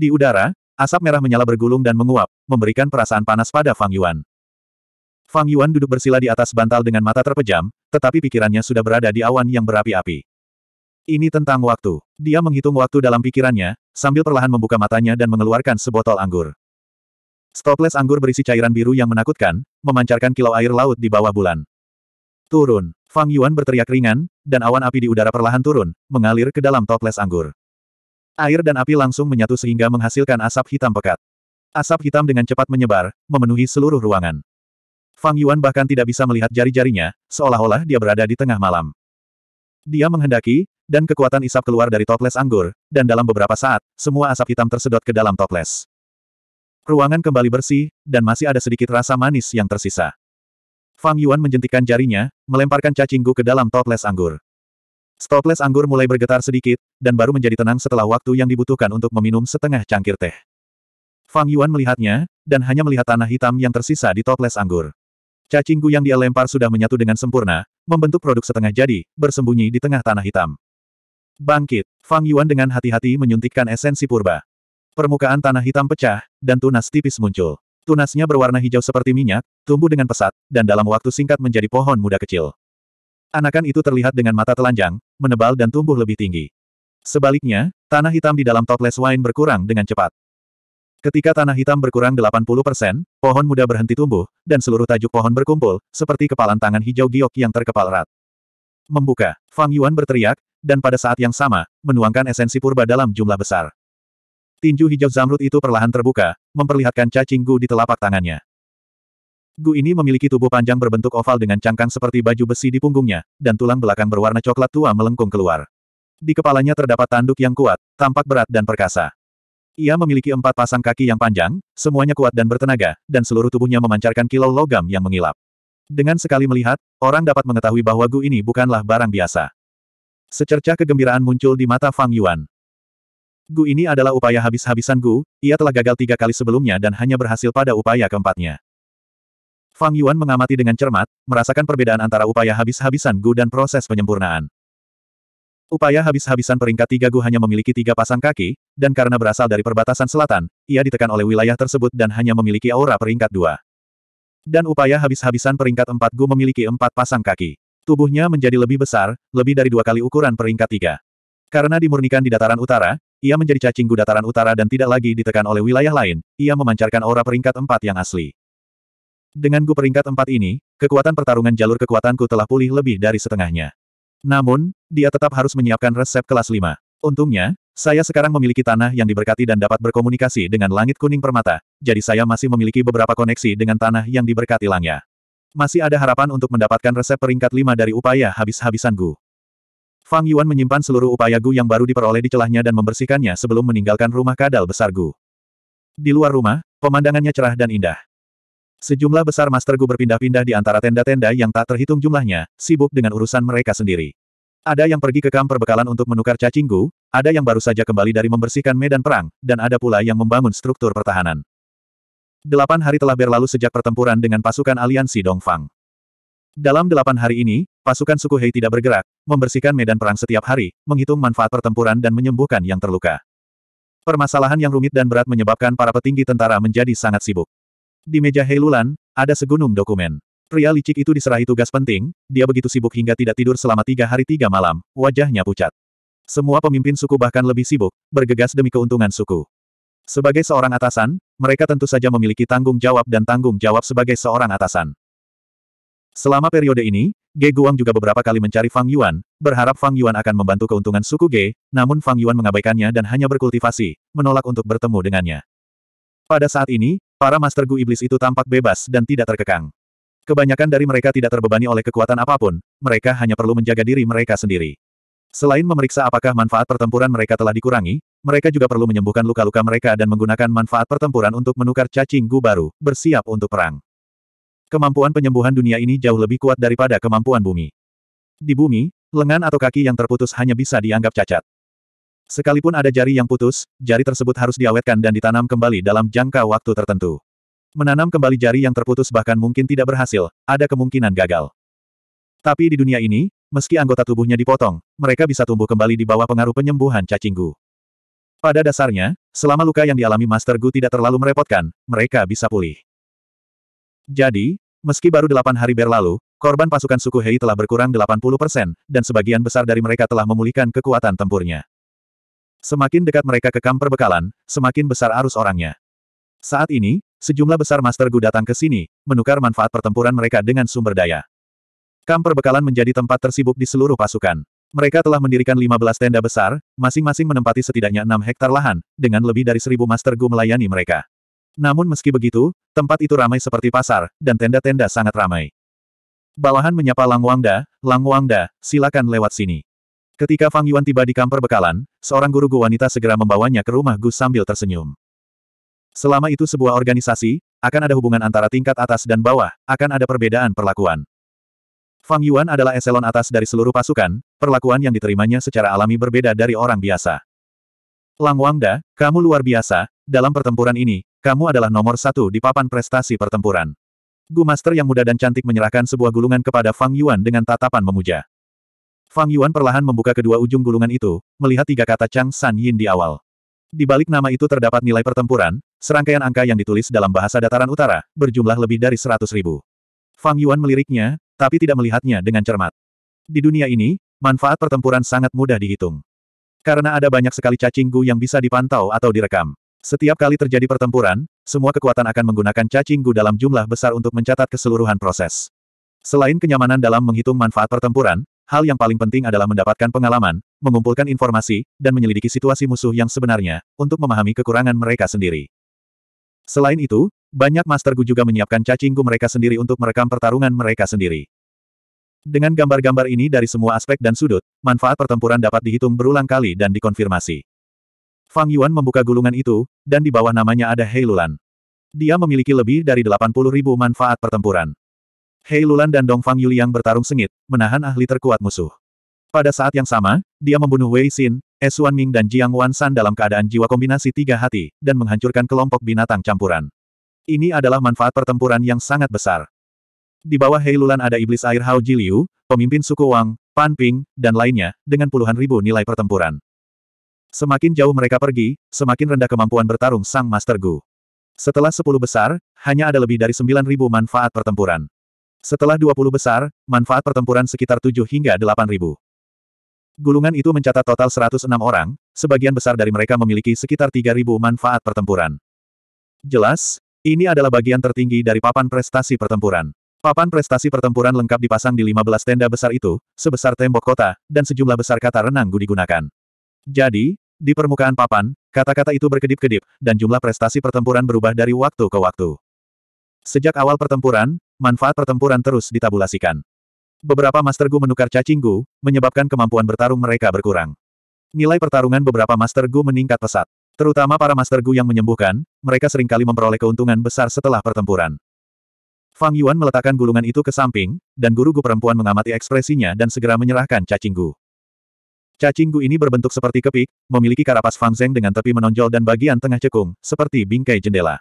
Di udara, asap merah menyala bergulung dan menguap, memberikan perasaan panas pada Fang Yuan. Fang Yuan duduk bersila di atas bantal dengan mata terpejam, tetapi pikirannya sudah berada di awan yang berapi-api. Ini tentang waktu. Dia menghitung waktu dalam pikirannya, sambil perlahan membuka matanya dan mengeluarkan sebotol anggur. Stoples anggur berisi cairan biru yang menakutkan, memancarkan kilau air laut di bawah bulan. Turun. Fang Yuan berteriak ringan, dan awan api di udara perlahan turun, mengalir ke dalam toples anggur. Air dan api langsung menyatu sehingga menghasilkan asap hitam pekat. Asap hitam dengan cepat menyebar, memenuhi seluruh ruangan. Fang Yuan bahkan tidak bisa melihat jari-jarinya, seolah-olah dia berada di tengah malam. Dia menghendaki, dan kekuatan isap keluar dari toples anggur, dan dalam beberapa saat, semua asap hitam tersedot ke dalam toples. Ruangan kembali bersih, dan masih ada sedikit rasa manis yang tersisa. Fang Yuan menjentikan jarinya, melemparkan cacinggu ke dalam toples anggur. Stoples anggur mulai bergetar sedikit, dan baru menjadi tenang setelah waktu yang dibutuhkan untuk meminum setengah cangkir teh. Fang Yuan melihatnya, dan hanya melihat tanah hitam yang tersisa di toples anggur. Cacingku yang dia lempar sudah menyatu dengan sempurna, membentuk produk setengah jadi, bersembunyi di tengah tanah hitam. Bangkit, Fang Yuan dengan hati-hati menyuntikkan esensi purba. Permukaan tanah hitam pecah, dan tunas tipis muncul. Tunasnya berwarna hijau seperti minyak, tumbuh dengan pesat, dan dalam waktu singkat menjadi pohon muda kecil. Anakan itu terlihat dengan mata telanjang, menebal dan tumbuh lebih tinggi. Sebaliknya, tanah hitam di dalam toples wine berkurang dengan cepat. Ketika tanah hitam berkurang 80%, pohon muda berhenti tumbuh, dan seluruh tajuk pohon berkumpul, seperti kepalan tangan hijau giok yang terkepal erat. Membuka, Fang Yuan berteriak, dan pada saat yang sama, menuangkan esensi purba dalam jumlah besar. Tinju hijau zamrud itu perlahan terbuka, memperlihatkan cacing gu di telapak tangannya. Gu ini memiliki tubuh panjang berbentuk oval dengan cangkang seperti baju besi di punggungnya, dan tulang belakang berwarna coklat tua melengkung keluar. Di kepalanya terdapat tanduk yang kuat, tampak berat dan perkasa. Ia memiliki empat pasang kaki yang panjang, semuanya kuat dan bertenaga, dan seluruh tubuhnya memancarkan kilau logam yang mengilap. Dengan sekali melihat, orang dapat mengetahui bahwa Gu ini bukanlah barang biasa. Secercah kegembiraan muncul di mata Fang Yuan. Gu ini adalah upaya habis-habisan Gu, ia telah gagal tiga kali sebelumnya dan hanya berhasil pada upaya keempatnya. Fang Yuan mengamati dengan cermat, merasakan perbedaan antara upaya habis-habisan Gu dan proses penyempurnaan. Upaya habis-habisan peringkat tiga Gu hanya memiliki tiga pasang kaki, dan karena berasal dari perbatasan selatan, ia ditekan oleh wilayah tersebut dan hanya memiliki aura peringkat dua. Dan upaya habis-habisan peringkat empat Gu memiliki empat pasang kaki. Tubuhnya menjadi lebih besar, lebih dari dua kali ukuran peringkat tiga. Karena dimurnikan di dataran utara, ia menjadi cacing Gu dataran utara dan tidak lagi ditekan oleh wilayah lain, ia memancarkan aura peringkat empat yang asli. Dengan gu peringkat empat ini, kekuatan pertarungan jalur kekuatanku telah pulih lebih dari setengahnya. Namun, dia tetap harus menyiapkan resep kelas lima. Untungnya, saya sekarang memiliki tanah yang diberkati dan dapat berkomunikasi dengan langit kuning permata, jadi saya masih memiliki beberapa koneksi dengan tanah yang diberkati langnya. Masih ada harapan untuk mendapatkan resep peringkat lima dari upaya habis-habisan Gu. Fang Yuan menyimpan seluruh upaya Gu yang baru diperoleh di celahnya dan membersihkannya sebelum meninggalkan rumah kadal besar Gu. Di luar rumah, pemandangannya cerah dan indah. Sejumlah besar Master Gu berpindah-pindah di antara tenda-tenda yang tak terhitung jumlahnya, sibuk dengan urusan mereka sendiri. Ada yang pergi ke kamp perbekalan untuk menukar cacing gu, ada yang baru saja kembali dari membersihkan medan perang, dan ada pula yang membangun struktur pertahanan. Delapan hari telah berlalu sejak pertempuran dengan pasukan aliansi Dongfang. Dalam delapan hari ini, pasukan suku Hei tidak bergerak, membersihkan medan perang setiap hari, menghitung manfaat pertempuran dan menyembuhkan yang terluka. Permasalahan yang rumit dan berat menyebabkan para petinggi tentara menjadi sangat sibuk. Di meja Heilulan, ada segunung dokumen. Pria licik itu diserahi tugas penting, dia begitu sibuk hingga tidak tidur selama tiga hari tiga malam, wajahnya pucat. Semua pemimpin suku bahkan lebih sibuk, bergegas demi keuntungan suku. Sebagai seorang atasan, mereka tentu saja memiliki tanggung jawab dan tanggung jawab sebagai seorang atasan. Selama periode ini, Ge Guang juga beberapa kali mencari Fang Yuan, berharap Fang Yuan akan membantu keuntungan suku Ge, namun Fang Yuan mengabaikannya dan hanya berkultivasi, menolak untuk bertemu dengannya. Pada saat ini, Para Master Gu Iblis itu tampak bebas dan tidak terkekang. Kebanyakan dari mereka tidak terbebani oleh kekuatan apapun, mereka hanya perlu menjaga diri mereka sendiri. Selain memeriksa apakah manfaat pertempuran mereka telah dikurangi, mereka juga perlu menyembuhkan luka-luka mereka dan menggunakan manfaat pertempuran untuk menukar cacing gu baru, bersiap untuk perang. Kemampuan penyembuhan dunia ini jauh lebih kuat daripada kemampuan bumi. Di bumi, lengan atau kaki yang terputus hanya bisa dianggap cacat. Sekalipun ada jari yang putus, jari tersebut harus diawetkan dan ditanam kembali dalam jangka waktu tertentu. Menanam kembali jari yang terputus bahkan mungkin tidak berhasil, ada kemungkinan gagal. Tapi di dunia ini, meski anggota tubuhnya dipotong, mereka bisa tumbuh kembali di bawah pengaruh penyembuhan cacing Pada dasarnya, selama luka yang dialami Master Gu tidak terlalu merepotkan, mereka bisa pulih. Jadi, meski baru delapan hari berlalu, korban pasukan suku Hei telah berkurang 80% dan sebagian besar dari mereka telah memulihkan kekuatan tempurnya. Semakin dekat mereka ke kamp perbekalan, semakin besar arus orangnya. Saat ini, sejumlah besar Master Gu datang ke sini, menukar manfaat pertempuran mereka dengan sumber daya. Kamp perbekalan menjadi tempat tersibuk di seluruh pasukan. Mereka telah mendirikan 15 tenda besar, masing-masing menempati setidaknya 6 hektar lahan, dengan lebih dari 1000 master gu melayani mereka. Namun meski begitu, tempat itu ramai seperti pasar, dan tenda-tenda sangat ramai. Balahan menyapa Lang Wangda, Lang Wangda, silakan lewat sini. Ketika Fang Yuan tiba di kamper bekalan, seorang guru gua wanita segera membawanya ke rumah Gus sambil tersenyum. Selama itu sebuah organisasi, akan ada hubungan antara tingkat atas dan bawah, akan ada perbedaan perlakuan. Fang Yuan adalah eselon atas dari seluruh pasukan, perlakuan yang diterimanya secara alami berbeda dari orang biasa. Lang Wangda, kamu luar biasa, dalam pertempuran ini, kamu adalah nomor satu di papan prestasi pertempuran. Gu Master yang muda dan cantik menyerahkan sebuah gulungan kepada Fang Yuan dengan tatapan memuja. Fang Yuan perlahan membuka kedua ujung gulungan itu, melihat tiga kata Chang San Yin di awal. Di balik nama itu terdapat nilai pertempuran, serangkaian angka yang ditulis dalam bahasa dataran utara, berjumlah lebih dari seratus ribu. Fang Yuan meliriknya, tapi tidak melihatnya dengan cermat. Di dunia ini, manfaat pertempuran sangat mudah dihitung. Karena ada banyak sekali cacing gu yang bisa dipantau atau direkam. Setiap kali terjadi pertempuran, semua kekuatan akan menggunakan cacing gu dalam jumlah besar untuk mencatat keseluruhan proses. Selain kenyamanan dalam menghitung manfaat pertempuran, hal yang paling penting adalah mendapatkan pengalaman, mengumpulkan informasi, dan menyelidiki situasi musuh yang sebenarnya, untuk memahami kekurangan mereka sendiri. Selain itu, banyak Master Gu juga menyiapkan cacingku mereka sendiri untuk merekam pertarungan mereka sendiri. Dengan gambar-gambar ini dari semua aspek dan sudut, manfaat pertempuran dapat dihitung berulang kali dan dikonfirmasi. Fang Yuan membuka gulungan itu, dan di bawah namanya ada Hei Lulan. Dia memiliki lebih dari 80.000 manfaat pertempuran. Hei Lulan dan Dong Fang Yuliang bertarung sengit, menahan ahli terkuat musuh. Pada saat yang sama, dia membunuh Wei Xin, Esuan Ming dan Jiang Wansan dalam keadaan jiwa kombinasi tiga hati, dan menghancurkan kelompok binatang campuran. Ini adalah manfaat pertempuran yang sangat besar. Di bawah Heilulan ada iblis air Hao Jiliu, pemimpin suku Wang, Pan Ping, dan lainnya, dengan puluhan ribu nilai pertempuran. Semakin jauh mereka pergi, semakin rendah kemampuan bertarung sang Master Gu. Setelah sepuluh besar, hanya ada lebih dari sembilan ribu manfaat pertempuran. Setelah 20 besar, manfaat pertempuran sekitar 7 hingga 8 ribu. Gulungan itu mencatat total 106 orang, sebagian besar dari mereka memiliki sekitar ribu manfaat pertempuran. Jelas, ini adalah bagian tertinggi dari papan prestasi pertempuran. Papan prestasi pertempuran lengkap dipasang di 15 tenda besar itu, sebesar tembok kota, dan sejumlah besar kata renang gunakan. Jadi, di permukaan papan, kata-kata itu berkedip-kedip, dan jumlah prestasi pertempuran berubah dari waktu ke waktu. Sejak awal pertempuran, manfaat pertempuran terus ditabulasikan. Beberapa Master Gu menukar cacing Gu, menyebabkan kemampuan bertarung mereka berkurang. Nilai pertarungan beberapa Master Gu meningkat pesat. Terutama para Master Gu yang menyembuhkan, mereka seringkali memperoleh keuntungan besar setelah pertempuran. Fang Yuan meletakkan gulungan itu ke samping, dan guru Gu perempuan mengamati ekspresinya dan segera menyerahkan cacing Gu. Cacing Gu ini berbentuk seperti kepik, memiliki karapas Fang Zeng dengan tepi menonjol dan bagian tengah cekung, seperti bingkai jendela.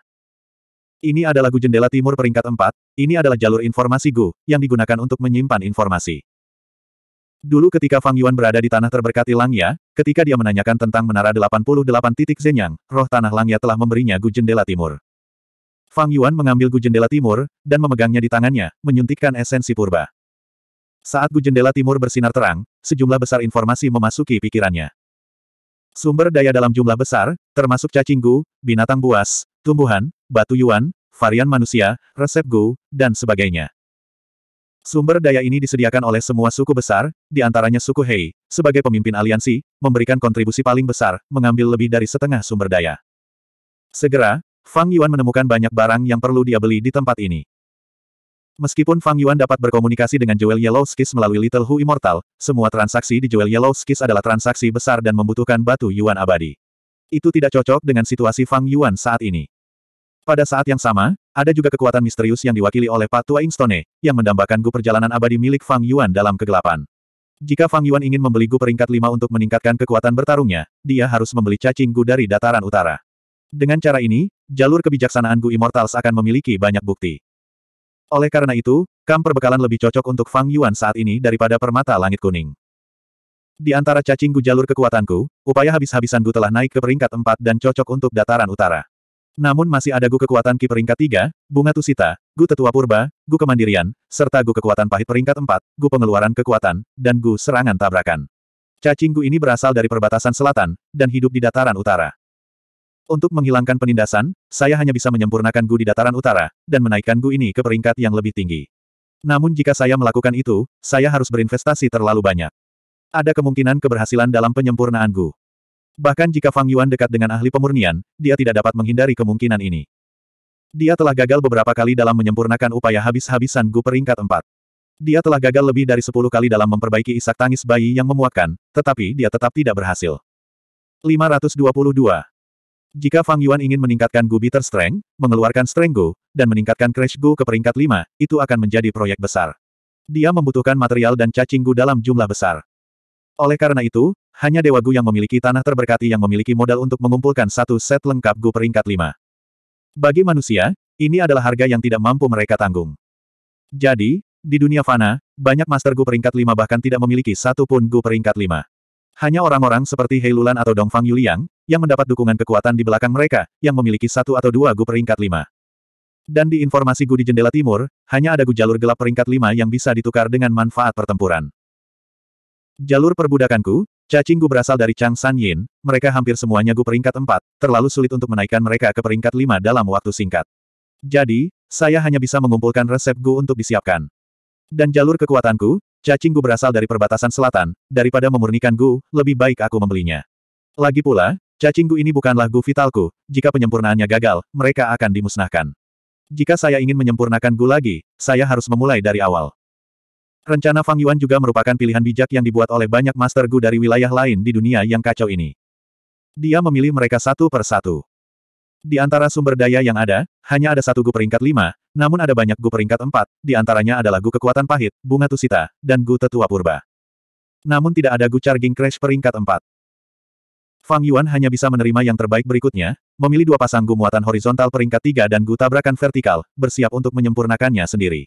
Ini adalah Gu Jendela Timur peringkat 4, ini adalah jalur informasi Gu, yang digunakan untuk menyimpan informasi. Dulu ketika Fang Yuan berada di tanah terberkati Langya, ketika dia menanyakan tentang Menara 88 titik Zenyang, roh tanah Langya telah memberinya Gu Jendela Timur. Fang Yuan mengambil Gu Jendela Timur, dan memegangnya di tangannya, menyuntikkan esensi purba. Saat Gu Jendela Timur bersinar terang, sejumlah besar informasi memasuki pikirannya. Sumber daya dalam jumlah besar, termasuk cacing gu, binatang buas, tumbuhan, batu yuan, varian manusia, resep gu, dan sebagainya. Sumber daya ini disediakan oleh semua suku besar, di antaranya suku Hei, sebagai pemimpin aliansi, memberikan kontribusi paling besar, mengambil lebih dari setengah sumber daya. Segera, Fang Yuan menemukan banyak barang yang perlu dia beli di tempat ini. Meskipun Fang Yuan dapat berkomunikasi dengan Jewel Yellow Skis melalui Little Hu Immortal, semua transaksi di Jewel Yellow Skis adalah transaksi besar dan membutuhkan batu Yuan abadi. Itu tidak cocok dengan situasi Fang Yuan saat ini. Pada saat yang sama, ada juga kekuatan misterius yang diwakili oleh Patua Ingstone, yang mendambakan gu perjalanan abadi milik Fang Yuan dalam kegelapan. Jika Fang Yuan ingin membeli gu peringkat 5 untuk meningkatkan kekuatan bertarungnya, dia harus membeli cacing gu dari dataran utara. Dengan cara ini, jalur kebijaksanaan gu Immortals akan memiliki banyak bukti. Oleh karena itu, kam perbekalan lebih cocok untuk Fang Yuan saat ini daripada permata langit kuning. Di antara cacing gu jalur kekuatanku, upaya habis-habisan gu telah naik ke peringkat 4 dan cocok untuk dataran utara. Namun masih ada gu kekuatan ki peringkat 3, bunga tusita, gu tetua purba, gu kemandirian, serta gu kekuatan pahit peringkat 4, gu pengeluaran kekuatan, dan gu serangan tabrakan. Cacing gu ini berasal dari perbatasan selatan, dan hidup di dataran utara. Untuk menghilangkan penindasan, saya hanya bisa menyempurnakan Gu di dataran utara, dan menaikkan Gu ini ke peringkat yang lebih tinggi. Namun jika saya melakukan itu, saya harus berinvestasi terlalu banyak. Ada kemungkinan keberhasilan dalam penyempurnaan Gu. Bahkan jika Fang Yuan dekat dengan ahli pemurnian, dia tidak dapat menghindari kemungkinan ini. Dia telah gagal beberapa kali dalam menyempurnakan upaya habis-habisan Gu peringkat 4. Dia telah gagal lebih dari 10 kali dalam memperbaiki isak tangis bayi yang memuakkan, tetapi dia tetap tidak berhasil. 522. Jika Fang Yuan ingin meningkatkan Gu Bitter Strength, mengeluarkan Strength Go, dan meningkatkan Crash Go ke peringkat 5, itu akan menjadi proyek besar. Dia membutuhkan material dan cacing Gu dalam jumlah besar. Oleh karena itu, hanya Dewa Gu yang memiliki tanah terberkati yang memiliki modal untuk mengumpulkan satu set lengkap Gu peringkat 5. Bagi manusia, ini adalah harga yang tidak mampu mereka tanggung. Jadi, di dunia fana, banyak master Gu peringkat 5 bahkan tidak memiliki satu pun Gu peringkat 5. Hanya orang-orang seperti Heilulan Lulan atau Dongfang Yuliang, yang mendapat dukungan kekuatan di belakang mereka, yang memiliki satu atau dua gu peringkat lima. Dan di informasi gu di jendela timur, hanya ada gu jalur gelap peringkat lima yang bisa ditukar dengan manfaat pertempuran. Jalur perbudakanku, cacing gu berasal dari Chang San Yin, mereka hampir semuanya gu peringkat empat, terlalu sulit untuk menaikkan mereka ke peringkat lima dalam waktu singkat. Jadi, saya hanya bisa mengumpulkan resep gu untuk disiapkan. Dan jalur kekuatanku, cacing gu berasal dari perbatasan selatan, daripada memurnikan gu, lebih baik aku membelinya. Lagi pula, Cacinggu ini bukanlah Gu Vitalku, jika penyempurnaannya gagal, mereka akan dimusnahkan. Jika saya ingin menyempurnakan Gu lagi, saya harus memulai dari awal. Rencana Fang Yuan juga merupakan pilihan bijak yang dibuat oleh banyak Master Gu dari wilayah lain di dunia yang kacau ini. Dia memilih mereka satu per satu. Di antara sumber daya yang ada, hanya ada satu Gu peringkat lima, namun ada banyak Gu peringkat empat, di antaranya adalah Gu kekuatan pahit, bunga tusita, dan Gu tetua purba. Namun tidak ada Gu charging crash peringkat empat. Fang Yuan hanya bisa menerima yang terbaik berikutnya, memilih dua pasang gu muatan horizontal peringkat tiga dan gu tabrakan vertikal, bersiap untuk menyempurnakannya sendiri.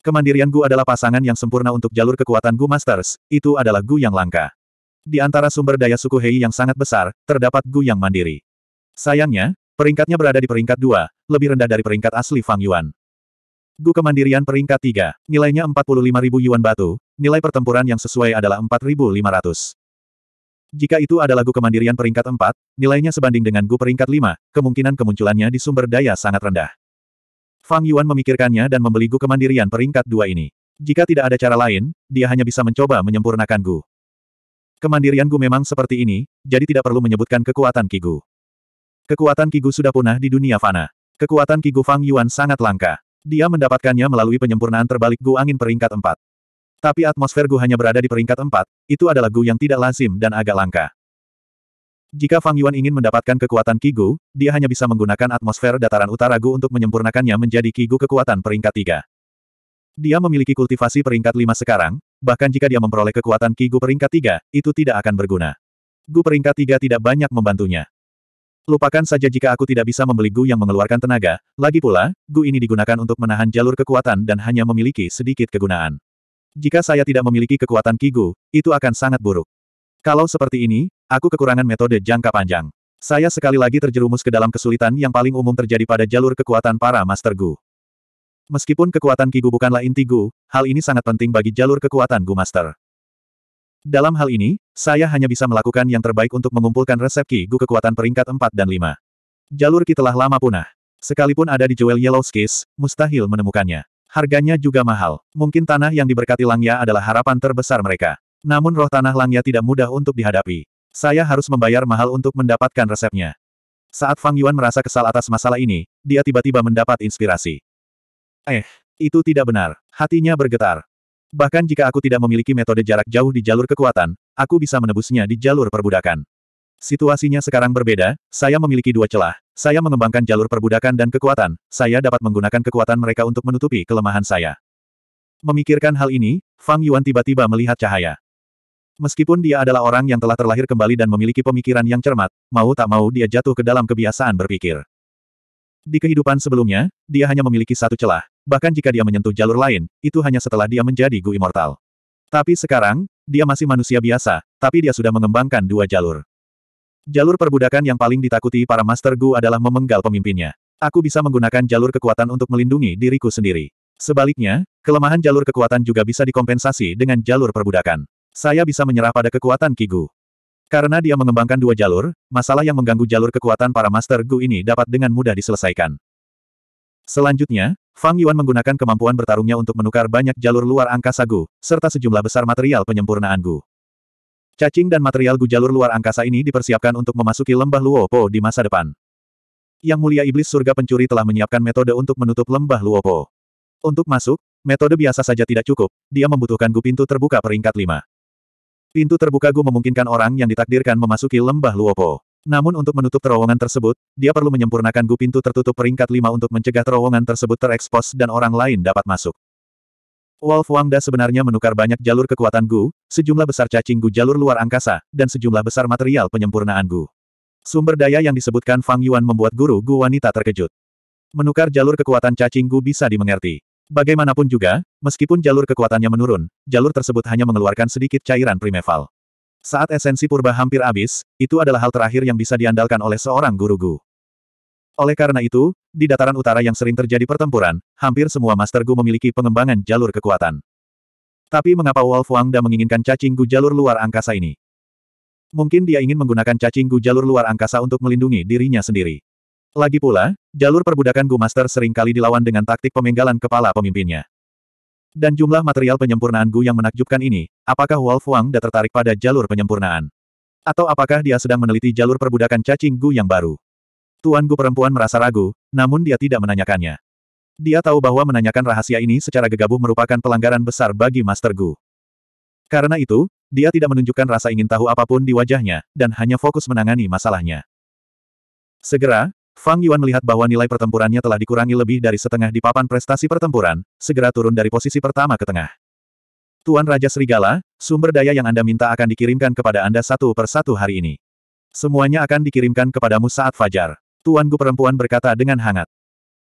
Kemandirian gu adalah pasangan yang sempurna untuk jalur kekuatan gu masters, itu adalah gu yang langka. Di antara sumber daya suku Hei yang sangat besar, terdapat gu yang mandiri. Sayangnya, peringkatnya berada di peringkat dua, lebih rendah dari peringkat asli Fang Yuan. Gu kemandirian peringkat tiga, nilainya 45.000 yuan batu, nilai pertempuran yang sesuai adalah 4.500. Jika itu adalah Gu kemandirian peringkat 4, nilainya sebanding dengan Gu peringkat 5, kemungkinan kemunculannya di sumber daya sangat rendah. Fang Yuan memikirkannya dan membeli Gu kemandirian peringkat 2 ini. Jika tidak ada cara lain, dia hanya bisa mencoba menyempurnakan Gu. Kemandirian Gu memang seperti ini, jadi tidak perlu menyebutkan kekuatan Kigu. Kekuatan Kigu sudah punah di dunia fana. Kekuatan Kigu Fang Yuan sangat langka. Dia mendapatkannya melalui penyempurnaan terbalik Gu Angin peringkat 4. Tapi atmosfer Gu hanya berada di peringkat empat, itu adalah Gu yang tidak lazim dan agak langka. Jika Fang Yuan ingin mendapatkan kekuatan Gu, dia hanya bisa menggunakan atmosfer dataran utara Gu untuk menyempurnakannya menjadi Gu kekuatan peringkat tiga. Dia memiliki kultivasi peringkat 5 sekarang, bahkan jika dia memperoleh kekuatan Ki Gu peringkat 3, itu tidak akan berguna. Gu peringkat 3 tidak banyak membantunya. Lupakan saja jika aku tidak bisa membeli Gu yang mengeluarkan tenaga, lagi pula, Gu ini digunakan untuk menahan jalur kekuatan dan hanya memiliki sedikit kegunaan. Jika saya tidak memiliki kekuatan Kigu, itu akan sangat buruk. Kalau seperti ini, aku kekurangan metode jangka panjang. Saya sekali lagi terjerumus ke dalam kesulitan yang paling umum terjadi pada jalur kekuatan para Master Gu. Meskipun kekuatan Kigu bukanlah inti Gu, hal ini sangat penting bagi jalur kekuatan Gu Master. Dalam hal ini, saya hanya bisa melakukan yang terbaik untuk mengumpulkan resep Kigu kekuatan peringkat 4 dan 5. Jalur ki telah lama punah. Sekalipun ada di Jewel Yellow mustahil menemukannya. Harganya juga mahal. Mungkin tanah yang diberkati Langya adalah harapan terbesar mereka. Namun roh tanah Langya tidak mudah untuk dihadapi. Saya harus membayar mahal untuk mendapatkan resepnya. Saat Fang Yuan merasa kesal atas masalah ini, dia tiba-tiba mendapat inspirasi. Eh, itu tidak benar. Hatinya bergetar. Bahkan jika aku tidak memiliki metode jarak jauh di jalur kekuatan, aku bisa menebusnya di jalur perbudakan. Situasinya sekarang berbeda, saya memiliki dua celah. Saya mengembangkan jalur perbudakan dan kekuatan, saya dapat menggunakan kekuatan mereka untuk menutupi kelemahan saya. Memikirkan hal ini, Fang Yuan tiba-tiba melihat cahaya. Meskipun dia adalah orang yang telah terlahir kembali dan memiliki pemikiran yang cermat, mau tak mau dia jatuh ke dalam kebiasaan berpikir. Di kehidupan sebelumnya, dia hanya memiliki satu celah, bahkan jika dia menyentuh jalur lain, itu hanya setelah dia menjadi Gu Immortal. Tapi sekarang, dia masih manusia biasa, tapi dia sudah mengembangkan dua jalur. Jalur perbudakan yang paling ditakuti para Master Gu adalah memenggal pemimpinnya. Aku bisa menggunakan jalur kekuatan untuk melindungi diriku sendiri. Sebaliknya, kelemahan jalur kekuatan juga bisa dikompensasi dengan jalur perbudakan. Saya bisa menyerah pada kekuatan Kigu. Karena dia mengembangkan dua jalur, masalah yang mengganggu jalur kekuatan para Master Gu ini dapat dengan mudah diselesaikan. Selanjutnya, Fang Yuan menggunakan kemampuan bertarungnya untuk menukar banyak jalur luar angkasa Gu, serta sejumlah besar material penyempurnaan Gu. Cacing dan material gu jalur luar angkasa ini dipersiapkan untuk memasuki lembah Luopo di masa depan. Yang mulia iblis surga pencuri telah menyiapkan metode untuk menutup lembah Luopo. Untuk masuk, metode biasa saja tidak cukup, dia membutuhkan gu pintu terbuka peringkat 5. Pintu terbuka gu memungkinkan orang yang ditakdirkan memasuki lembah Luopo. Namun untuk menutup terowongan tersebut, dia perlu menyempurnakan gu pintu tertutup peringkat 5 untuk mencegah terowongan tersebut terekspos dan orang lain dapat masuk. Wolf Wangda sebenarnya menukar banyak jalur kekuatan Gu, sejumlah besar cacing Gu jalur luar angkasa, dan sejumlah besar material penyempurnaan Gu. Sumber daya yang disebutkan Fang Yuan membuat guru Gu wanita terkejut. Menukar jalur kekuatan cacing Gu bisa dimengerti. Bagaimanapun juga, meskipun jalur kekuatannya menurun, jalur tersebut hanya mengeluarkan sedikit cairan primeval. Saat esensi purba hampir habis, itu adalah hal terakhir yang bisa diandalkan oleh seorang guru Gu. Oleh karena itu, di dataran utara yang sering terjadi pertempuran, hampir semua Master Gu memiliki pengembangan jalur kekuatan. Tapi mengapa Wolf Da menginginkan cacing Gu jalur luar angkasa ini? Mungkin dia ingin menggunakan cacing Gu jalur luar angkasa untuk melindungi dirinya sendiri. Lagi pula, jalur perbudakan Gu Master seringkali dilawan dengan taktik pemenggalan kepala pemimpinnya. Dan jumlah material penyempurnaan Gu yang menakjubkan ini, apakah Wolf Da tertarik pada jalur penyempurnaan? Atau apakah dia sedang meneliti jalur perbudakan cacing Gu yang baru? Tuan Gu perempuan merasa ragu, namun dia tidak menanyakannya. Dia tahu bahwa menanyakan rahasia ini secara gegabah merupakan pelanggaran besar bagi Master Gu. Karena itu, dia tidak menunjukkan rasa ingin tahu apapun di wajahnya, dan hanya fokus menangani masalahnya. Segera, Fang Yuan melihat bahwa nilai pertempurannya telah dikurangi lebih dari setengah di papan prestasi pertempuran, segera turun dari posisi pertama ke tengah. Tuan Raja Serigala, sumber daya yang Anda minta akan dikirimkan kepada Anda satu per satu hari ini. Semuanya akan dikirimkan kepadamu saat fajar. Tuan Gu perempuan berkata dengan hangat.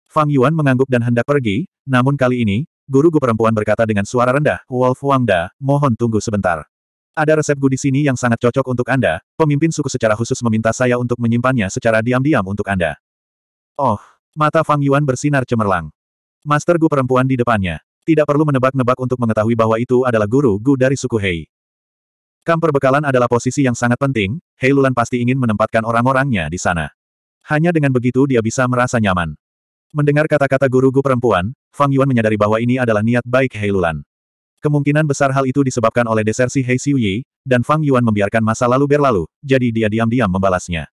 Fang Yuan mengangguk dan hendak pergi, namun kali ini, guru Gu perempuan berkata dengan suara rendah, Wolf Wangda, mohon tunggu sebentar. Ada resep Gu di sini yang sangat cocok untuk Anda, pemimpin suku secara khusus meminta saya untuk menyimpannya secara diam-diam untuk Anda. Oh, mata Fang Yuan bersinar cemerlang. Master Gu perempuan di depannya. Tidak perlu menebak-nebak untuk mengetahui bahwa itu adalah guru Gu dari suku Hei. Kamp perbekalan adalah posisi yang sangat penting, Hei Lulan pasti ingin menempatkan orang-orangnya di sana. Hanya dengan begitu dia bisa merasa nyaman. Mendengar kata-kata guru Gu perempuan, Fang Yuan menyadari bahwa ini adalah niat baik Heilulan. Kemungkinan besar hal itu disebabkan oleh desersi Hei Yi, dan Fang Yuan membiarkan masa lalu berlalu, jadi dia diam-diam membalasnya.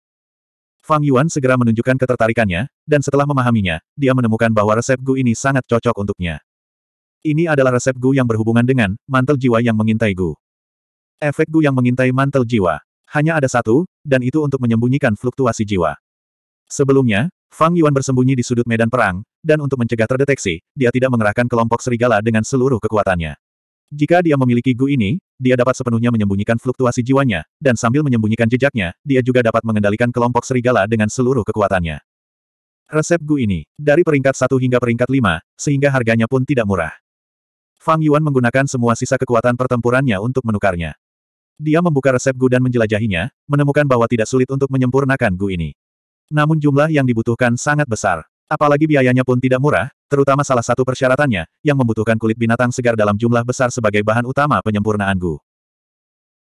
Fang Yuan segera menunjukkan ketertarikannya, dan setelah memahaminya, dia menemukan bahwa resep Gu ini sangat cocok untuknya. Ini adalah resep Gu yang berhubungan dengan mantel jiwa yang mengintai Gu. Efek Gu yang mengintai mantel jiwa. Hanya ada satu, dan itu untuk menyembunyikan fluktuasi jiwa. Sebelumnya, Fang Yuan bersembunyi di sudut medan perang, dan untuk mencegah terdeteksi, dia tidak mengerahkan kelompok serigala dengan seluruh kekuatannya. Jika dia memiliki Gu ini, dia dapat sepenuhnya menyembunyikan fluktuasi jiwanya, dan sambil menyembunyikan jejaknya, dia juga dapat mengendalikan kelompok serigala dengan seluruh kekuatannya. Resep Gu ini, dari peringkat 1 hingga peringkat 5, sehingga harganya pun tidak murah. Fang Yuan menggunakan semua sisa kekuatan pertempurannya untuk menukarnya. Dia membuka resep Gu dan menjelajahinya, menemukan bahwa tidak sulit untuk menyempurnakan Gu ini. Namun jumlah yang dibutuhkan sangat besar. Apalagi biayanya pun tidak murah, terutama salah satu persyaratannya, yang membutuhkan kulit binatang segar dalam jumlah besar sebagai bahan utama penyempurnaan Gu.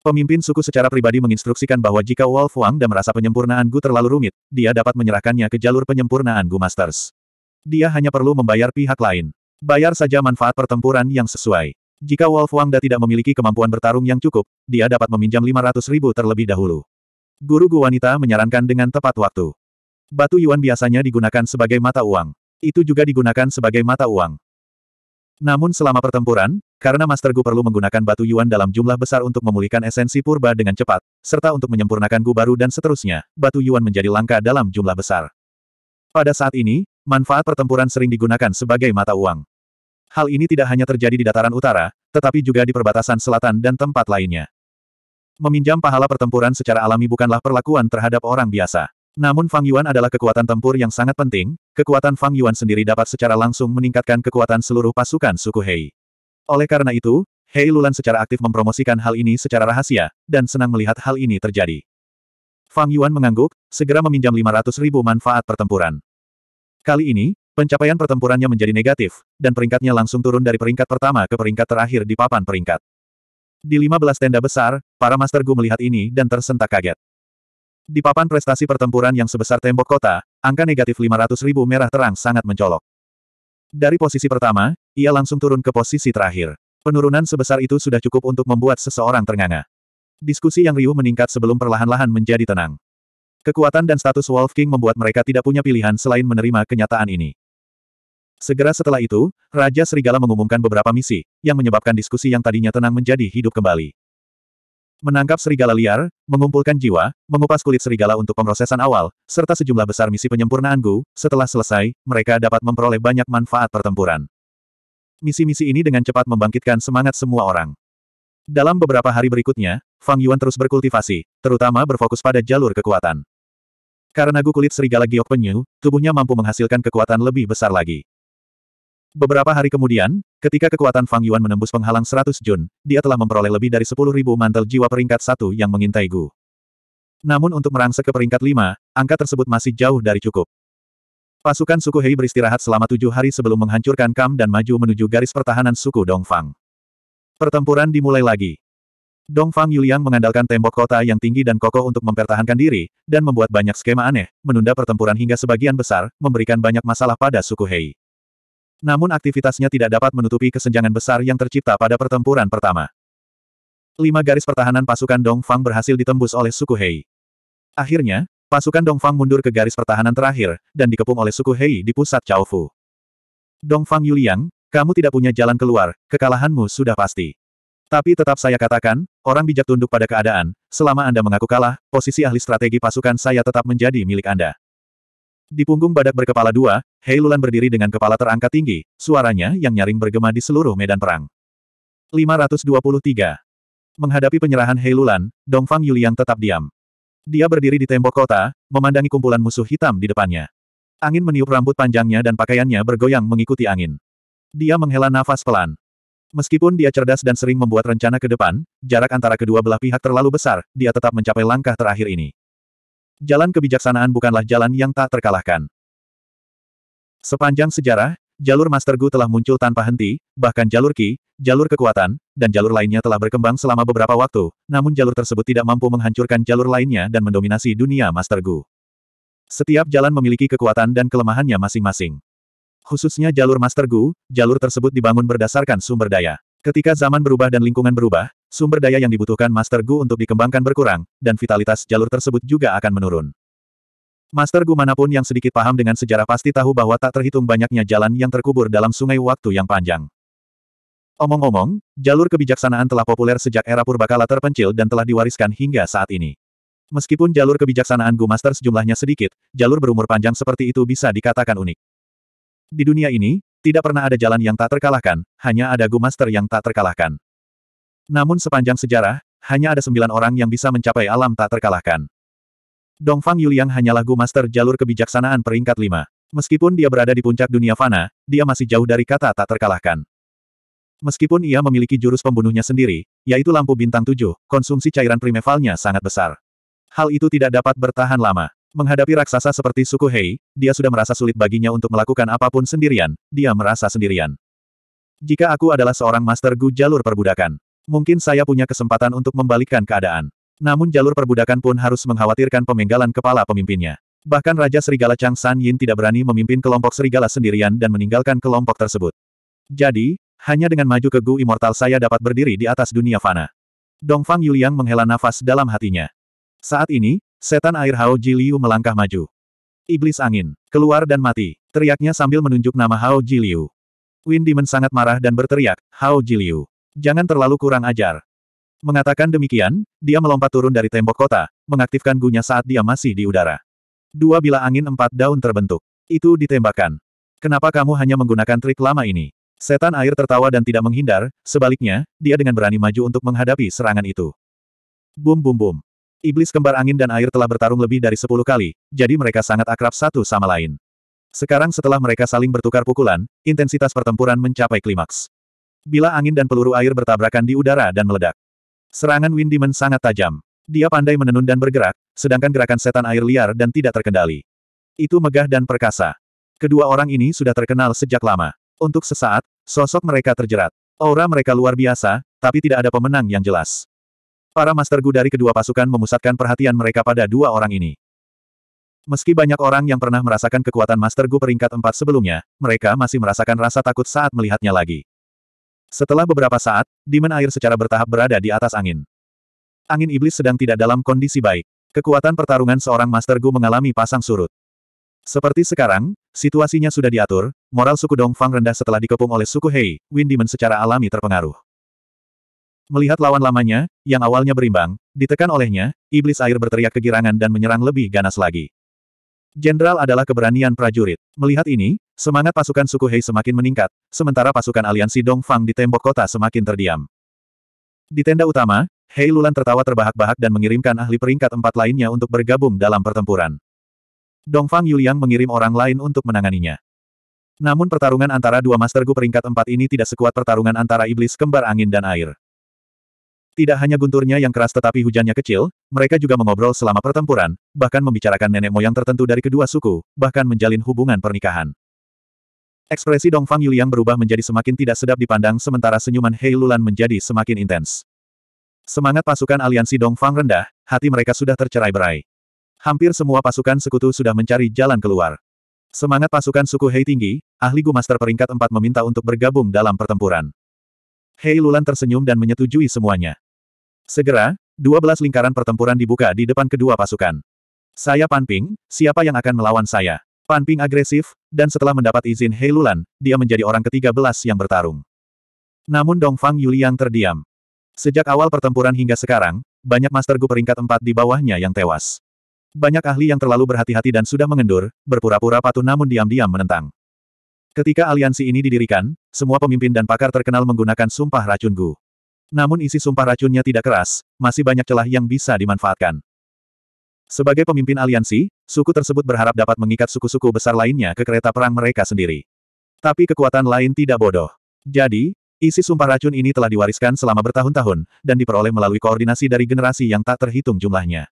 Pemimpin suku secara pribadi menginstruksikan bahwa jika Wolf Wang dan merasa penyempurnaan Gu terlalu rumit, dia dapat menyerahkannya ke jalur penyempurnaan Gu Masters. Dia hanya perlu membayar pihak lain. Bayar saja manfaat pertempuran yang sesuai. Jika Wolf Wang Da tidak memiliki kemampuan bertarung yang cukup, dia dapat meminjam 500 ribu terlebih dahulu. Guru Gu wanita menyarankan dengan tepat waktu. Batu yuan biasanya digunakan sebagai mata uang. Itu juga digunakan sebagai mata uang. Namun selama pertempuran, karena Master Gu perlu menggunakan batu yuan dalam jumlah besar untuk memulihkan esensi purba dengan cepat, serta untuk menyempurnakan Gu baru dan seterusnya, batu yuan menjadi langka dalam jumlah besar. Pada saat ini, manfaat pertempuran sering digunakan sebagai mata uang. Hal ini tidak hanya terjadi di dataran utara, tetapi juga di perbatasan selatan dan tempat lainnya. Meminjam pahala pertempuran secara alami bukanlah perlakuan terhadap orang biasa. Namun Fang Yuan adalah kekuatan tempur yang sangat penting, kekuatan Fang Yuan sendiri dapat secara langsung meningkatkan kekuatan seluruh pasukan suku Hei. Oleh karena itu, Hei Lulan secara aktif mempromosikan hal ini secara rahasia, dan senang melihat hal ini terjadi. Fang Yuan mengangguk, segera meminjam 500 ribu manfaat pertempuran. Kali ini, pencapaian pertempurannya menjadi negatif, dan peringkatnya langsung turun dari peringkat pertama ke peringkat terakhir di papan peringkat. Di 15 tenda besar, para Master Gu melihat ini dan tersentak kaget. Di papan prestasi pertempuran yang sebesar tembok kota, angka negatif 500 ribu merah terang sangat mencolok. Dari posisi pertama, ia langsung turun ke posisi terakhir. Penurunan sebesar itu sudah cukup untuk membuat seseorang ternganga. Diskusi yang riuh meningkat sebelum perlahan-lahan menjadi tenang. Kekuatan dan status Wolf King membuat mereka tidak punya pilihan selain menerima kenyataan ini. Segera setelah itu, Raja Serigala mengumumkan beberapa misi, yang menyebabkan diskusi yang tadinya tenang menjadi hidup kembali. Menangkap serigala liar, mengumpulkan jiwa, mengupas kulit serigala untuk pemrosesan awal, serta sejumlah besar misi penyempurnaan Gu, setelah selesai, mereka dapat memperoleh banyak manfaat pertempuran. Misi-misi ini dengan cepat membangkitkan semangat semua orang. Dalam beberapa hari berikutnya, Fang Yuan terus berkultivasi, terutama berfokus pada jalur kekuatan. Karena Gu kulit serigala giok penyu, tubuhnya mampu menghasilkan kekuatan lebih besar lagi. Beberapa hari kemudian, ketika kekuatan Fang Yuan menembus penghalang 100 Jun, dia telah memperoleh lebih dari 10.000 mantel jiwa peringkat satu yang mengintai Gu. Namun untuk merangsek ke peringkat 5, angka tersebut masih jauh dari cukup. Pasukan suku Hei beristirahat selama tujuh hari sebelum menghancurkan Kam dan maju menuju garis pertahanan suku Dongfang. Pertempuran dimulai lagi. Dongfang Yuliang mengandalkan tembok kota yang tinggi dan kokoh untuk mempertahankan diri, dan membuat banyak skema aneh, menunda pertempuran hingga sebagian besar, memberikan banyak masalah pada suku Hei. Namun aktivitasnya tidak dapat menutupi kesenjangan besar yang tercipta pada pertempuran pertama. Lima garis pertahanan pasukan Dongfang berhasil ditembus oleh suku Hei. Akhirnya, pasukan Dongfang mundur ke garis pertahanan terakhir, dan dikepung oleh suku Hei di pusat Chaofu. Dongfang Yuliang, kamu tidak punya jalan keluar, kekalahanmu sudah pasti. Tapi tetap saya katakan, orang bijak tunduk pada keadaan, selama Anda mengaku kalah, posisi ahli strategi pasukan saya tetap menjadi milik Anda. Di punggung badak berkepala dua, Hei Lulan berdiri dengan kepala terangkat tinggi, suaranya yang nyaring bergema di seluruh medan perang. 523. Menghadapi penyerahan Hei Lulan, Dongfang Yuliang tetap diam. Dia berdiri di tembok kota, memandangi kumpulan musuh hitam di depannya. Angin meniup rambut panjangnya dan pakaiannya bergoyang mengikuti angin. Dia menghela nafas pelan. Meskipun dia cerdas dan sering membuat rencana ke depan, jarak antara kedua belah pihak terlalu besar, dia tetap mencapai langkah terakhir ini jalan kebijaksanaan bukanlah jalan yang tak terkalahkan. Sepanjang sejarah, jalur Master Gu telah muncul tanpa henti, bahkan jalur Ki, jalur kekuatan, dan jalur lainnya telah berkembang selama beberapa waktu, namun jalur tersebut tidak mampu menghancurkan jalur lainnya dan mendominasi dunia Master Gu. Setiap jalan memiliki kekuatan dan kelemahannya masing-masing. Khususnya jalur Master Gu, jalur tersebut dibangun berdasarkan sumber daya. Ketika zaman berubah dan lingkungan berubah, sumber daya yang dibutuhkan Master Gu untuk dikembangkan berkurang, dan vitalitas jalur tersebut juga akan menurun. Master Gu manapun yang sedikit paham dengan sejarah pasti tahu bahwa tak terhitung banyaknya jalan yang terkubur dalam sungai waktu yang panjang. Omong-omong, jalur kebijaksanaan telah populer sejak era purbakala terpencil dan telah diwariskan hingga saat ini. Meskipun jalur kebijaksanaan Gu Master sejumlahnya sedikit, jalur berumur panjang seperti itu bisa dikatakan unik. Di dunia ini, tidak pernah ada jalan yang tak terkalahkan, hanya ada Gu Master yang tak terkalahkan. Namun sepanjang sejarah, hanya ada sembilan orang yang bisa mencapai alam tak terkalahkan. Dongfang Yuliang hanyalah Gu Master jalur kebijaksanaan peringkat lima. Meskipun dia berada di puncak dunia fana, dia masih jauh dari kata tak terkalahkan. Meskipun ia memiliki jurus pembunuhnya sendiri, yaitu lampu bintang tujuh, konsumsi cairan primevalnya sangat besar. Hal itu tidak dapat bertahan lama. Menghadapi raksasa seperti suku Hei, dia sudah merasa sulit baginya untuk melakukan apapun sendirian, dia merasa sendirian. Jika aku adalah seorang master Gu jalur perbudakan, mungkin saya punya kesempatan untuk membalikkan keadaan. Namun jalur perbudakan pun harus mengkhawatirkan pemenggalan kepala pemimpinnya. Bahkan Raja Serigala Chang San Yin tidak berani memimpin kelompok serigala sendirian dan meninggalkan kelompok tersebut. Jadi, hanya dengan maju ke Gu Immortal saya dapat berdiri di atas dunia fana. Dongfang Yuliang menghela nafas dalam hatinya. Saat ini, Setan air Hao Jiliu melangkah maju. Iblis angin, keluar dan mati, teriaknya sambil menunjuk nama Hao Jiliu. Liu. Demon sangat marah dan berteriak, Hao Jiliu, jangan terlalu kurang ajar. Mengatakan demikian, dia melompat turun dari tembok kota, mengaktifkan gunya saat dia masih di udara. Dua bila angin empat daun terbentuk. Itu ditembakkan. Kenapa kamu hanya menggunakan trik lama ini? Setan air tertawa dan tidak menghindar, sebaliknya, dia dengan berani maju untuk menghadapi serangan itu. Bum bum bum. Iblis kembar angin dan air telah bertarung lebih dari sepuluh kali, jadi mereka sangat akrab satu sama lain. Sekarang setelah mereka saling bertukar pukulan, intensitas pertempuran mencapai klimaks. Bila angin dan peluru air bertabrakan di udara dan meledak. Serangan Wind Demon sangat tajam. Dia pandai menenun dan bergerak, sedangkan gerakan setan air liar dan tidak terkendali. Itu megah dan perkasa. Kedua orang ini sudah terkenal sejak lama. Untuk sesaat, sosok mereka terjerat. Aura mereka luar biasa, tapi tidak ada pemenang yang jelas. Para Master Gu dari kedua pasukan memusatkan perhatian mereka pada dua orang ini. Meski banyak orang yang pernah merasakan kekuatan Master Gu peringkat empat sebelumnya, mereka masih merasakan rasa takut saat melihatnya lagi. Setelah beberapa saat, Demon Air secara bertahap berada di atas angin. Angin iblis sedang tidak dalam kondisi baik. Kekuatan pertarungan seorang Master Gu mengalami pasang surut. Seperti sekarang, situasinya sudah diatur, moral suku Dongfang rendah setelah dikepung oleh suku Hei, Wind Demon secara alami terpengaruh. Melihat lawan lamanya, yang awalnya berimbang, ditekan olehnya, iblis air berteriak kegirangan dan menyerang lebih ganas lagi. Jenderal adalah keberanian prajurit. Melihat ini, semangat pasukan suku Hei semakin meningkat, sementara pasukan aliansi Dongfang di tembok kota semakin terdiam. Di tenda utama, Hei Lulan tertawa terbahak-bahak dan mengirimkan ahli peringkat empat lainnya untuk bergabung dalam pertempuran. Dongfang Yuliang mengirim orang lain untuk menanganinya. Namun pertarungan antara dua Master Gu peringkat empat ini tidak sekuat pertarungan antara iblis kembar angin dan air. Tidak hanya gunturnya yang keras tetapi hujannya kecil, mereka juga mengobrol selama pertempuran, bahkan membicarakan nenek moyang tertentu dari kedua suku, bahkan menjalin hubungan pernikahan. Ekspresi Dongfang Fang Yuliang berubah menjadi semakin tidak sedap dipandang sementara senyuman Hei Lulan menjadi semakin intens. Semangat pasukan aliansi Dongfang rendah, hati mereka sudah tercerai berai. Hampir semua pasukan sekutu sudah mencari jalan keluar. Semangat pasukan suku Hei tinggi, ahli Gu Master peringkat 4 meminta untuk bergabung dalam pertempuran. Hei Lulan tersenyum dan menyetujui semuanya. Segera, 12 lingkaran pertempuran dibuka di depan kedua pasukan. Saya Panping, siapa yang akan melawan saya? Panping agresif, dan setelah mendapat izin Heilulan, dia menjadi orang ketiga belas yang bertarung. Namun Dongfang yang terdiam. Sejak awal pertempuran hingga sekarang, banyak Master Gu peringkat 4 di bawahnya yang tewas. Banyak ahli yang terlalu berhati-hati dan sudah mengendur, berpura-pura patuh namun diam-diam menentang. Ketika aliansi ini didirikan, semua pemimpin dan pakar terkenal menggunakan sumpah racun Gu. Namun isi sumpah racunnya tidak keras, masih banyak celah yang bisa dimanfaatkan. Sebagai pemimpin aliansi, suku tersebut berharap dapat mengikat suku-suku besar lainnya ke kereta perang mereka sendiri. Tapi kekuatan lain tidak bodoh. Jadi, isi sumpah racun ini telah diwariskan selama bertahun-tahun, dan diperoleh melalui koordinasi dari generasi yang tak terhitung jumlahnya.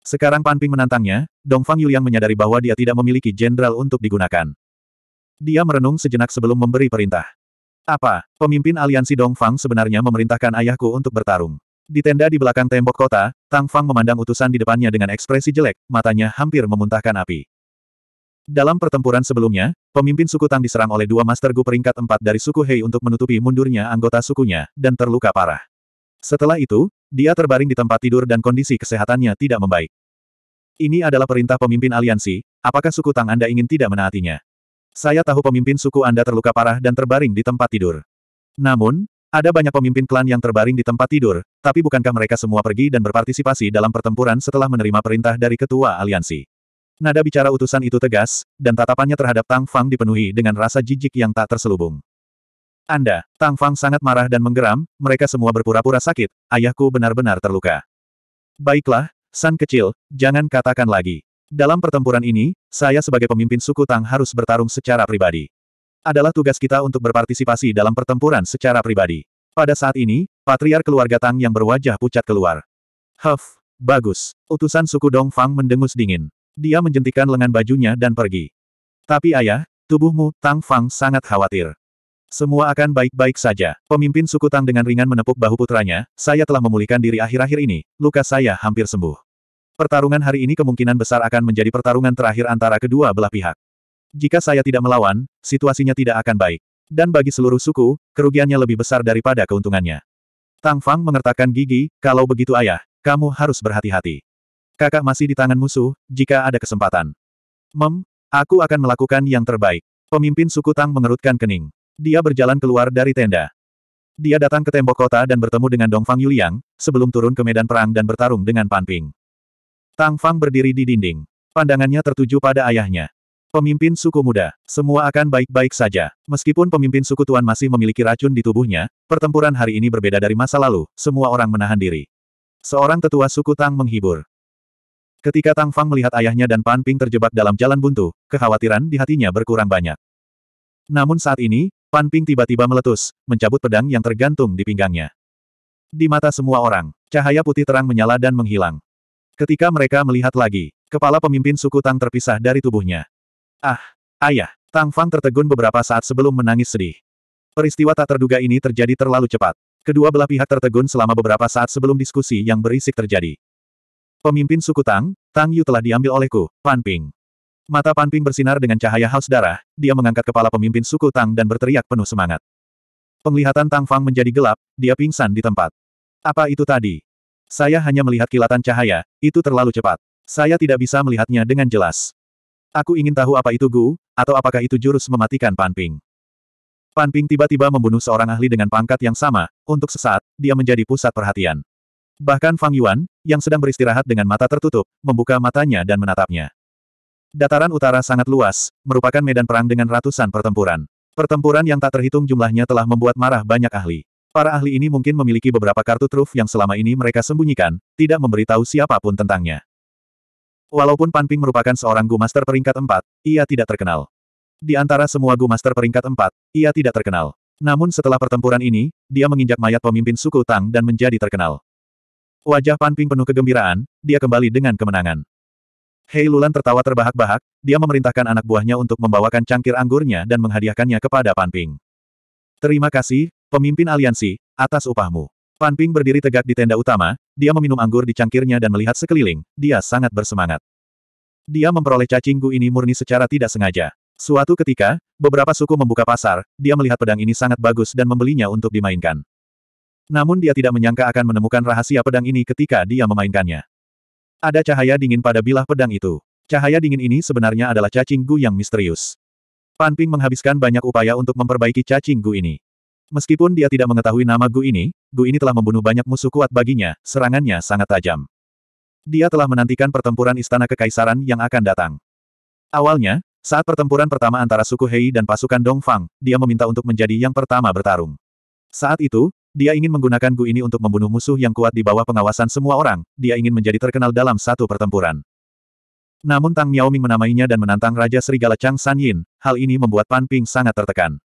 Sekarang Panping menantangnya, Dongfang Yuliang menyadari bahwa dia tidak memiliki jenderal untuk digunakan. Dia merenung sejenak sebelum memberi perintah. Apa, pemimpin aliansi Dongfang sebenarnya memerintahkan ayahku untuk bertarung? Di tenda di belakang tembok kota, Tang Fang memandang utusan di depannya dengan ekspresi jelek, matanya hampir memuntahkan api. Dalam pertempuran sebelumnya, pemimpin suku Tang diserang oleh dua Master Gu peringkat empat dari suku Hei untuk menutupi mundurnya anggota sukunya, dan terluka parah. Setelah itu, dia terbaring di tempat tidur dan kondisi kesehatannya tidak membaik. Ini adalah perintah pemimpin aliansi, apakah suku Tang Anda ingin tidak menaatinya? Saya tahu pemimpin suku Anda terluka parah dan terbaring di tempat tidur. Namun, ada banyak pemimpin klan yang terbaring di tempat tidur, tapi bukankah mereka semua pergi dan berpartisipasi dalam pertempuran setelah menerima perintah dari ketua aliansi? Nada bicara utusan itu tegas, dan tatapannya terhadap Tang Fang dipenuhi dengan rasa jijik yang tak terselubung. Anda, Tang Fang sangat marah dan menggeram, mereka semua berpura-pura sakit, ayahku benar-benar terluka. Baiklah, San kecil, jangan katakan lagi. Dalam pertempuran ini, saya sebagai pemimpin suku Tang harus bertarung secara pribadi. Adalah tugas kita untuk berpartisipasi dalam pertempuran secara pribadi. Pada saat ini, patriar keluarga Tang yang berwajah pucat keluar. Huff, bagus. Utusan suku Dong Fang mendengus dingin. Dia menjentikan lengan bajunya dan pergi. Tapi ayah, tubuhmu, Tang Fang sangat khawatir. Semua akan baik-baik saja. Pemimpin suku Tang dengan ringan menepuk bahu putranya, saya telah memulihkan diri akhir-akhir ini, luka saya hampir sembuh. Pertarungan hari ini kemungkinan besar akan menjadi pertarungan terakhir antara kedua belah pihak. Jika saya tidak melawan, situasinya tidak akan baik. Dan bagi seluruh suku, kerugiannya lebih besar daripada keuntungannya. Tang Fang mengertakkan gigi, kalau begitu ayah, kamu harus berhati-hati. Kakak masih di tangan musuh, jika ada kesempatan. Mem, aku akan melakukan yang terbaik. Pemimpin suku Tang mengerutkan kening. Dia berjalan keluar dari tenda. Dia datang ke tembok kota dan bertemu dengan Dong Fang Yuliang, sebelum turun ke medan perang dan bertarung dengan Pan Ping. Tang Fang berdiri di dinding. Pandangannya tertuju pada ayahnya. Pemimpin suku muda, semua akan baik-baik saja. Meskipun pemimpin suku Tuan masih memiliki racun di tubuhnya, pertempuran hari ini berbeda dari masa lalu, semua orang menahan diri. Seorang tetua suku Tang menghibur. Ketika Tang Fang melihat ayahnya dan Pan Ping terjebak dalam jalan buntu, kekhawatiran di hatinya berkurang banyak. Namun saat ini, Pan Ping tiba-tiba meletus, mencabut pedang yang tergantung di pinggangnya. Di mata semua orang, cahaya putih terang menyala dan menghilang. Ketika mereka melihat lagi, kepala pemimpin suku Tang terpisah dari tubuhnya. Ah, ayah, Tang Fang tertegun beberapa saat sebelum menangis sedih. Peristiwa tak terduga ini terjadi terlalu cepat. Kedua belah pihak tertegun selama beberapa saat sebelum diskusi yang berisik terjadi. Pemimpin suku Tang, Tang Yu telah diambil olehku, Pan Ping. Mata Pan Ping bersinar dengan cahaya haus darah, dia mengangkat kepala pemimpin suku Tang dan berteriak penuh semangat. Penglihatan Tang Fang menjadi gelap, dia pingsan di tempat. Apa itu tadi? Saya hanya melihat kilatan cahaya, itu terlalu cepat. Saya tidak bisa melihatnya dengan jelas. Aku ingin tahu apa itu Gu, atau apakah itu jurus mematikan Panping. Panping tiba-tiba membunuh seorang ahli dengan pangkat yang sama, untuk sesaat, dia menjadi pusat perhatian. Bahkan Fang Yuan, yang sedang beristirahat dengan mata tertutup, membuka matanya dan menatapnya. Dataran utara sangat luas, merupakan medan perang dengan ratusan pertempuran. Pertempuran yang tak terhitung jumlahnya telah membuat marah banyak ahli. Para ahli ini mungkin memiliki beberapa kartu truf yang selama ini mereka sembunyikan, tidak memberitahu siapapun tentangnya. Walaupun Panping merupakan seorang Gu Master peringkat 4, ia tidak terkenal. Di antara semua Gu Master peringkat 4, ia tidak terkenal. Namun setelah pertempuran ini, dia menginjak mayat pemimpin suku Tang dan menjadi terkenal. Wajah Panping penuh kegembiraan, dia kembali dengan kemenangan. Hei Lulan tertawa terbahak-bahak, dia memerintahkan anak buahnya untuk membawakan cangkir anggurnya dan menghadiahkannya kepada Panping. Terima kasih, Pemimpin aliansi, atas upahmu. Pan Ping berdiri tegak di tenda utama, dia meminum anggur di cangkirnya dan melihat sekeliling, dia sangat bersemangat. Dia memperoleh cacing gu ini murni secara tidak sengaja. Suatu ketika, beberapa suku membuka pasar, dia melihat pedang ini sangat bagus dan membelinya untuk dimainkan. Namun dia tidak menyangka akan menemukan rahasia pedang ini ketika dia memainkannya. Ada cahaya dingin pada bilah pedang itu. Cahaya dingin ini sebenarnya adalah cacing gu yang misterius. Pan menghabiskan banyak upaya untuk memperbaiki cacing gu ini. Meskipun dia tidak mengetahui nama Gu ini, Gu ini telah membunuh banyak musuh kuat baginya, serangannya sangat tajam. Dia telah menantikan pertempuran Istana Kekaisaran yang akan datang. Awalnya, saat pertempuran pertama antara suku Hei dan pasukan Dongfang, dia meminta untuk menjadi yang pertama bertarung. Saat itu, dia ingin menggunakan Gu ini untuk membunuh musuh yang kuat di bawah pengawasan semua orang, dia ingin menjadi terkenal dalam satu pertempuran. Namun Tang Miaoming menamainya dan menantang Raja Serigala Chang San Yin, hal ini membuat Pan Ping sangat tertekan.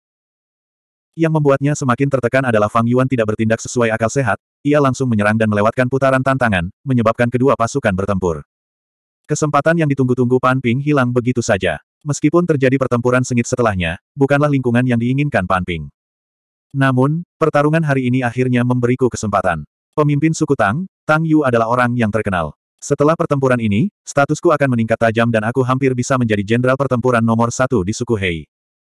Yang membuatnya semakin tertekan adalah Fang Yuan tidak bertindak sesuai akal sehat, ia langsung menyerang dan melewatkan putaran tantangan, menyebabkan kedua pasukan bertempur. Kesempatan yang ditunggu-tunggu Pan Ping hilang begitu saja. Meskipun terjadi pertempuran sengit setelahnya, bukanlah lingkungan yang diinginkan Pan Ping. Namun, pertarungan hari ini akhirnya memberiku kesempatan. Pemimpin suku Tang, Tang Yu adalah orang yang terkenal. Setelah pertempuran ini, statusku akan meningkat tajam dan aku hampir bisa menjadi jenderal pertempuran nomor satu di suku Hei.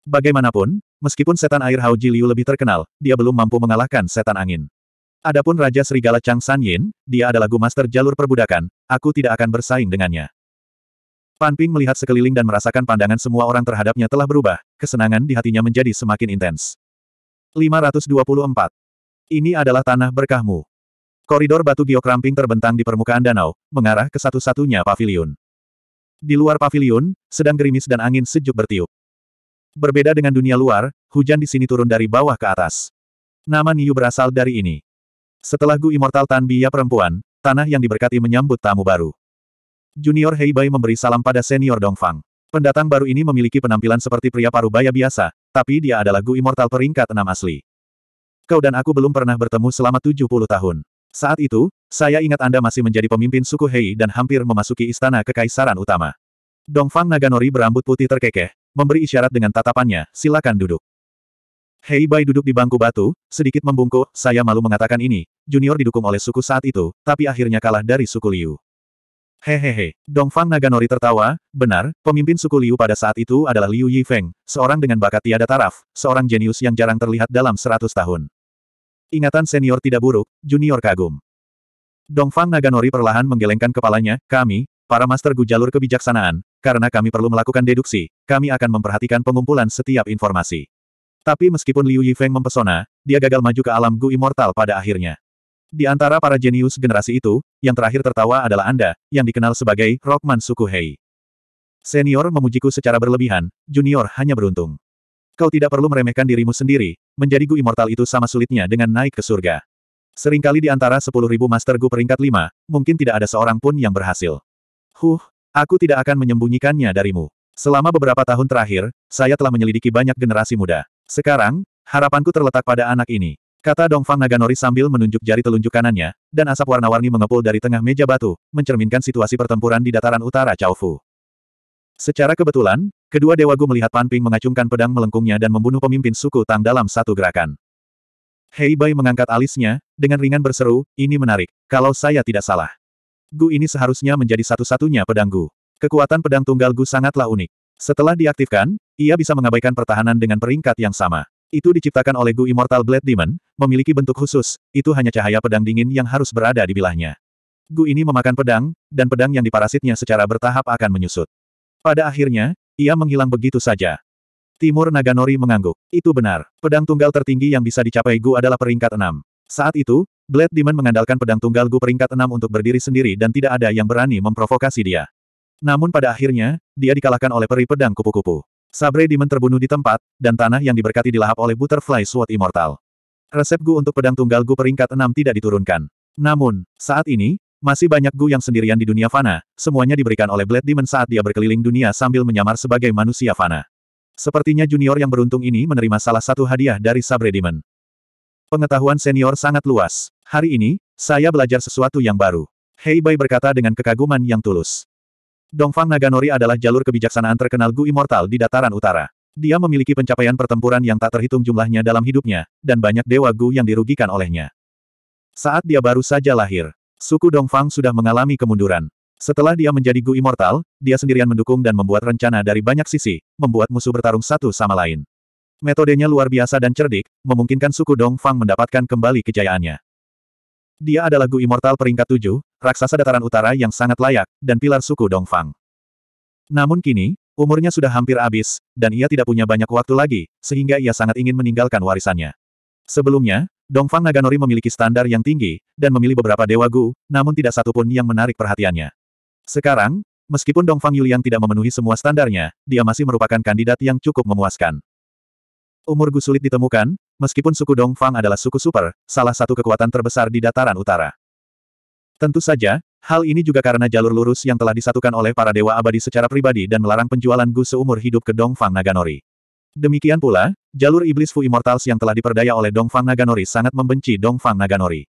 Bagaimanapun, meskipun setan air Hao Jiliu lebih terkenal, dia belum mampu mengalahkan setan angin. Adapun Raja Serigala Chang San Yin, dia adalah Gu Master jalur perbudakan, aku tidak akan bersaing dengannya. Pan Ping melihat sekeliling dan merasakan pandangan semua orang terhadapnya telah berubah, kesenangan di hatinya menjadi semakin intens. 524. Ini adalah tanah berkahmu. Koridor batu geokramping terbentang di permukaan danau, mengarah ke satu-satunya pavilion. Di luar pavilion, sedang gerimis dan angin sejuk bertiup. Berbeda dengan dunia luar, hujan di sini turun dari bawah ke atas. Nama Niu berasal dari ini. Setelah Gu Immortal Tan Biya perempuan, tanah yang diberkati menyambut tamu baru. Junior Heibai memberi salam pada senior Dongfang. Pendatang baru ini memiliki penampilan seperti pria parubaya biasa, tapi dia adalah Gu Immortal peringkat enam asli. Kau dan aku belum pernah bertemu selama 70 tahun. Saat itu, saya ingat Anda masih menjadi pemimpin suku Hei dan hampir memasuki istana kekaisaran utama. Dongfang Naganori berambut putih terkekeh, memberi isyarat dengan tatapannya, silakan duduk. Hei Bai duduk di bangku batu, sedikit membungkuk, saya malu mengatakan ini, junior didukung oleh suku saat itu, tapi akhirnya kalah dari suku Liu. Hehehe, Dongfang Naganori tertawa, benar, pemimpin suku Liu pada saat itu adalah Liu Yifeng, seorang dengan bakat tiada taraf, seorang jenius yang jarang terlihat dalam seratus tahun. Ingatan senior tidak buruk, junior kagum. Dongfang Naganori perlahan menggelengkan kepalanya, kami, para master Gu jalur kebijaksanaan, karena kami perlu melakukan deduksi, kami akan memperhatikan pengumpulan setiap informasi. Tapi meskipun Liu Yifeng mempesona, dia gagal maju ke alam Gu Immortal pada akhirnya. Di antara para jenius generasi itu, yang terakhir tertawa adalah Anda, yang dikenal sebagai Rockman Suku Hei. Senior memujiku secara berlebihan, junior hanya beruntung. Kau tidak perlu meremehkan dirimu sendiri, menjadi Gu Immortal itu sama sulitnya dengan naik ke surga. Seringkali di antara 10.000 Master Gu peringkat 5, mungkin tidak ada seorang pun yang berhasil. Huh, aku tidak akan menyembunyikannya darimu. Selama beberapa tahun terakhir, saya telah menyelidiki banyak generasi muda. Sekarang, harapanku terletak pada anak ini. Kata Dongfang Naganori sambil menunjuk jari telunjuk kanannya, dan asap warna-warni mengepul dari tengah meja batu, mencerminkan situasi pertempuran di dataran utara Chaofu. Secara kebetulan, kedua Dewa Gu melihat Pan Ping mengacungkan pedang melengkungnya dan membunuh pemimpin suku Tang dalam satu gerakan. Hei Bai mengangkat alisnya, dengan ringan berseru, ini menarik, kalau saya tidak salah. Gu ini seharusnya menjadi satu-satunya pedang Gu. Kekuatan pedang tunggal Gu sangatlah unik. Setelah diaktifkan, ia bisa mengabaikan pertahanan dengan peringkat yang sama. Itu diciptakan oleh Gu Immortal Blade Demon, memiliki bentuk khusus, itu hanya cahaya pedang dingin yang harus berada di bilahnya. Gu ini memakan pedang, dan pedang yang diparasitnya secara bertahap akan menyusut. Pada akhirnya, ia menghilang begitu saja. Timur Naganori mengangguk. Itu benar. Pedang tunggal tertinggi yang bisa dicapai Gu adalah peringkat 6. Saat itu, Blade Demon mengandalkan pedang tunggal Gu peringkat 6 untuk berdiri sendiri dan tidak ada yang berani memprovokasi dia. Namun pada akhirnya, dia dikalahkan oleh peri pedang kupu-kupu. Sabre Demon terbunuh di tempat, dan tanah yang diberkati dilahap oleh Butterfly Sword Immortal. Resep Gu untuk pedang tunggal Gu peringkat 6 tidak diturunkan. Namun, saat ini, masih banyak Gu yang sendirian di dunia fana, semuanya diberikan oleh Blade Demon saat dia berkeliling dunia sambil menyamar sebagai manusia fana. Sepertinya junior yang beruntung ini menerima salah satu hadiah dari Sabre Demon. Pengetahuan senior sangat luas. Hari ini, saya belajar sesuatu yang baru. Hei Bai berkata dengan kekaguman yang tulus. Dongfang Naganori adalah jalur kebijaksanaan terkenal Gu Immortal di dataran utara. Dia memiliki pencapaian pertempuran yang tak terhitung jumlahnya dalam hidupnya, dan banyak dewa Gu yang dirugikan olehnya. Saat dia baru saja lahir, suku Dongfang sudah mengalami kemunduran. Setelah dia menjadi Gu Immortal, dia sendirian mendukung dan membuat rencana dari banyak sisi, membuat musuh bertarung satu sama lain. Metodenya luar biasa dan cerdik, memungkinkan suku Dongfang mendapatkan kembali kejayaannya. Dia adalah Gu Immortal peringkat tujuh, raksasa dataran utara yang sangat layak, dan pilar suku Dongfang. Namun kini, umurnya sudah hampir habis, dan ia tidak punya banyak waktu lagi, sehingga ia sangat ingin meninggalkan warisannya. Sebelumnya, Dongfang Naganori memiliki standar yang tinggi, dan memilih beberapa dewa Gu, namun tidak satupun yang menarik perhatiannya. Sekarang, meskipun Dongfang Yuliang tidak memenuhi semua standarnya, dia masih merupakan kandidat yang cukup memuaskan. Umur Gu sulit ditemukan, meskipun suku Dongfang adalah suku super, salah satu kekuatan terbesar di dataran utara. Tentu saja, hal ini juga karena jalur lurus yang telah disatukan oleh para dewa abadi secara pribadi dan melarang penjualan Gu seumur hidup ke Dongfang Naganori. Demikian pula, jalur iblis Fu Immortals yang telah diperdaya oleh Dongfang Naganori sangat membenci Dongfang Naganori.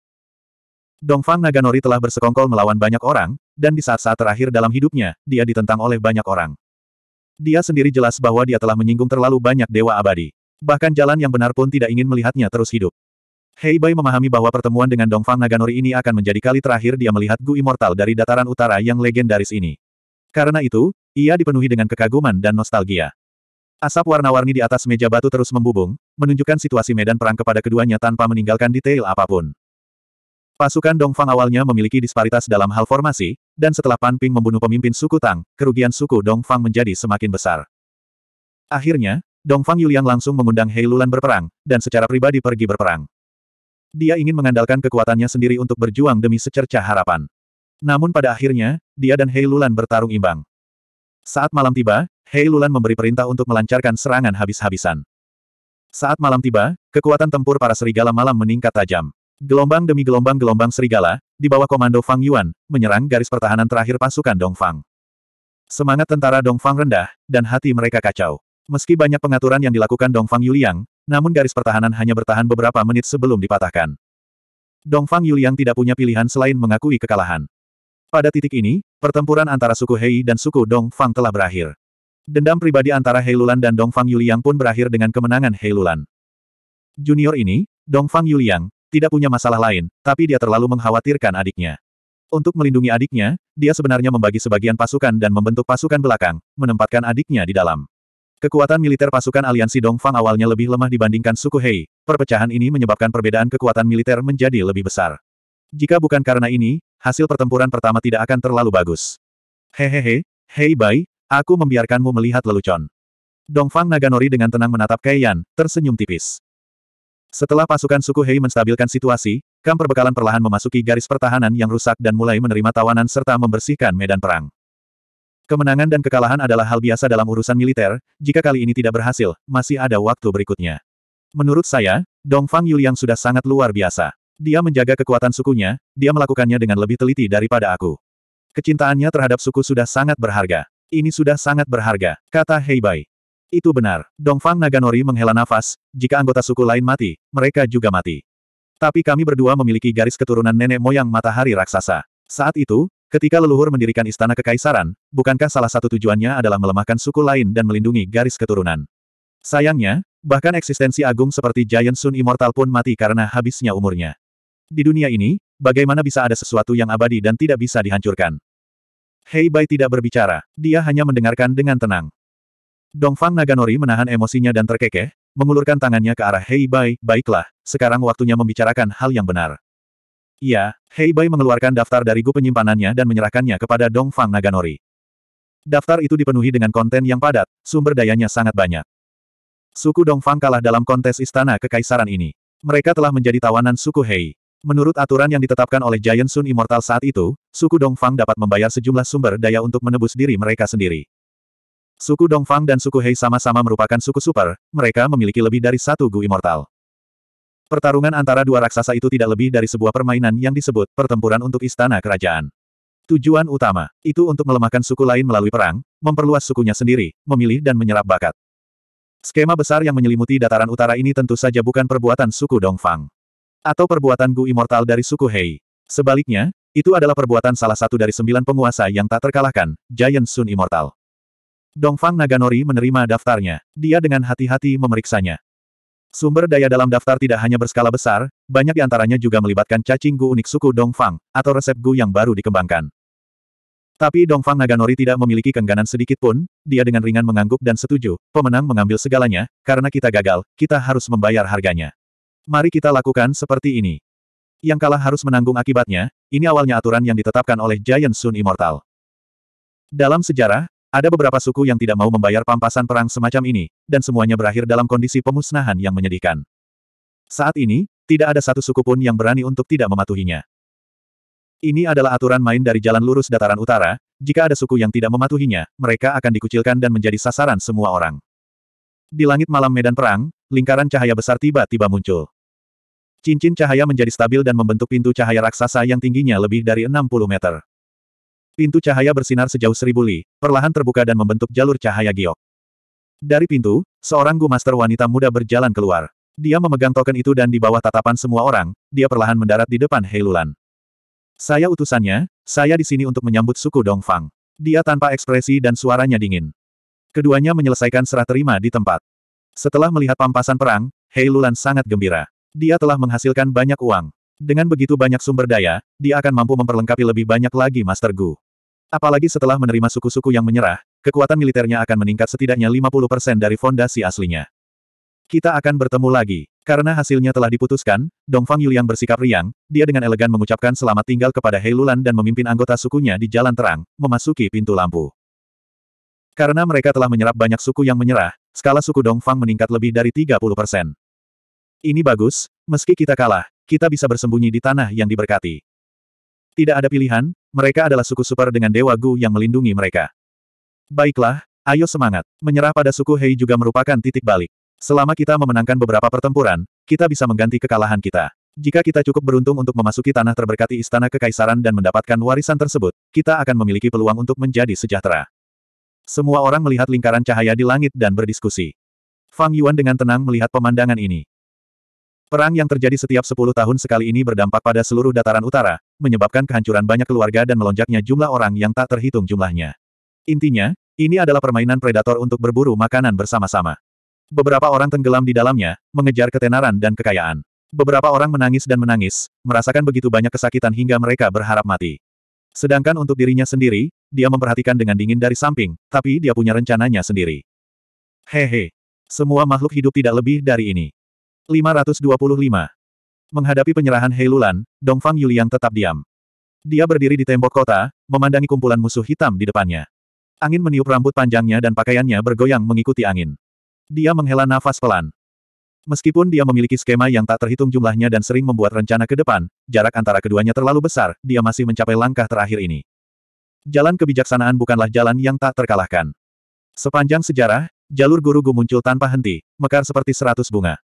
Dongfang Naganori telah bersekongkol melawan banyak orang, dan di saat-saat terakhir dalam hidupnya, dia ditentang oleh banyak orang. Dia sendiri jelas bahwa dia telah menyinggung terlalu banyak dewa abadi. Bahkan jalan yang benar pun tidak ingin melihatnya terus hidup. Hei Bai memahami bahwa pertemuan dengan Dongfang Naganori ini akan menjadi kali terakhir dia melihat Gu Immortal dari dataran utara yang legendaris ini. Karena itu, ia dipenuhi dengan kekaguman dan nostalgia. Asap warna-warni di atas meja batu terus membubung, menunjukkan situasi medan perang kepada keduanya tanpa meninggalkan detail apapun. Pasukan Dongfang awalnya memiliki disparitas dalam hal formasi, dan setelah Pan Ping membunuh pemimpin suku Tang, kerugian suku Dongfang menjadi semakin besar. Akhirnya, Dongfang Yuliang langsung mengundang Hei Lulan berperang, dan secara pribadi pergi berperang. Dia ingin mengandalkan kekuatannya sendiri untuk berjuang demi secerca harapan. Namun pada akhirnya, dia dan Hei Lulan bertarung imbang. Saat malam tiba, Hei Lulan memberi perintah untuk melancarkan serangan habis-habisan. Saat malam tiba, kekuatan tempur para serigala malam meningkat tajam. Gelombang demi gelombang-gelombang serigala, di bawah komando Fang Yuan, menyerang garis pertahanan terakhir pasukan Dongfang. Semangat tentara Dongfang rendah, dan hati mereka kacau. Meski banyak pengaturan yang dilakukan Dongfang Yuliang, namun garis pertahanan hanya bertahan beberapa menit sebelum dipatahkan. Dongfang Yuliang tidak punya pilihan selain mengakui kekalahan. Pada titik ini, pertempuran antara suku Hei dan suku Dongfang telah berakhir. Dendam pribadi antara Hei Lulan dan Dongfang Yuliang pun berakhir dengan kemenangan Hei Lulan. Junior ini, Dongfang Yuliang, tidak punya masalah lain, tapi dia terlalu mengkhawatirkan adiknya. Untuk melindungi adiknya, dia sebenarnya membagi sebagian pasukan dan membentuk pasukan belakang, menempatkan adiknya di dalam. Kekuatan militer pasukan aliansi Dongfang awalnya lebih lemah dibandingkan suku Hei. Perpecahan ini menyebabkan perbedaan kekuatan militer menjadi lebih besar. Jika bukan karena ini, hasil pertempuran pertama tidak akan terlalu bagus. Hehehe, Hei Bai, aku membiarkanmu melihat lelucon. Dongfang Naganori dengan tenang menatap Keian, tersenyum tipis. Setelah pasukan suku Hei menstabilkan situasi, kamp perbekalan perlahan memasuki garis pertahanan yang rusak dan mulai menerima tawanan serta membersihkan medan perang. Kemenangan dan kekalahan adalah hal biasa dalam urusan militer, jika kali ini tidak berhasil, masih ada waktu berikutnya. Menurut saya, Dongfang Yuliang sudah sangat luar biasa. Dia menjaga kekuatan sukunya, dia melakukannya dengan lebih teliti daripada aku. Kecintaannya terhadap suku sudah sangat berharga. Ini sudah sangat berharga, kata Heibai. Itu benar. Dongfang Naganori menghela nafas, jika anggota suku lain mati, mereka juga mati. Tapi kami berdua memiliki garis keturunan nenek moyang matahari raksasa. Saat itu, Ketika leluhur mendirikan istana kekaisaran, bukankah salah satu tujuannya adalah melemahkan suku lain dan melindungi garis keturunan? Sayangnya, bahkan eksistensi agung seperti Giant Sun Immortal pun mati karena habisnya umurnya. Di dunia ini, bagaimana bisa ada sesuatu yang abadi dan tidak bisa dihancurkan? Hei Bai tidak berbicara, dia hanya mendengarkan dengan tenang. Dongfang Naganori menahan emosinya dan terkekeh, mengulurkan tangannya ke arah Hei Bai, baiklah, sekarang waktunya membicarakan hal yang benar. Iya, Bai mengeluarkan daftar dari gu penyimpanannya dan menyerahkannya kepada Dong Fang Naganori. Daftar itu dipenuhi dengan konten yang padat, sumber dayanya sangat banyak. Suku Dong Fang kalah dalam kontes istana kekaisaran ini. Mereka telah menjadi tawanan suku Hei. Menurut aturan yang ditetapkan oleh Giant Sun Immortal saat itu, suku Dong Fang dapat membayar sejumlah sumber daya untuk menebus diri mereka sendiri. Suku Dong Fang dan suku Hei sama-sama merupakan suku super, mereka memiliki lebih dari satu Gu Immortal. Pertarungan antara dua raksasa itu tidak lebih dari sebuah permainan yang disebut pertempuran untuk istana kerajaan. Tujuan utama, itu untuk melemahkan suku lain melalui perang, memperluas sukunya sendiri, memilih dan menyerap bakat. Skema besar yang menyelimuti dataran utara ini tentu saja bukan perbuatan suku Dongfang. Atau perbuatan Gu Immortal dari suku Hei. Sebaliknya, itu adalah perbuatan salah satu dari sembilan penguasa yang tak terkalahkan, Giant Sun Immortal. Dongfang Naganori menerima daftarnya. Dia dengan hati-hati memeriksanya. Sumber daya dalam daftar tidak hanya berskala besar, banyak di antaranya juga melibatkan cacing gu unik suku Dongfang, atau resep gu yang baru dikembangkan. Tapi Dongfang Naganori tidak memiliki kengganan sedikit pun, dia dengan ringan mengangguk dan setuju, pemenang mengambil segalanya, karena kita gagal, kita harus membayar harganya. Mari kita lakukan seperti ini. Yang kalah harus menanggung akibatnya, ini awalnya aturan yang ditetapkan oleh Giant Sun Immortal. Dalam sejarah, ada beberapa suku yang tidak mau membayar pampasan perang semacam ini, dan semuanya berakhir dalam kondisi pemusnahan yang menyedihkan. Saat ini, tidak ada satu suku pun yang berani untuk tidak mematuhinya. Ini adalah aturan main dari jalan lurus dataran utara, jika ada suku yang tidak mematuhinya, mereka akan dikucilkan dan menjadi sasaran semua orang. Di langit malam medan perang, lingkaran cahaya besar tiba-tiba muncul. Cincin cahaya menjadi stabil dan membentuk pintu cahaya raksasa yang tingginya lebih dari 60 meter. Pintu cahaya bersinar sejauh seribu li, perlahan terbuka dan membentuk jalur cahaya giok. Dari pintu, seorang Gu Master wanita muda berjalan keluar. Dia memegang token itu dan di bawah tatapan semua orang, dia perlahan mendarat di depan Heilulan. Saya utusannya, saya di sini untuk menyambut suku Dongfang. Dia tanpa ekspresi dan suaranya dingin. Keduanya menyelesaikan serah terima di tempat. Setelah melihat pampasan perang, Heilulan sangat gembira. Dia telah menghasilkan banyak uang. Dengan begitu banyak sumber daya, dia akan mampu memperlengkapi lebih banyak lagi Master Gu. Apalagi setelah menerima suku-suku yang menyerah, kekuatan militernya akan meningkat setidaknya 50% dari fondasi aslinya. Kita akan bertemu lagi. Karena hasilnya telah diputuskan, Dongfang Yuliang bersikap riang, dia dengan elegan mengucapkan selamat tinggal kepada Heilulan dan memimpin anggota sukunya di jalan terang, memasuki pintu lampu. Karena mereka telah menyerap banyak suku yang menyerah, skala suku Dongfang meningkat lebih dari 30%. Ini bagus, meski kita kalah, kita bisa bersembunyi di tanah yang diberkati. Tidak ada pilihan, mereka adalah suku super dengan Dewa Gu yang melindungi mereka. Baiklah, ayo semangat. Menyerah pada suku Hei juga merupakan titik balik. Selama kita memenangkan beberapa pertempuran, kita bisa mengganti kekalahan kita. Jika kita cukup beruntung untuk memasuki tanah terberkati Istana Kekaisaran dan mendapatkan warisan tersebut, kita akan memiliki peluang untuk menjadi sejahtera. Semua orang melihat lingkaran cahaya di langit dan berdiskusi. Fang Yuan dengan tenang melihat pemandangan ini. Perang yang terjadi setiap 10 tahun sekali ini berdampak pada seluruh dataran utara, menyebabkan kehancuran banyak keluarga dan melonjaknya jumlah orang yang tak terhitung jumlahnya. Intinya, ini adalah permainan predator untuk berburu makanan bersama-sama. Beberapa orang tenggelam di dalamnya, mengejar ketenaran dan kekayaan. Beberapa orang menangis dan menangis, merasakan begitu banyak kesakitan hingga mereka berharap mati. Sedangkan untuk dirinya sendiri, dia memperhatikan dengan dingin dari samping, tapi dia punya rencananya sendiri. Hehe. Semua makhluk hidup tidak lebih dari ini. 525. Menghadapi penyerahan Heilulan, Dongfang Yuliang tetap diam. Dia berdiri di tembok kota, memandangi kumpulan musuh hitam di depannya. Angin meniup rambut panjangnya dan pakaiannya bergoyang mengikuti angin. Dia menghela nafas pelan. Meskipun dia memiliki skema yang tak terhitung jumlahnya dan sering membuat rencana ke depan, jarak antara keduanya terlalu besar, dia masih mencapai langkah terakhir ini. Jalan kebijaksanaan bukanlah jalan yang tak terkalahkan. Sepanjang sejarah, jalur guru guru muncul tanpa henti, mekar seperti seratus bunga.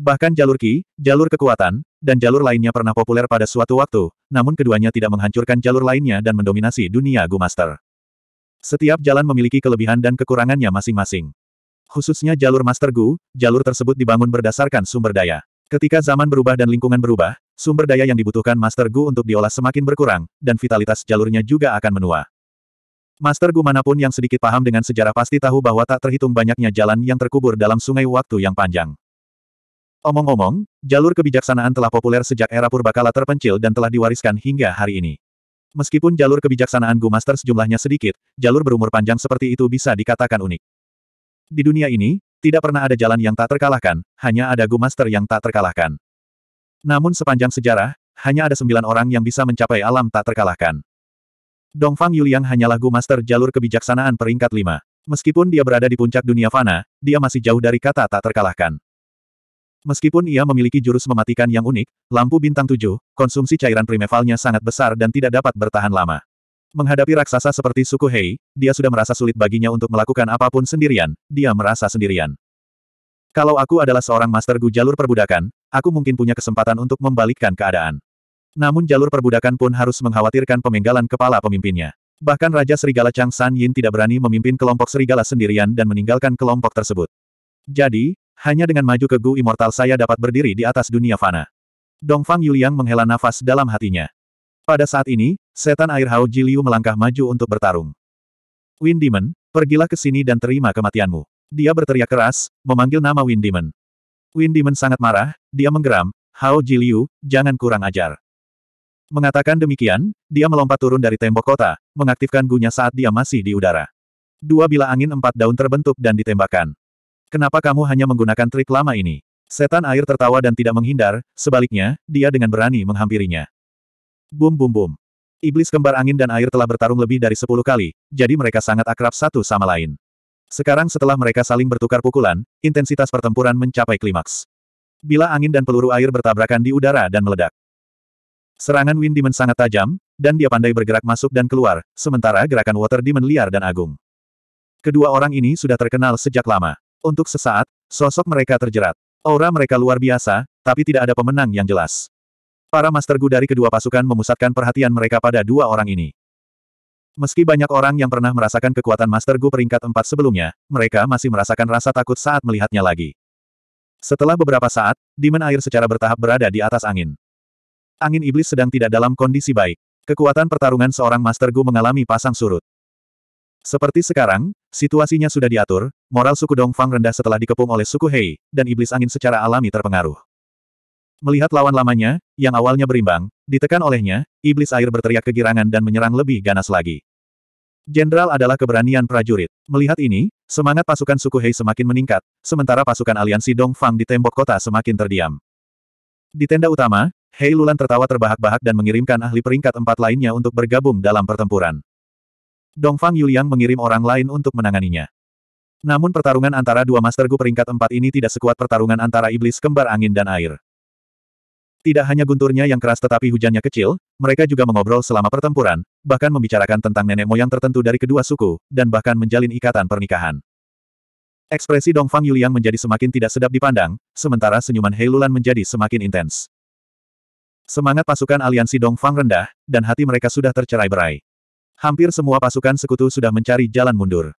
Bahkan jalur Ki, jalur kekuatan, dan jalur lainnya pernah populer pada suatu waktu, namun keduanya tidak menghancurkan jalur lainnya dan mendominasi dunia Gu Master. Setiap jalan memiliki kelebihan dan kekurangannya masing-masing. Khususnya jalur Master Gu, jalur tersebut dibangun berdasarkan sumber daya. Ketika zaman berubah dan lingkungan berubah, sumber daya yang dibutuhkan Master Gu untuk diolah semakin berkurang, dan vitalitas jalurnya juga akan menua. Master Gu manapun yang sedikit paham dengan sejarah pasti tahu bahwa tak terhitung banyaknya jalan yang terkubur dalam sungai waktu yang panjang. Omong-omong, jalur kebijaksanaan telah populer sejak era purbakala terpencil dan telah diwariskan hingga hari ini. Meskipun jalur kebijaksanaan Gu Master sejumlahnya sedikit, jalur berumur panjang seperti itu bisa dikatakan unik. Di dunia ini, tidak pernah ada jalan yang tak terkalahkan, hanya ada Gu Master yang tak terkalahkan. Namun sepanjang sejarah, hanya ada sembilan orang yang bisa mencapai alam tak terkalahkan. Dongfang Yuliang hanyalah Gu Master jalur kebijaksanaan peringkat lima. Meskipun dia berada di puncak dunia fana, dia masih jauh dari kata tak terkalahkan. Meskipun ia memiliki jurus mematikan yang unik, lampu bintang tujuh, konsumsi cairan primevalnya sangat besar dan tidak dapat bertahan lama. Menghadapi raksasa seperti suku Hei, dia sudah merasa sulit baginya untuk melakukan apapun sendirian, dia merasa sendirian. Kalau aku adalah seorang master gu jalur perbudakan, aku mungkin punya kesempatan untuk membalikkan keadaan. Namun jalur perbudakan pun harus mengkhawatirkan pemenggalan kepala pemimpinnya. Bahkan Raja Serigala Chang San Yin tidak berani memimpin kelompok serigala sendirian dan meninggalkan kelompok tersebut. Jadi, hanya dengan maju ke Gu Immortal saya dapat berdiri di atas dunia fana. Dongfang Yuliang menghela nafas dalam hatinya. Pada saat ini, setan air Hao Jiliu melangkah maju untuk bertarung. Wind Demon, pergilah ke sini dan terima kematianmu. Dia berteriak keras, memanggil nama Wind Demon. Wind Demon sangat marah, dia menggeram, Hao Jiliu, jangan kurang ajar. Mengatakan demikian, dia melompat turun dari tembok kota, mengaktifkan gunya saat dia masih di udara. Dua bila angin empat daun terbentuk dan ditembakkan. Kenapa kamu hanya menggunakan trik lama ini? Setan air tertawa dan tidak menghindar, sebaliknya, dia dengan berani menghampirinya. Bum bum bum. Iblis kembar angin dan air telah bertarung lebih dari sepuluh kali, jadi mereka sangat akrab satu sama lain. Sekarang setelah mereka saling bertukar pukulan, intensitas pertempuran mencapai klimaks. Bila angin dan peluru air bertabrakan di udara dan meledak. Serangan Wind Demon sangat tajam, dan dia pandai bergerak masuk dan keluar, sementara gerakan Water Demon liar dan agung. Kedua orang ini sudah terkenal sejak lama. Untuk sesaat, sosok mereka terjerat. Aura mereka luar biasa, tapi tidak ada pemenang yang jelas. Para Master Gu dari kedua pasukan memusatkan perhatian mereka pada dua orang ini. Meski banyak orang yang pernah merasakan kekuatan Master Gu peringkat empat sebelumnya, mereka masih merasakan rasa takut saat melihatnya lagi. Setelah beberapa saat, Demon Air secara bertahap berada di atas angin. Angin iblis sedang tidak dalam kondisi baik. Kekuatan pertarungan seorang Master Gu mengalami pasang surut. Seperti sekarang, situasinya sudah diatur, moral suku Dongfang rendah setelah dikepung oleh suku Hei, dan iblis angin secara alami terpengaruh. Melihat lawan lamanya, yang awalnya berimbang, ditekan olehnya, iblis air berteriak kegirangan dan menyerang lebih ganas lagi. Jenderal adalah keberanian prajurit. Melihat ini, semangat pasukan suku Hei semakin meningkat, sementara pasukan aliansi Dongfang di tembok kota semakin terdiam. Di tenda utama, Hei Lulan tertawa terbahak-bahak dan mengirimkan ahli peringkat empat lainnya untuk bergabung dalam pertempuran. Dongfang Yuliang mengirim orang lain untuk menanganinya. Namun pertarungan antara dua Master Gu peringkat empat ini tidak sekuat pertarungan antara iblis kembar angin dan air. Tidak hanya gunturnya yang keras tetapi hujannya kecil, mereka juga mengobrol selama pertempuran, bahkan membicarakan tentang nenek moyang tertentu dari kedua suku, dan bahkan menjalin ikatan pernikahan. Ekspresi Dongfang Yuliang menjadi semakin tidak sedap dipandang, sementara senyuman Heilulan menjadi semakin intens. Semangat pasukan aliansi Dongfang rendah, dan hati mereka sudah tercerai-berai. Hampir semua pasukan sekutu sudah mencari jalan mundur.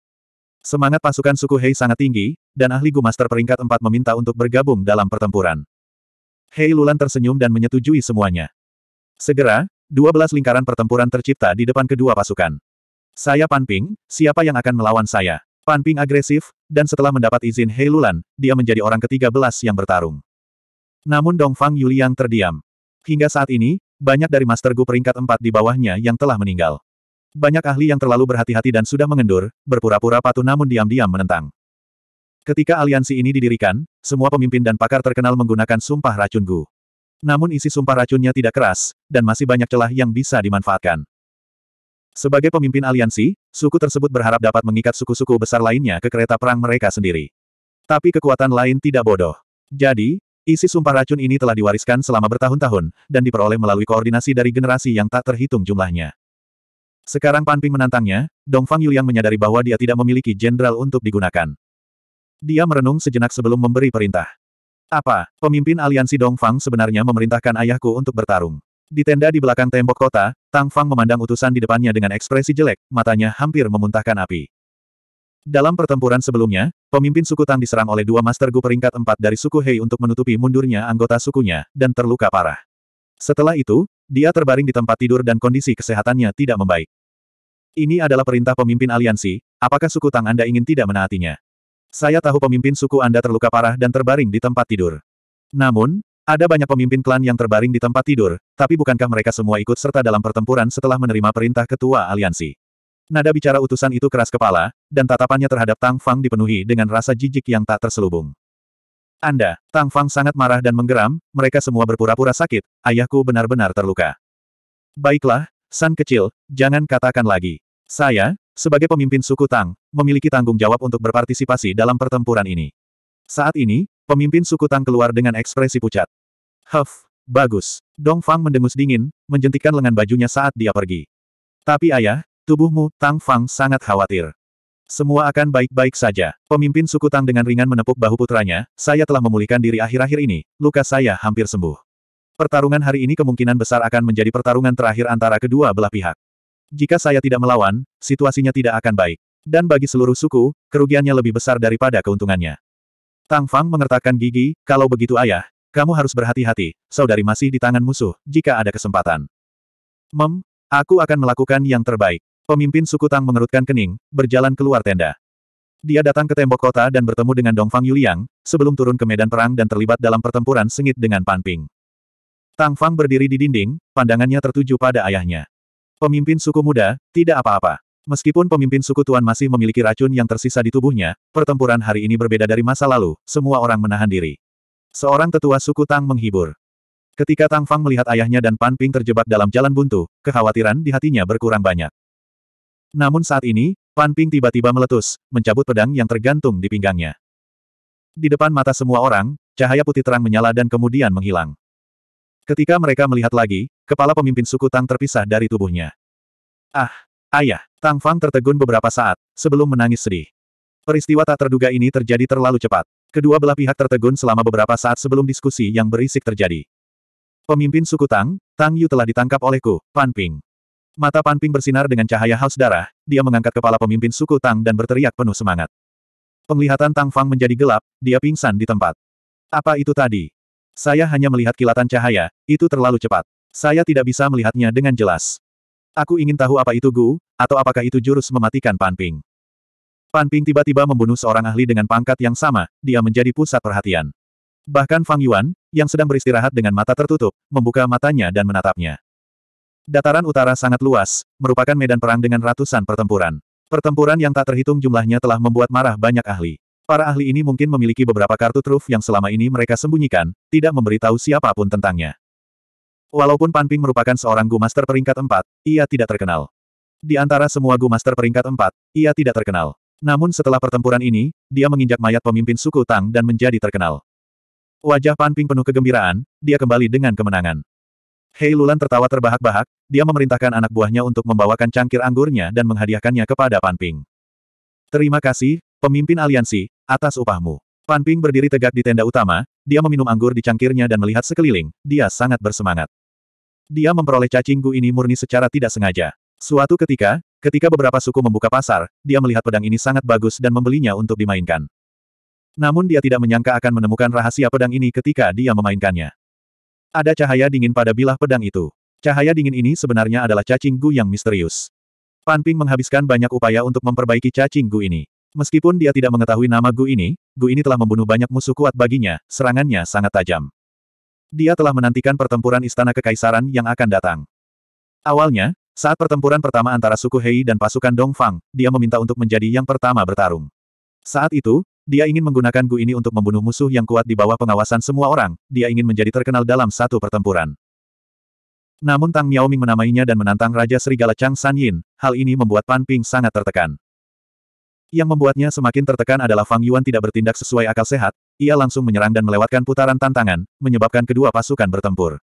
Semangat pasukan suku Hei sangat tinggi, dan ahli Master peringkat 4 meminta untuk bergabung dalam pertempuran. Hei Lulan tersenyum dan menyetujui semuanya. Segera, 12 lingkaran pertempuran tercipta di depan kedua pasukan. Saya Panping, siapa yang akan melawan saya? Panping agresif, dan setelah mendapat izin Hei Lulan, dia menjadi orang ke-13 yang bertarung. Namun Dongfang Yuliang terdiam. Hingga saat ini, banyak dari Master Gu peringkat 4 di bawahnya yang telah meninggal. Banyak ahli yang terlalu berhati-hati dan sudah mengendur, berpura-pura patuh namun diam-diam menentang. Ketika aliansi ini didirikan, semua pemimpin dan pakar terkenal menggunakan sumpah racun Gu. Namun isi sumpah racunnya tidak keras, dan masih banyak celah yang bisa dimanfaatkan. Sebagai pemimpin aliansi, suku tersebut berharap dapat mengikat suku-suku besar lainnya ke kereta perang mereka sendiri. Tapi kekuatan lain tidak bodoh. Jadi, isi sumpah racun ini telah diwariskan selama bertahun-tahun, dan diperoleh melalui koordinasi dari generasi yang tak terhitung jumlahnya. Sekarang Panping menantangnya, Dong Yu yang menyadari bahwa dia tidak memiliki jenderal untuk digunakan. Dia merenung sejenak sebelum memberi perintah. Apa, pemimpin aliansi Dong Fang sebenarnya memerintahkan ayahku untuk bertarung? Di tenda di belakang tembok kota, Tang Fang memandang utusan di depannya dengan ekspresi jelek, matanya hampir memuntahkan api. Dalam pertempuran sebelumnya, pemimpin suku Tang diserang oleh dua Master Gu peringkat empat dari suku Hei untuk menutupi mundurnya anggota sukunya, dan terluka parah. Setelah itu, dia terbaring di tempat tidur dan kondisi kesehatannya tidak membaik. Ini adalah perintah pemimpin aliansi, apakah suku Tang Anda ingin tidak menaatinya? Saya tahu pemimpin suku Anda terluka parah dan terbaring di tempat tidur. Namun, ada banyak pemimpin klan yang terbaring di tempat tidur, tapi bukankah mereka semua ikut serta dalam pertempuran setelah menerima perintah ketua aliansi? Nada bicara utusan itu keras kepala, dan tatapannya terhadap Tang Fang dipenuhi dengan rasa jijik yang tak terselubung. Anda, Tang Fang sangat marah dan menggeram, mereka semua berpura-pura sakit, ayahku benar-benar terluka. Baiklah, San kecil, jangan katakan lagi. Saya, sebagai pemimpin suku Tang, memiliki tanggung jawab untuk berpartisipasi dalam pertempuran ini. Saat ini, pemimpin suku Tang keluar dengan ekspresi pucat. Huff, bagus. Dong Fang mendengus dingin, menjentikkan lengan bajunya saat dia pergi. Tapi ayah, tubuhmu, Tang Fang sangat khawatir. Semua akan baik-baik saja. Pemimpin suku Tang dengan ringan menepuk bahu putranya, saya telah memulihkan diri akhir-akhir ini, luka saya hampir sembuh. Pertarungan hari ini kemungkinan besar akan menjadi pertarungan terakhir antara kedua belah pihak. Jika saya tidak melawan, situasinya tidak akan baik. Dan bagi seluruh suku, kerugiannya lebih besar daripada keuntungannya. Tang Fang mengertakkan gigi, kalau begitu ayah, kamu harus berhati-hati, saudari masih di tangan musuh, jika ada kesempatan. Mem, aku akan melakukan yang terbaik. Pemimpin suku Tang mengerutkan kening, berjalan keluar tenda. Dia datang ke tembok kota dan bertemu dengan Dongfang Yuliang, sebelum turun ke medan perang dan terlibat dalam pertempuran sengit dengan Panping. Tang Fang berdiri di dinding, pandangannya tertuju pada ayahnya. Pemimpin suku muda, tidak apa-apa. Meskipun pemimpin suku Tuan masih memiliki racun yang tersisa di tubuhnya, pertempuran hari ini berbeda dari masa lalu, semua orang menahan diri. Seorang tetua suku Tang menghibur. Ketika Tang Fang melihat ayahnya dan Panping terjebak dalam jalan buntu, kekhawatiran di hatinya berkurang banyak. Namun saat ini, Pan Ping tiba-tiba meletus, mencabut pedang yang tergantung di pinggangnya. Di depan mata semua orang, cahaya putih terang menyala dan kemudian menghilang. Ketika mereka melihat lagi, kepala pemimpin suku Tang terpisah dari tubuhnya. Ah, ayah, Tang Fang tertegun beberapa saat, sebelum menangis sedih. Peristiwa tak terduga ini terjadi terlalu cepat. Kedua belah pihak tertegun selama beberapa saat sebelum diskusi yang berisik terjadi. Pemimpin suku Tang, Tang Yu telah ditangkap olehku, Pan Ping. Mata Panping bersinar dengan cahaya haus darah, dia mengangkat kepala pemimpin suku Tang dan berteriak penuh semangat. Penglihatan Tang Fang menjadi gelap, dia pingsan di tempat. Apa itu tadi? Saya hanya melihat kilatan cahaya, itu terlalu cepat. Saya tidak bisa melihatnya dengan jelas. Aku ingin tahu apa itu Gu, atau apakah itu jurus mematikan Panping. Panping tiba-tiba membunuh seorang ahli dengan pangkat yang sama, dia menjadi pusat perhatian. Bahkan Fang Yuan, yang sedang beristirahat dengan mata tertutup, membuka matanya dan menatapnya. Dataran utara sangat luas, merupakan medan perang dengan ratusan pertempuran. Pertempuran yang tak terhitung jumlahnya telah membuat marah banyak ahli. Para ahli ini mungkin memiliki beberapa kartu truf yang selama ini mereka sembunyikan, tidak memberitahu siapapun tentangnya. Walaupun Panping merupakan seorang Gu Master peringkat 4, ia tidak terkenal. Di antara semua Gu Master peringkat 4, ia tidak terkenal. Namun setelah pertempuran ini, dia menginjak mayat pemimpin suku Tang dan menjadi terkenal. Wajah Panping penuh kegembiraan, dia kembali dengan kemenangan. Hei Lulan tertawa terbahak-bahak, dia memerintahkan anak buahnya untuk membawakan cangkir anggurnya dan menghadiahkannya kepada Panping. Terima kasih, pemimpin aliansi, atas upahmu. Panping berdiri tegak di tenda utama, dia meminum anggur di cangkirnya dan melihat sekeliling, dia sangat bersemangat. Dia memperoleh cacing gu ini murni secara tidak sengaja. Suatu ketika, ketika beberapa suku membuka pasar, dia melihat pedang ini sangat bagus dan membelinya untuk dimainkan. Namun dia tidak menyangka akan menemukan rahasia pedang ini ketika dia memainkannya. Ada cahaya dingin pada bilah pedang itu. Cahaya dingin ini sebenarnya adalah cacing gu yang misterius. Pan menghabiskan banyak upaya untuk memperbaiki cacing gu ini. Meskipun dia tidak mengetahui nama gu ini, gu ini telah membunuh banyak musuh kuat baginya, serangannya sangat tajam. Dia telah menantikan pertempuran istana kekaisaran yang akan datang. Awalnya, saat pertempuran pertama antara suku Hei dan pasukan Dongfang, dia meminta untuk menjadi yang pertama bertarung. Saat itu, dia ingin menggunakan Gu ini untuk membunuh musuh yang kuat di bawah pengawasan semua orang, dia ingin menjadi terkenal dalam satu pertempuran. Namun Tang Miaoming menamainya dan menantang Raja Serigala Chang San Yin, hal ini membuat Pan Ping sangat tertekan. Yang membuatnya semakin tertekan adalah Fang Yuan tidak bertindak sesuai akal sehat, ia langsung menyerang dan melewatkan putaran tantangan, menyebabkan kedua pasukan bertempur.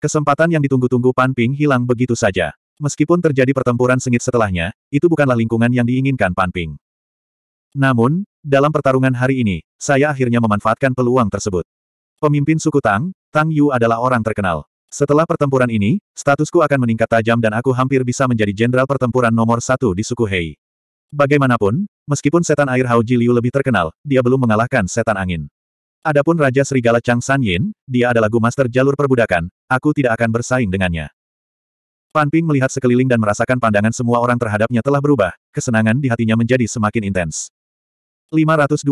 Kesempatan yang ditunggu-tunggu Pan Ping hilang begitu saja. Meskipun terjadi pertempuran sengit setelahnya, itu bukanlah lingkungan yang diinginkan Pan Ping. Namun, dalam pertarungan hari ini, saya akhirnya memanfaatkan peluang tersebut. Pemimpin suku Tang, Tang Yu adalah orang terkenal. Setelah pertempuran ini, statusku akan meningkat tajam dan aku hampir bisa menjadi jenderal pertempuran nomor satu di suku Hei. Bagaimanapun, meskipun setan air Hao Jiliu lebih terkenal, dia belum mengalahkan setan angin. Adapun Raja Serigala Chang San Yin, dia adalah master jalur perbudakan, aku tidak akan bersaing dengannya. Pan Ping melihat sekeliling dan merasakan pandangan semua orang terhadapnya telah berubah, kesenangan di hatinya menjadi semakin intens. 526.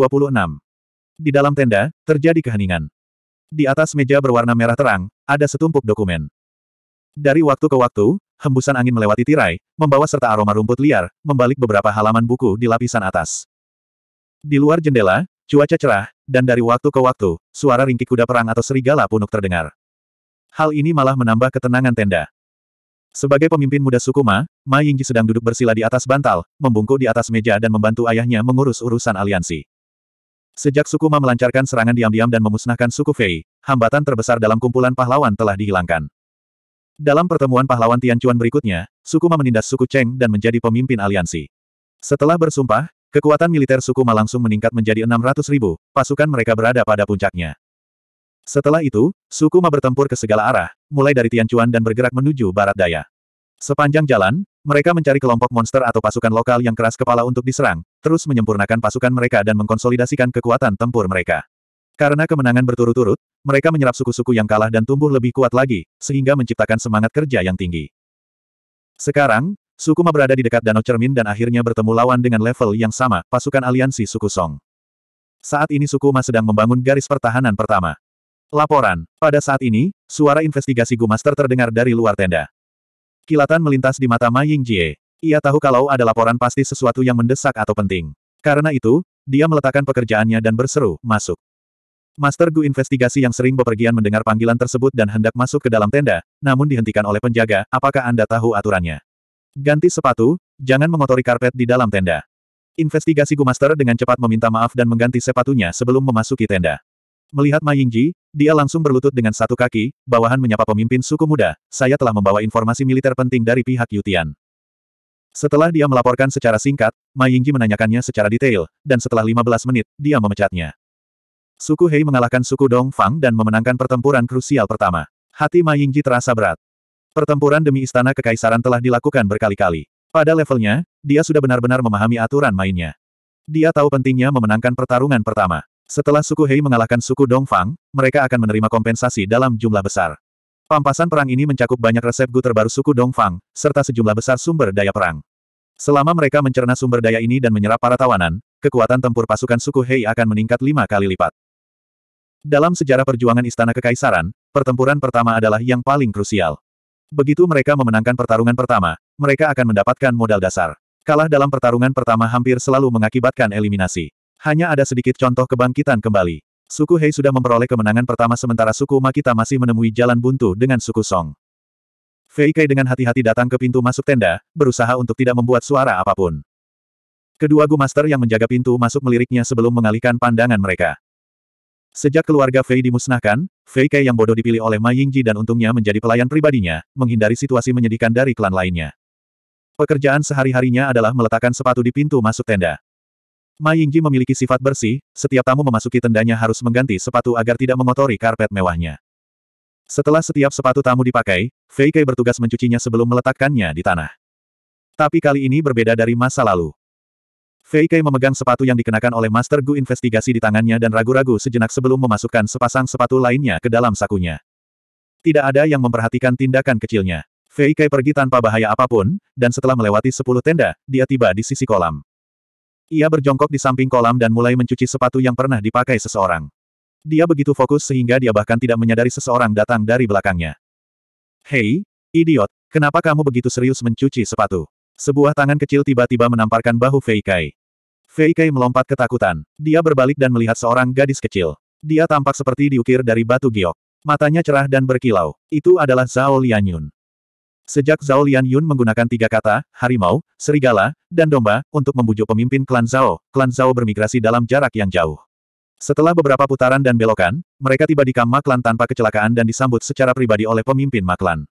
Di dalam tenda, terjadi keheningan. Di atas meja berwarna merah terang, ada setumpuk dokumen. Dari waktu ke waktu, hembusan angin melewati tirai, membawa serta aroma rumput liar, membalik beberapa halaman buku di lapisan atas. Di luar jendela, cuaca cerah, dan dari waktu ke waktu, suara ringkik kuda perang atau serigala punuk terdengar. Hal ini malah menambah ketenangan tenda. Sebagai pemimpin muda suku Ma, Ma Yingji sedang duduk bersila di atas bantal, membungkuk di atas meja dan membantu ayahnya mengurus urusan aliansi. Sejak suku Ma melancarkan serangan diam-diam dan memusnahkan suku Fei, hambatan terbesar dalam kumpulan pahlawan telah dihilangkan. Dalam pertemuan pahlawan Tianchuan berikutnya, suku Ma menindas suku Cheng dan menjadi pemimpin aliansi. Setelah bersumpah, kekuatan militer suku Ma langsung meningkat menjadi 600 ribu, pasukan mereka berada pada puncaknya. Setelah itu, suku Ma bertempur ke segala arah, mulai dari Tianchuan dan bergerak menuju barat daya. Sepanjang jalan, mereka mencari kelompok monster atau pasukan lokal yang keras kepala untuk diserang, terus menyempurnakan pasukan mereka dan mengkonsolidasikan kekuatan tempur mereka. Karena kemenangan berturut-turut, mereka menyerap suku-suku yang kalah dan tumbuh lebih kuat lagi, sehingga menciptakan semangat kerja yang tinggi. Sekarang, Sukuma berada di dekat Danau Cermin dan akhirnya bertemu lawan dengan level yang sama, pasukan aliansi suku Song. Saat ini Sukuma sedang membangun garis pertahanan pertama. Laporan. Pada saat ini, suara investigasi Gumaster terdengar dari luar tenda. Kilatan melintas di mata Ma Ying Jie. Ia tahu kalau ada laporan pasti sesuatu yang mendesak atau penting. Karena itu, dia meletakkan pekerjaannya dan berseru, masuk. Master Gu investigasi yang sering bepergian mendengar panggilan tersebut dan hendak masuk ke dalam tenda, namun dihentikan oleh penjaga, apakah Anda tahu aturannya? Ganti sepatu, jangan mengotori karpet di dalam tenda. Investigasi Gumaster dengan cepat meminta maaf dan mengganti sepatunya sebelum memasuki tenda. Melihat Ma Yingji, dia langsung berlutut dengan satu kaki, bawahan menyapa pemimpin suku muda, saya telah membawa informasi militer penting dari pihak Yutian. Setelah dia melaporkan secara singkat, Ma Yingji menanyakannya secara detail, dan setelah 15 menit, dia memecatnya. Suku Hei mengalahkan suku Dong Fang dan memenangkan pertempuran krusial pertama. Hati Ma Yingji terasa berat. Pertempuran demi istana kekaisaran telah dilakukan berkali-kali. Pada levelnya, dia sudah benar-benar memahami aturan mainnya. Dia tahu pentingnya memenangkan pertarungan pertama. Setelah suku Hei mengalahkan suku Dongfang, mereka akan menerima kompensasi dalam jumlah besar. Pampasan perang ini mencakup banyak resep gu terbaru suku Dongfang, serta sejumlah besar sumber daya perang. Selama mereka mencerna sumber daya ini dan menyerap para tawanan, kekuatan tempur pasukan suku Hei akan meningkat lima kali lipat. Dalam sejarah perjuangan Istana Kekaisaran, pertempuran pertama adalah yang paling krusial. Begitu mereka memenangkan pertarungan pertama, mereka akan mendapatkan modal dasar. Kalah dalam pertarungan pertama hampir selalu mengakibatkan eliminasi. Hanya ada sedikit contoh kebangkitan kembali. Suku Hei sudah memperoleh kemenangan pertama sementara suku Makita masih menemui jalan buntu dengan suku Song. Fei Kai dengan hati-hati datang ke pintu masuk tenda, berusaha untuk tidak membuat suara apapun. Kedua Gu Master yang menjaga pintu masuk meliriknya sebelum mengalihkan pandangan mereka. Sejak keluarga Fei dimusnahkan, Fei Kai yang bodoh dipilih oleh Ma Yingji dan untungnya menjadi pelayan pribadinya, menghindari situasi menyedihkan dari klan lainnya. Pekerjaan sehari-harinya adalah meletakkan sepatu di pintu masuk tenda. Ma Yingji memiliki sifat bersih, setiap tamu memasuki tendanya harus mengganti sepatu agar tidak mengotori karpet mewahnya. Setelah setiap sepatu tamu dipakai, Fei Kei bertugas mencucinya sebelum meletakkannya di tanah. Tapi kali ini berbeda dari masa lalu. Fei Kei memegang sepatu yang dikenakan oleh Master Gu investigasi di tangannya dan ragu-ragu sejenak sebelum memasukkan sepasang sepatu lainnya ke dalam sakunya. Tidak ada yang memperhatikan tindakan kecilnya. Fei Kei pergi tanpa bahaya apapun, dan setelah melewati sepuluh tenda, dia tiba di sisi kolam. Ia berjongkok di samping kolam dan mulai mencuci sepatu yang pernah dipakai seseorang. Dia begitu fokus sehingga dia bahkan tidak menyadari seseorang datang dari belakangnya. Hei, idiot, kenapa kamu begitu serius mencuci sepatu? Sebuah tangan kecil tiba-tiba menamparkan bahu Fei Kai. Fei Kai melompat ketakutan. Dia berbalik dan melihat seorang gadis kecil. Dia tampak seperti diukir dari batu giok. Matanya cerah dan berkilau. Itu adalah Zhao Lianyun. Sejak Zhao Lian Yun menggunakan tiga kata, harimau, serigala, dan domba, untuk membujuk pemimpin klan Zhao, klan Zhao bermigrasi dalam jarak yang jauh. Setelah beberapa putaran dan belokan, mereka tiba di Kam Maklan tanpa kecelakaan dan disambut secara pribadi oleh pemimpin Maklan.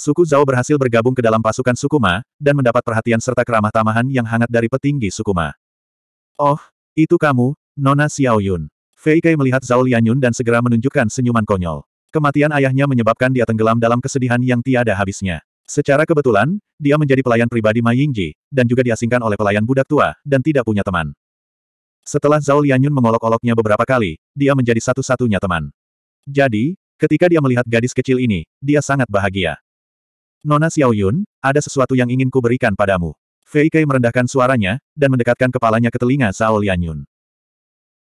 Suku Zhao berhasil bergabung ke dalam pasukan Sukuma dan mendapat perhatian serta keramah tamahan yang hangat dari petinggi Sukuma. Oh, itu kamu, Nona Xiaoyun. Fei Kai melihat Zhao Yun dan segera menunjukkan senyuman konyol. Kematian ayahnya menyebabkan dia tenggelam dalam kesedihan yang tiada habisnya. Secara kebetulan, dia menjadi pelayan pribadi Ma Yingji, dan juga diasingkan oleh pelayan budak tua, dan tidak punya teman. Setelah Zhao Lianyun mengolok-oloknya beberapa kali, dia menjadi satu-satunya teman. Jadi, ketika dia melihat gadis kecil ini, dia sangat bahagia. Nona Xiaoyun, ada sesuatu yang ingin kuberikan padamu. Fei Kai merendahkan suaranya, dan mendekatkan kepalanya ke telinga Zhao Lianyun.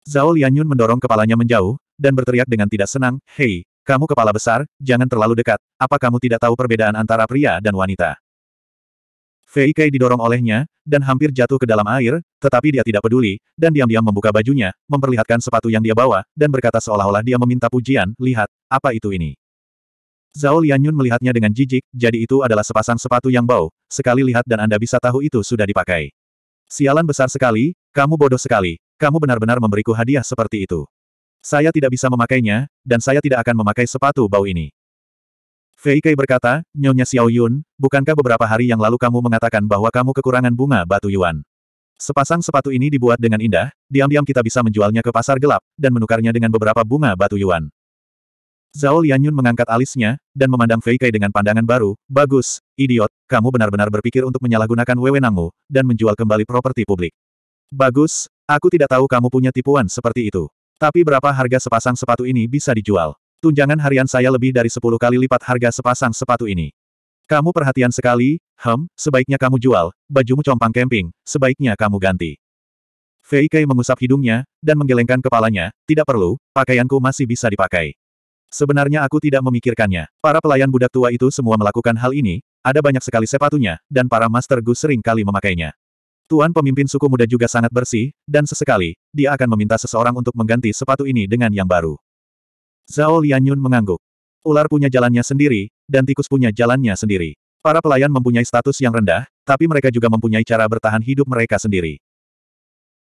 Zhao Lianyun mendorong kepalanya menjauh, dan berteriak dengan tidak senang, Hei, kamu kepala besar, jangan terlalu dekat. Apa kamu tidak tahu perbedaan antara pria dan wanita? Fei Kei didorong olehnya, dan hampir jatuh ke dalam air, tetapi dia tidak peduli, dan diam-diam membuka bajunya, memperlihatkan sepatu yang dia bawa, dan berkata seolah-olah dia meminta pujian, lihat, apa itu ini? Zhao Lianyun melihatnya dengan jijik, jadi itu adalah sepasang sepatu yang bau, sekali lihat dan Anda bisa tahu itu sudah dipakai. Sialan besar sekali, kamu bodoh sekali, kamu benar-benar memberiku hadiah seperti itu. Saya tidak bisa memakainya, dan saya tidak akan memakai sepatu bau ini. Fei Kei berkata, Nyonya Xiao Yun, bukankah beberapa hari yang lalu kamu mengatakan bahwa kamu kekurangan bunga batu yuan? Sepasang sepatu ini dibuat dengan indah, diam-diam kita bisa menjualnya ke pasar gelap, dan menukarnya dengan beberapa bunga batu yuan. Zhao Lianyun mengangkat alisnya, dan memandang Fei Kai dengan pandangan baru, bagus, idiot, kamu benar-benar berpikir untuk menyalahgunakan wewenangmu, dan menjual kembali properti publik. Bagus, aku tidak tahu kamu punya tipuan seperti itu. Tapi berapa harga sepasang sepatu ini bisa dijual? Tunjangan harian saya lebih dari 10 kali lipat harga sepasang sepatu ini. Kamu perhatian sekali, hem, sebaiknya kamu jual, bajumu compang camping, sebaiknya kamu ganti. Fei mengusap hidungnya, dan menggelengkan kepalanya, tidak perlu, pakaianku masih bisa dipakai. Sebenarnya aku tidak memikirkannya. Para pelayan budak tua itu semua melakukan hal ini, ada banyak sekali sepatunya, dan para master Gu sering kali memakainya. Tuan pemimpin suku muda juga sangat bersih, dan sesekali, dia akan meminta seseorang untuk mengganti sepatu ini dengan yang baru. Zhao Lianyun mengangguk. Ular punya jalannya sendiri, dan tikus punya jalannya sendiri. Para pelayan mempunyai status yang rendah, tapi mereka juga mempunyai cara bertahan hidup mereka sendiri.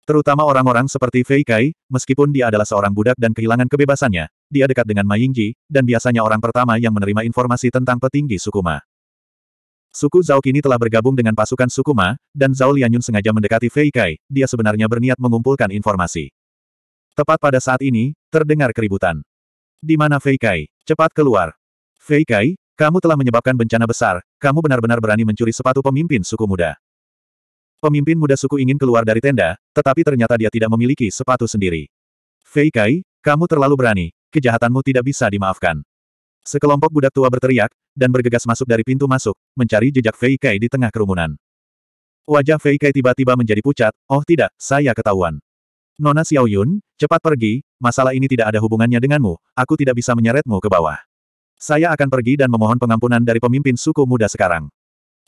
Terutama orang-orang seperti Fei Kai, meskipun dia adalah seorang budak dan kehilangan kebebasannya, dia dekat dengan Ma Yingji, dan biasanya orang pertama yang menerima informasi tentang petinggi suku Ma. Suku Zhao kini telah bergabung dengan pasukan suku Ma, dan Zhao Lianyun sengaja mendekati Fei Kai, dia sebenarnya berniat mengumpulkan informasi. Tepat pada saat ini, terdengar keributan. Di mana Fei Kai? Cepat keluar. Fei Kai, kamu telah menyebabkan bencana besar, kamu benar-benar berani mencuri sepatu pemimpin suku muda. Pemimpin muda suku ingin keluar dari tenda, tetapi ternyata dia tidak memiliki sepatu sendiri. Fei Kai, kamu terlalu berani, kejahatanmu tidak bisa dimaafkan. Sekelompok budak tua berteriak, dan bergegas masuk dari pintu masuk, mencari jejak Fei Kai di tengah kerumunan. Wajah Fei Kai tiba-tiba menjadi pucat, oh tidak, saya ketahuan. Nona Xiao Yun cepat pergi, masalah ini tidak ada hubungannya denganmu, aku tidak bisa menyeretmu ke bawah. Saya akan pergi dan memohon pengampunan dari pemimpin suku muda sekarang.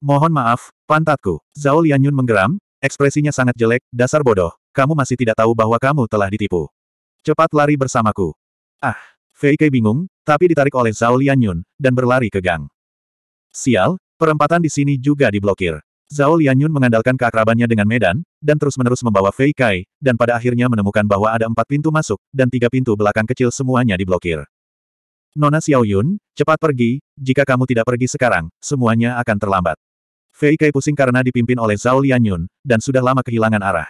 Mohon maaf, pantatku. Zhao Lianyun menggeram, ekspresinya sangat jelek, dasar bodoh, kamu masih tidak tahu bahwa kamu telah ditipu. Cepat lari bersamaku. Ah, Fei Kai bingung, tapi ditarik oleh Zhao Lianyun, dan berlari ke gang. Sial, perempatan di sini juga diblokir. Zhao Lianyun mengandalkan keakrabannya dengan Medan, dan terus-menerus membawa Fei Kai, dan pada akhirnya menemukan bahwa ada empat pintu masuk, dan tiga pintu belakang kecil semuanya diblokir. Nona Xiaoyun, cepat pergi, jika kamu tidak pergi sekarang, semuanya akan terlambat. Fei Kai pusing karena dipimpin oleh Zhao Lianyun, dan sudah lama kehilangan arah.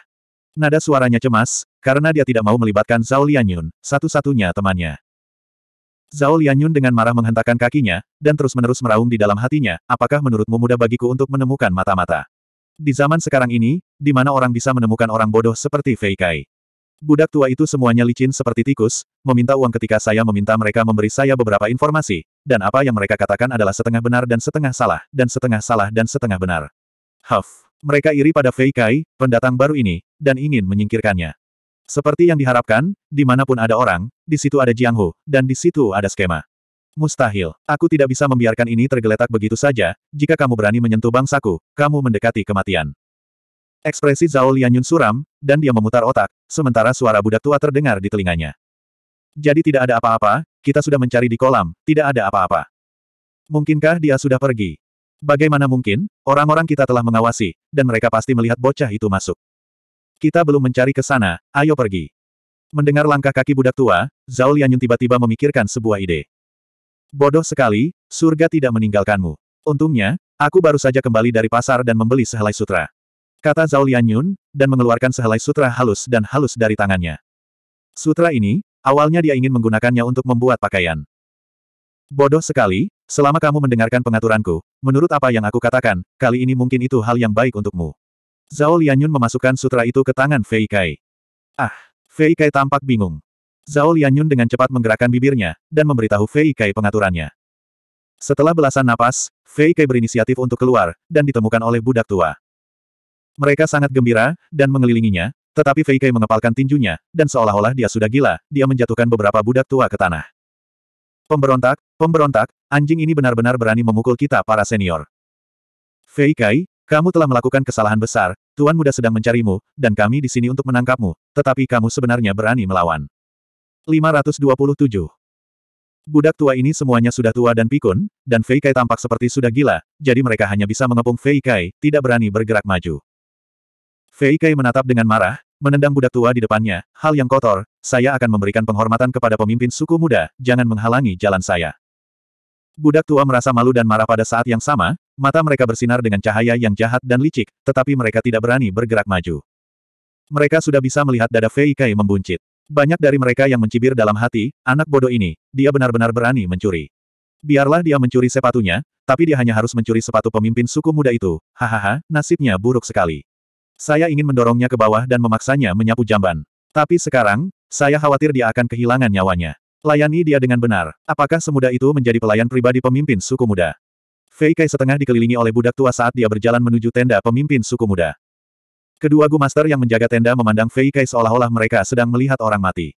Nada suaranya cemas, karena dia tidak mau melibatkan Zhao Lianyun, satu-satunya temannya. Zhao Lianyun dengan marah menghentakkan kakinya, dan terus-menerus meraung di dalam hatinya, apakah menurutmu mudah bagiku untuk menemukan mata-mata? Di zaman sekarang ini, di mana orang bisa menemukan orang bodoh seperti Fei Kai? Budak tua itu semuanya licin seperti tikus, meminta uang ketika saya meminta mereka memberi saya beberapa informasi, dan apa yang mereka katakan adalah setengah benar dan setengah salah, dan setengah salah dan setengah benar. Huff. Mereka iri pada Fei Kai, pendatang baru ini, dan ingin menyingkirkannya. Seperti yang diharapkan, dimanapun ada orang, di situ ada Jiang Hu, dan di situ ada skema. Mustahil, aku tidak bisa membiarkan ini tergeletak begitu saja, jika kamu berani menyentuh bangsaku, kamu mendekati kematian. Ekspresi Zhao Lianyun suram, dan dia memutar otak, sementara suara budak tua terdengar di telinganya. Jadi tidak ada apa-apa, kita sudah mencari di kolam, tidak ada apa-apa. Mungkinkah dia sudah pergi? Bagaimana mungkin, orang-orang kita telah mengawasi, dan mereka pasti melihat bocah itu masuk. Kita belum mencari ke sana, ayo pergi. Mendengar langkah kaki budak tua, Zhao Lianyun tiba-tiba memikirkan sebuah ide. Bodoh sekali, surga tidak meninggalkanmu. Untungnya, aku baru saja kembali dari pasar dan membeli sehelai sutra. Kata Zhao Lianyun, dan mengeluarkan sehelai sutra halus dan halus dari tangannya. Sutra ini, awalnya dia ingin menggunakannya untuk membuat pakaian. Bodoh sekali, selama kamu mendengarkan pengaturanku, menurut apa yang aku katakan, kali ini mungkin itu hal yang baik untukmu. Zhao Lianyun memasukkan sutra itu ke tangan Fei Kai. Ah! Fei Kai tampak bingung. Zhao Lianyun dengan cepat menggerakkan bibirnya, dan memberitahu Fei Kai pengaturannya. Setelah belasan napas, Fei Kai berinisiatif untuk keluar, dan ditemukan oleh budak tua. Mereka sangat gembira, dan mengelilinginya, tetapi Fei Kai mengepalkan tinjunya, dan seolah-olah dia sudah gila, dia menjatuhkan beberapa budak tua ke tanah. Pemberontak, pemberontak, anjing ini benar-benar berani memukul kita para senior. Fei Kai, kamu telah melakukan kesalahan besar, Tuan Muda sedang mencarimu, dan kami di sini untuk menangkapmu, tetapi kamu sebenarnya berani melawan. 527. Budak tua ini semuanya sudah tua dan pikun, dan Fei Kai tampak seperti sudah gila, jadi mereka hanya bisa mengepung Fei Kai, tidak berani bergerak maju. Fei Kai menatap dengan marah, menendang budak tua di depannya, hal yang kotor, saya akan memberikan penghormatan kepada pemimpin suku muda, jangan menghalangi jalan saya. Budak tua merasa malu dan marah pada saat yang sama, mata mereka bersinar dengan cahaya yang jahat dan licik, tetapi mereka tidak berani bergerak maju. Mereka sudah bisa melihat dada Fei Kai membuncit. Banyak dari mereka yang mencibir dalam hati, anak bodoh ini, dia benar-benar berani mencuri. Biarlah dia mencuri sepatunya, tapi dia hanya harus mencuri sepatu pemimpin suku muda itu, hahaha, nasibnya buruk sekali. Saya ingin mendorongnya ke bawah dan memaksanya menyapu jamban. Tapi sekarang, saya khawatir dia akan kehilangan nyawanya. Layani dia dengan benar. Apakah semudah itu menjadi pelayan pribadi pemimpin suku muda? Fei Kai setengah dikelilingi oleh budak tua saat dia berjalan menuju tenda pemimpin suku muda. Kedua Gu Master yang menjaga tenda memandang Fei Kai seolah-olah mereka sedang melihat orang mati.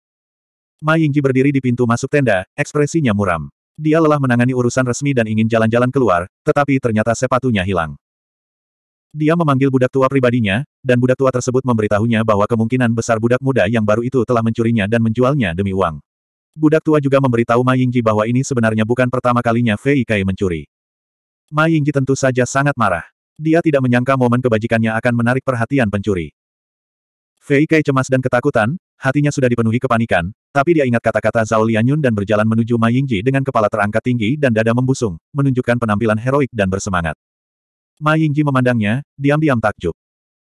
Ma Yingji berdiri di pintu masuk tenda, ekspresinya muram. Dia lelah menangani urusan resmi dan ingin jalan-jalan keluar, tetapi ternyata sepatunya hilang. Dia memanggil budak tua pribadinya, dan budak tua tersebut memberitahunya bahwa kemungkinan besar budak muda yang baru itu telah mencurinya dan menjualnya demi uang. Budak tua juga memberitahu Ma Yingji bahwa ini sebenarnya bukan pertama kalinya Fei Kai mencuri. Ma Yingji tentu saja sangat marah. Dia tidak menyangka momen kebajikannya akan menarik perhatian pencuri. Fei Kai cemas dan ketakutan, hatinya sudah dipenuhi kepanikan, tapi dia ingat kata-kata Zhao Lianyun dan berjalan menuju Ma Yingji dengan kepala terangkat tinggi dan dada membusung, menunjukkan penampilan heroik dan bersemangat. Ma Yingji memandangnya, diam-diam takjub.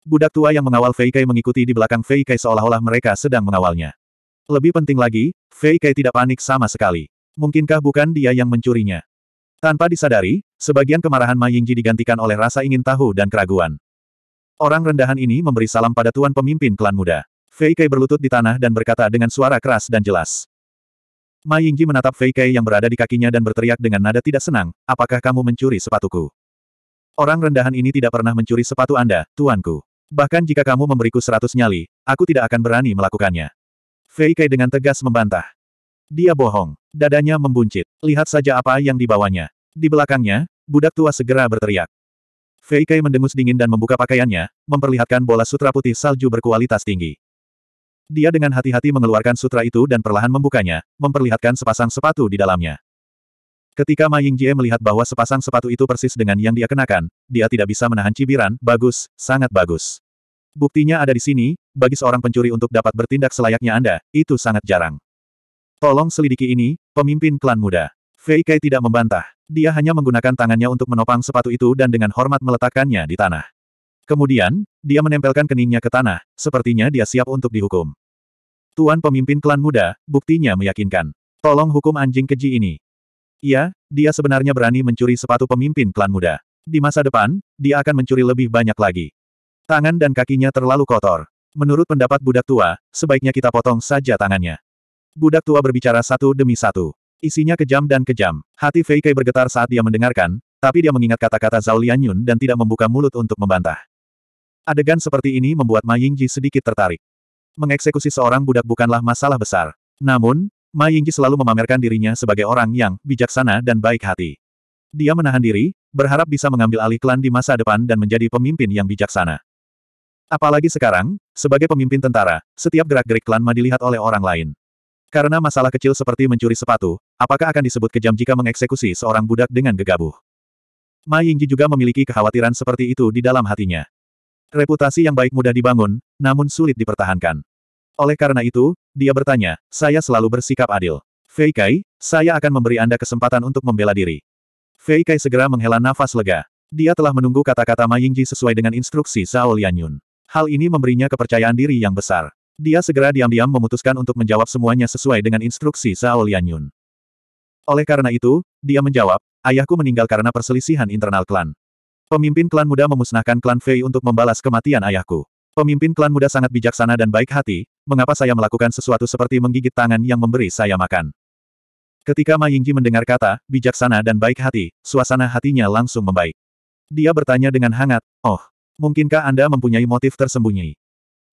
Budak tua yang mengawal Fei Kai mengikuti di belakang Fei Kai seolah-olah mereka sedang mengawalnya. Lebih penting lagi, Fei Kai tidak panik sama sekali. Mungkinkah bukan dia yang mencurinya? Tanpa disadari, sebagian kemarahan Ma Yingji digantikan oleh rasa ingin tahu dan keraguan. Orang rendahan ini memberi salam pada tuan pemimpin klan muda. Fei Kai berlutut di tanah dan berkata dengan suara keras dan jelas. Ma Yingji menatap Fei Kai yang berada di kakinya dan berteriak dengan nada tidak senang, apakah kamu mencuri sepatuku? Orang rendahan ini tidak pernah mencuri sepatu Anda, tuanku. Bahkan jika kamu memberiku seratus nyali, aku tidak akan berani melakukannya. Fei Kai dengan tegas membantah. Dia bohong. Dadanya membuncit. Lihat saja apa yang dibawanya. Di belakangnya, budak tua segera berteriak. Fei Kai mendengus dingin dan membuka pakaiannya, memperlihatkan bola sutra putih salju berkualitas tinggi. Dia dengan hati-hati mengeluarkan sutra itu dan perlahan membukanya, memperlihatkan sepasang sepatu di dalamnya. Ketika Ma Jie melihat bahwa sepasang sepatu itu persis dengan yang dia kenakan, dia tidak bisa menahan cibiran, bagus, sangat bagus. Buktinya ada di sini, bagi seorang pencuri untuk dapat bertindak selayaknya Anda, itu sangat jarang. Tolong selidiki ini, pemimpin klan muda. Fei Kai tidak membantah. Dia hanya menggunakan tangannya untuk menopang sepatu itu dan dengan hormat meletakkannya di tanah. Kemudian, dia menempelkan keningnya ke tanah, sepertinya dia siap untuk dihukum. Tuan pemimpin klan muda, buktinya meyakinkan. Tolong hukum anjing keji ini. Iya, dia sebenarnya berani mencuri sepatu pemimpin klan muda. Di masa depan, dia akan mencuri lebih banyak lagi. Tangan dan kakinya terlalu kotor. Menurut pendapat budak tua, sebaiknya kita potong saja tangannya. Budak tua berbicara satu demi satu. Isinya kejam dan kejam. Hati Fei Kei bergetar saat dia mendengarkan, tapi dia mengingat kata-kata Zhao Lianyun dan tidak membuka mulut untuk membantah. Adegan seperti ini membuat Ma Yingji sedikit tertarik. Mengeksekusi seorang budak bukanlah masalah besar. Namun, Ma Yingji selalu memamerkan dirinya sebagai orang yang bijaksana dan baik hati. Dia menahan diri, berharap bisa mengambil alih klan di masa depan dan menjadi pemimpin yang bijaksana. Apalagi sekarang, sebagai pemimpin tentara, setiap gerak-gerik klan Ma dilihat oleh orang lain. Karena masalah kecil seperti mencuri sepatu, apakah akan disebut kejam jika mengeksekusi seorang budak dengan gegabah? Ma Yingji juga memiliki kekhawatiran seperti itu di dalam hatinya. Reputasi yang baik mudah dibangun, namun sulit dipertahankan. Oleh karena itu, dia bertanya, saya selalu bersikap adil. Fei Kai, saya akan memberi Anda kesempatan untuk membela diri. Fei Kai segera menghela nafas lega. Dia telah menunggu kata-kata Ma Yingji sesuai dengan instruksi Zhao Lianyun. Hal ini memberinya kepercayaan diri yang besar. Dia segera diam-diam memutuskan untuk menjawab semuanya sesuai dengan instruksi Zhao Lianyun. Oleh karena itu, dia menjawab, ayahku meninggal karena perselisihan internal klan. Pemimpin klan muda memusnahkan klan Fei untuk membalas kematian ayahku. Pemimpin klan muda sangat bijaksana dan baik hati, mengapa saya melakukan sesuatu seperti menggigit tangan yang memberi saya makan. Ketika Ma Yingji mendengar kata, bijaksana dan baik hati, suasana hatinya langsung membaik. Dia bertanya dengan hangat, oh, Mungkinkah Anda mempunyai motif tersembunyi?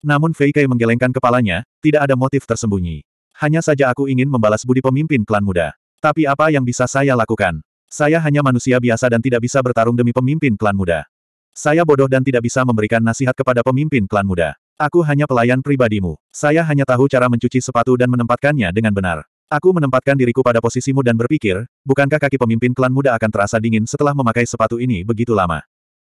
Namun Fei Kai menggelengkan kepalanya, tidak ada motif tersembunyi. Hanya saja aku ingin membalas budi pemimpin klan muda. Tapi apa yang bisa saya lakukan? Saya hanya manusia biasa dan tidak bisa bertarung demi pemimpin klan muda. Saya bodoh dan tidak bisa memberikan nasihat kepada pemimpin klan muda. Aku hanya pelayan pribadimu. Saya hanya tahu cara mencuci sepatu dan menempatkannya dengan benar. Aku menempatkan diriku pada posisimu dan berpikir, bukankah kaki pemimpin klan muda akan terasa dingin setelah memakai sepatu ini begitu lama?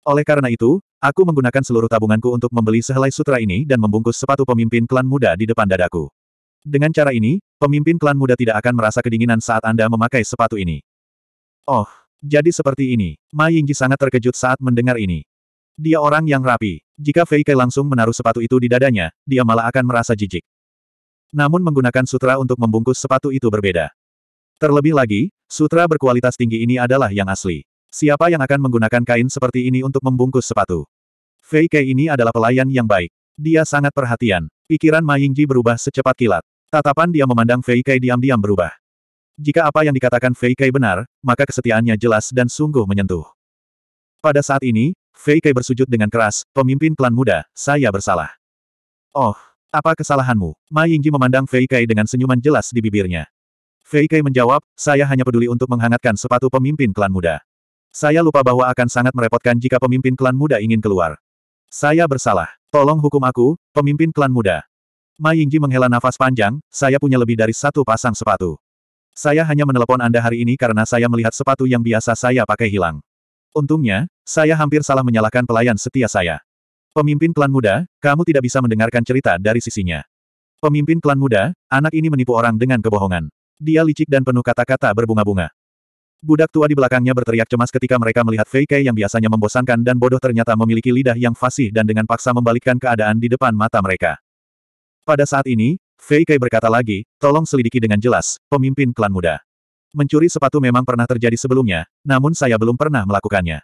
Oleh karena itu, aku menggunakan seluruh tabunganku untuk membeli sehelai sutra ini dan membungkus sepatu pemimpin klan muda di depan dadaku. Dengan cara ini, pemimpin klan muda tidak akan merasa kedinginan saat Anda memakai sepatu ini. Oh, jadi seperti ini. Ma Yingji sangat terkejut saat mendengar ini. Dia orang yang rapi. Jika Fei Kai langsung menaruh sepatu itu di dadanya, dia malah akan merasa jijik. Namun menggunakan sutra untuk membungkus sepatu itu berbeda. Terlebih lagi, sutra berkualitas tinggi ini adalah yang asli. Siapa yang akan menggunakan kain seperti ini untuk membungkus sepatu? Fei Kei ini adalah pelayan yang baik. Dia sangat perhatian. Pikiran Ma Yingji berubah secepat kilat. Tatapan dia memandang Fei Kei diam-diam berubah. Jika apa yang dikatakan Fei Kei benar, maka kesetiaannya jelas dan sungguh menyentuh. Pada saat ini, Fei Kei bersujud dengan keras, pemimpin klan muda, saya bersalah. Oh, apa kesalahanmu? Ma Yingji memandang Fei Kei dengan senyuman jelas di bibirnya. Fei Kei menjawab, saya hanya peduli untuk menghangatkan sepatu pemimpin klan muda. Saya lupa bahwa akan sangat merepotkan jika pemimpin klan muda ingin keluar. Saya bersalah. Tolong hukum aku, pemimpin klan muda. Ma Yingji menghela nafas panjang, saya punya lebih dari satu pasang sepatu. Saya hanya menelepon Anda hari ini karena saya melihat sepatu yang biasa saya pakai hilang. Untungnya, saya hampir salah menyalahkan pelayan setia saya. Pemimpin klan muda, kamu tidak bisa mendengarkan cerita dari sisinya. Pemimpin klan muda, anak ini menipu orang dengan kebohongan. Dia licik dan penuh kata-kata berbunga-bunga. Budak tua di belakangnya berteriak cemas ketika mereka melihat Fei Kei yang biasanya membosankan dan bodoh ternyata memiliki lidah yang fasih dan dengan paksa membalikkan keadaan di depan mata mereka. Pada saat ini, Fei Kei berkata lagi, tolong selidiki dengan jelas, pemimpin klan muda. Mencuri sepatu memang pernah terjadi sebelumnya, namun saya belum pernah melakukannya.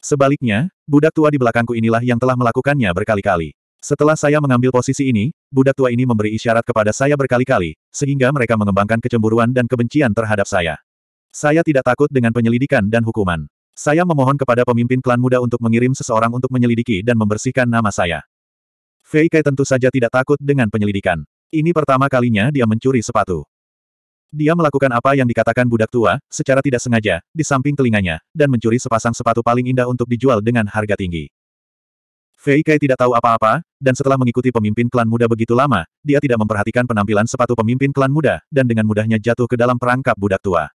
Sebaliknya, budak tua di belakangku inilah yang telah melakukannya berkali-kali. Setelah saya mengambil posisi ini, budak tua ini memberi isyarat kepada saya berkali-kali, sehingga mereka mengembangkan kecemburuan dan kebencian terhadap saya. Saya tidak takut dengan penyelidikan dan hukuman. Saya memohon kepada pemimpin klan muda untuk mengirim seseorang untuk menyelidiki dan membersihkan nama saya. Fei Kai tentu saja tidak takut dengan penyelidikan. Ini pertama kalinya dia mencuri sepatu. Dia melakukan apa yang dikatakan budak tua, secara tidak sengaja, di samping telinganya, dan mencuri sepasang sepatu paling indah untuk dijual dengan harga tinggi. Fei Kai tidak tahu apa-apa, dan setelah mengikuti pemimpin klan muda begitu lama, dia tidak memperhatikan penampilan sepatu pemimpin klan muda, dan dengan mudahnya jatuh ke dalam perangkap budak tua.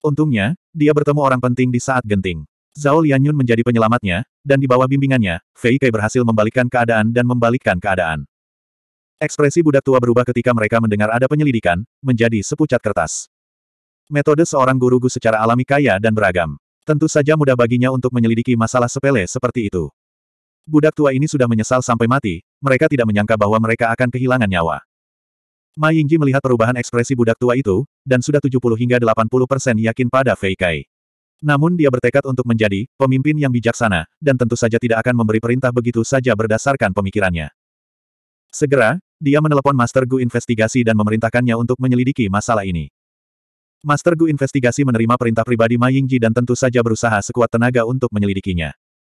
Untungnya, dia bertemu orang penting di saat genting. Zhao Lianyun menjadi penyelamatnya, dan di bawah bimbingannya, Fei Kai berhasil membalikkan keadaan dan membalikkan keadaan. Ekspresi budak tua berubah ketika mereka mendengar ada penyelidikan, menjadi sepucat kertas. Metode seorang guru Gu secara alami kaya dan beragam. Tentu saja mudah baginya untuk menyelidiki masalah sepele seperti itu. Budak tua ini sudah menyesal sampai mati, mereka tidak menyangka bahwa mereka akan kehilangan nyawa. Ma Yingji melihat perubahan ekspresi budak tua itu, dan sudah 70 hingga 80 persen yakin pada Fei Kai. Namun dia bertekad untuk menjadi pemimpin yang bijaksana, dan tentu saja tidak akan memberi perintah begitu saja berdasarkan pemikirannya. Segera, dia menelepon Master Gu Investigasi dan memerintahkannya untuk menyelidiki masalah ini. Master Gu Investigasi menerima perintah pribadi Ma Yingji dan tentu saja berusaha sekuat tenaga untuk menyelidikinya.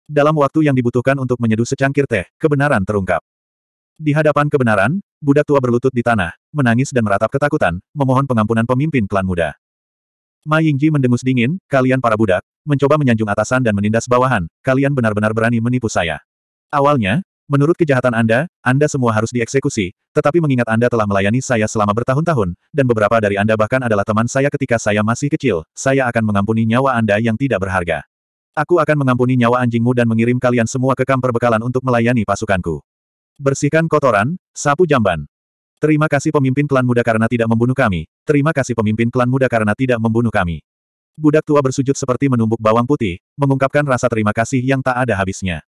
Dalam waktu yang dibutuhkan untuk menyeduh secangkir teh, kebenaran terungkap. Di hadapan kebenaran, budak tua berlutut di tanah, menangis dan meratap ketakutan, memohon pengampunan pemimpin klan muda. Ma Yingji mendengus dingin, kalian para budak, mencoba menyanjung atasan dan menindas bawahan, kalian benar-benar berani menipu saya. Awalnya, menurut kejahatan Anda, Anda semua harus dieksekusi, tetapi mengingat Anda telah melayani saya selama bertahun-tahun, dan beberapa dari Anda bahkan adalah teman saya ketika saya masih kecil, saya akan mengampuni nyawa Anda yang tidak berharga. Aku akan mengampuni nyawa anjingmu dan mengirim kalian semua ke kamp perbekalan untuk melayani pasukanku. Bersihkan kotoran, sapu jamban. Terima kasih pemimpin klan muda karena tidak membunuh kami. Terima kasih pemimpin klan muda karena tidak membunuh kami. Budak tua bersujud seperti menumbuk bawang putih, mengungkapkan rasa terima kasih yang tak ada habisnya.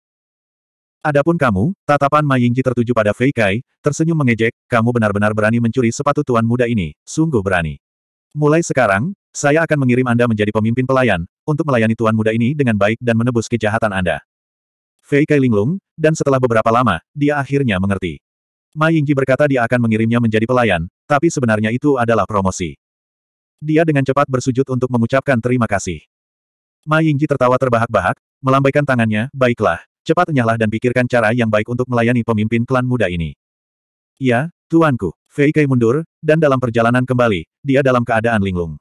Adapun kamu, tatapan Ma Yingji tertuju pada Fei Kai, tersenyum mengejek, kamu benar-benar berani mencuri sepatu tuan muda ini, sungguh berani. Mulai sekarang, saya akan mengirim Anda menjadi pemimpin pelayan, untuk melayani tuan muda ini dengan baik dan menebus kejahatan Anda. Fei Kai linglung, dan setelah beberapa lama, dia akhirnya mengerti. Ma Yingji berkata dia akan mengirimnya menjadi pelayan, tapi sebenarnya itu adalah promosi. Dia dengan cepat bersujud untuk mengucapkan terima kasih. Ma Yingji tertawa terbahak-bahak, melambaikan tangannya, baiklah, cepat nyalah dan pikirkan cara yang baik untuk melayani pemimpin klan muda ini. Ya, tuanku, Fei Kai mundur, dan dalam perjalanan kembali, dia dalam keadaan linglung.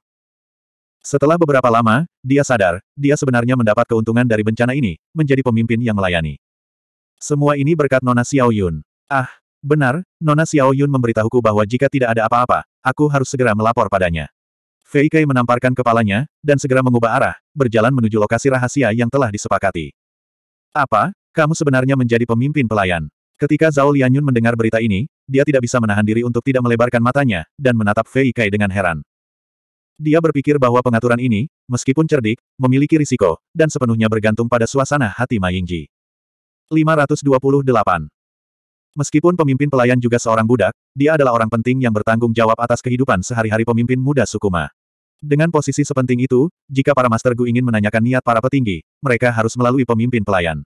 Setelah beberapa lama, dia sadar, dia sebenarnya mendapat keuntungan dari bencana ini, menjadi pemimpin yang melayani. Semua ini berkat Nona Xiao Yun. Ah, benar, Nona Xiao Yun memberitahuku bahwa jika tidak ada apa-apa, aku harus segera melapor padanya. Fei Kai menamparkan kepalanya, dan segera mengubah arah, berjalan menuju lokasi rahasia yang telah disepakati. Apa? Kamu sebenarnya menjadi pemimpin pelayan. Ketika Zhao Lianyun mendengar berita ini, dia tidak bisa menahan diri untuk tidak melebarkan matanya, dan menatap Fei Kai dengan heran. Dia berpikir bahwa pengaturan ini, meskipun cerdik, memiliki risiko, dan sepenuhnya bergantung pada suasana hati Ma Yingji. 528. Meskipun pemimpin pelayan juga seorang budak, dia adalah orang penting yang bertanggung jawab atas kehidupan sehari-hari pemimpin muda Sukuma. Dengan posisi sepenting itu, jika para Master Gu ingin menanyakan niat para petinggi, mereka harus melalui pemimpin pelayan.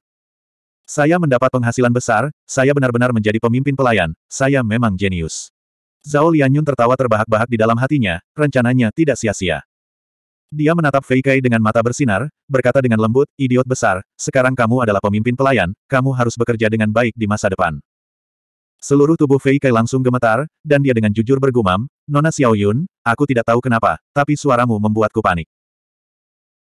Saya mendapat penghasilan besar, saya benar-benar menjadi pemimpin pelayan, saya memang jenius. Zhao Lianyun tertawa terbahak-bahak di dalam hatinya, rencananya tidak sia-sia. Dia menatap Fei Kai dengan mata bersinar, berkata dengan lembut, idiot besar, sekarang kamu adalah pemimpin pelayan, kamu harus bekerja dengan baik di masa depan. Seluruh tubuh Fei Kai langsung gemetar, dan dia dengan jujur bergumam, Nona Xiaoyun, aku tidak tahu kenapa, tapi suaramu membuatku panik.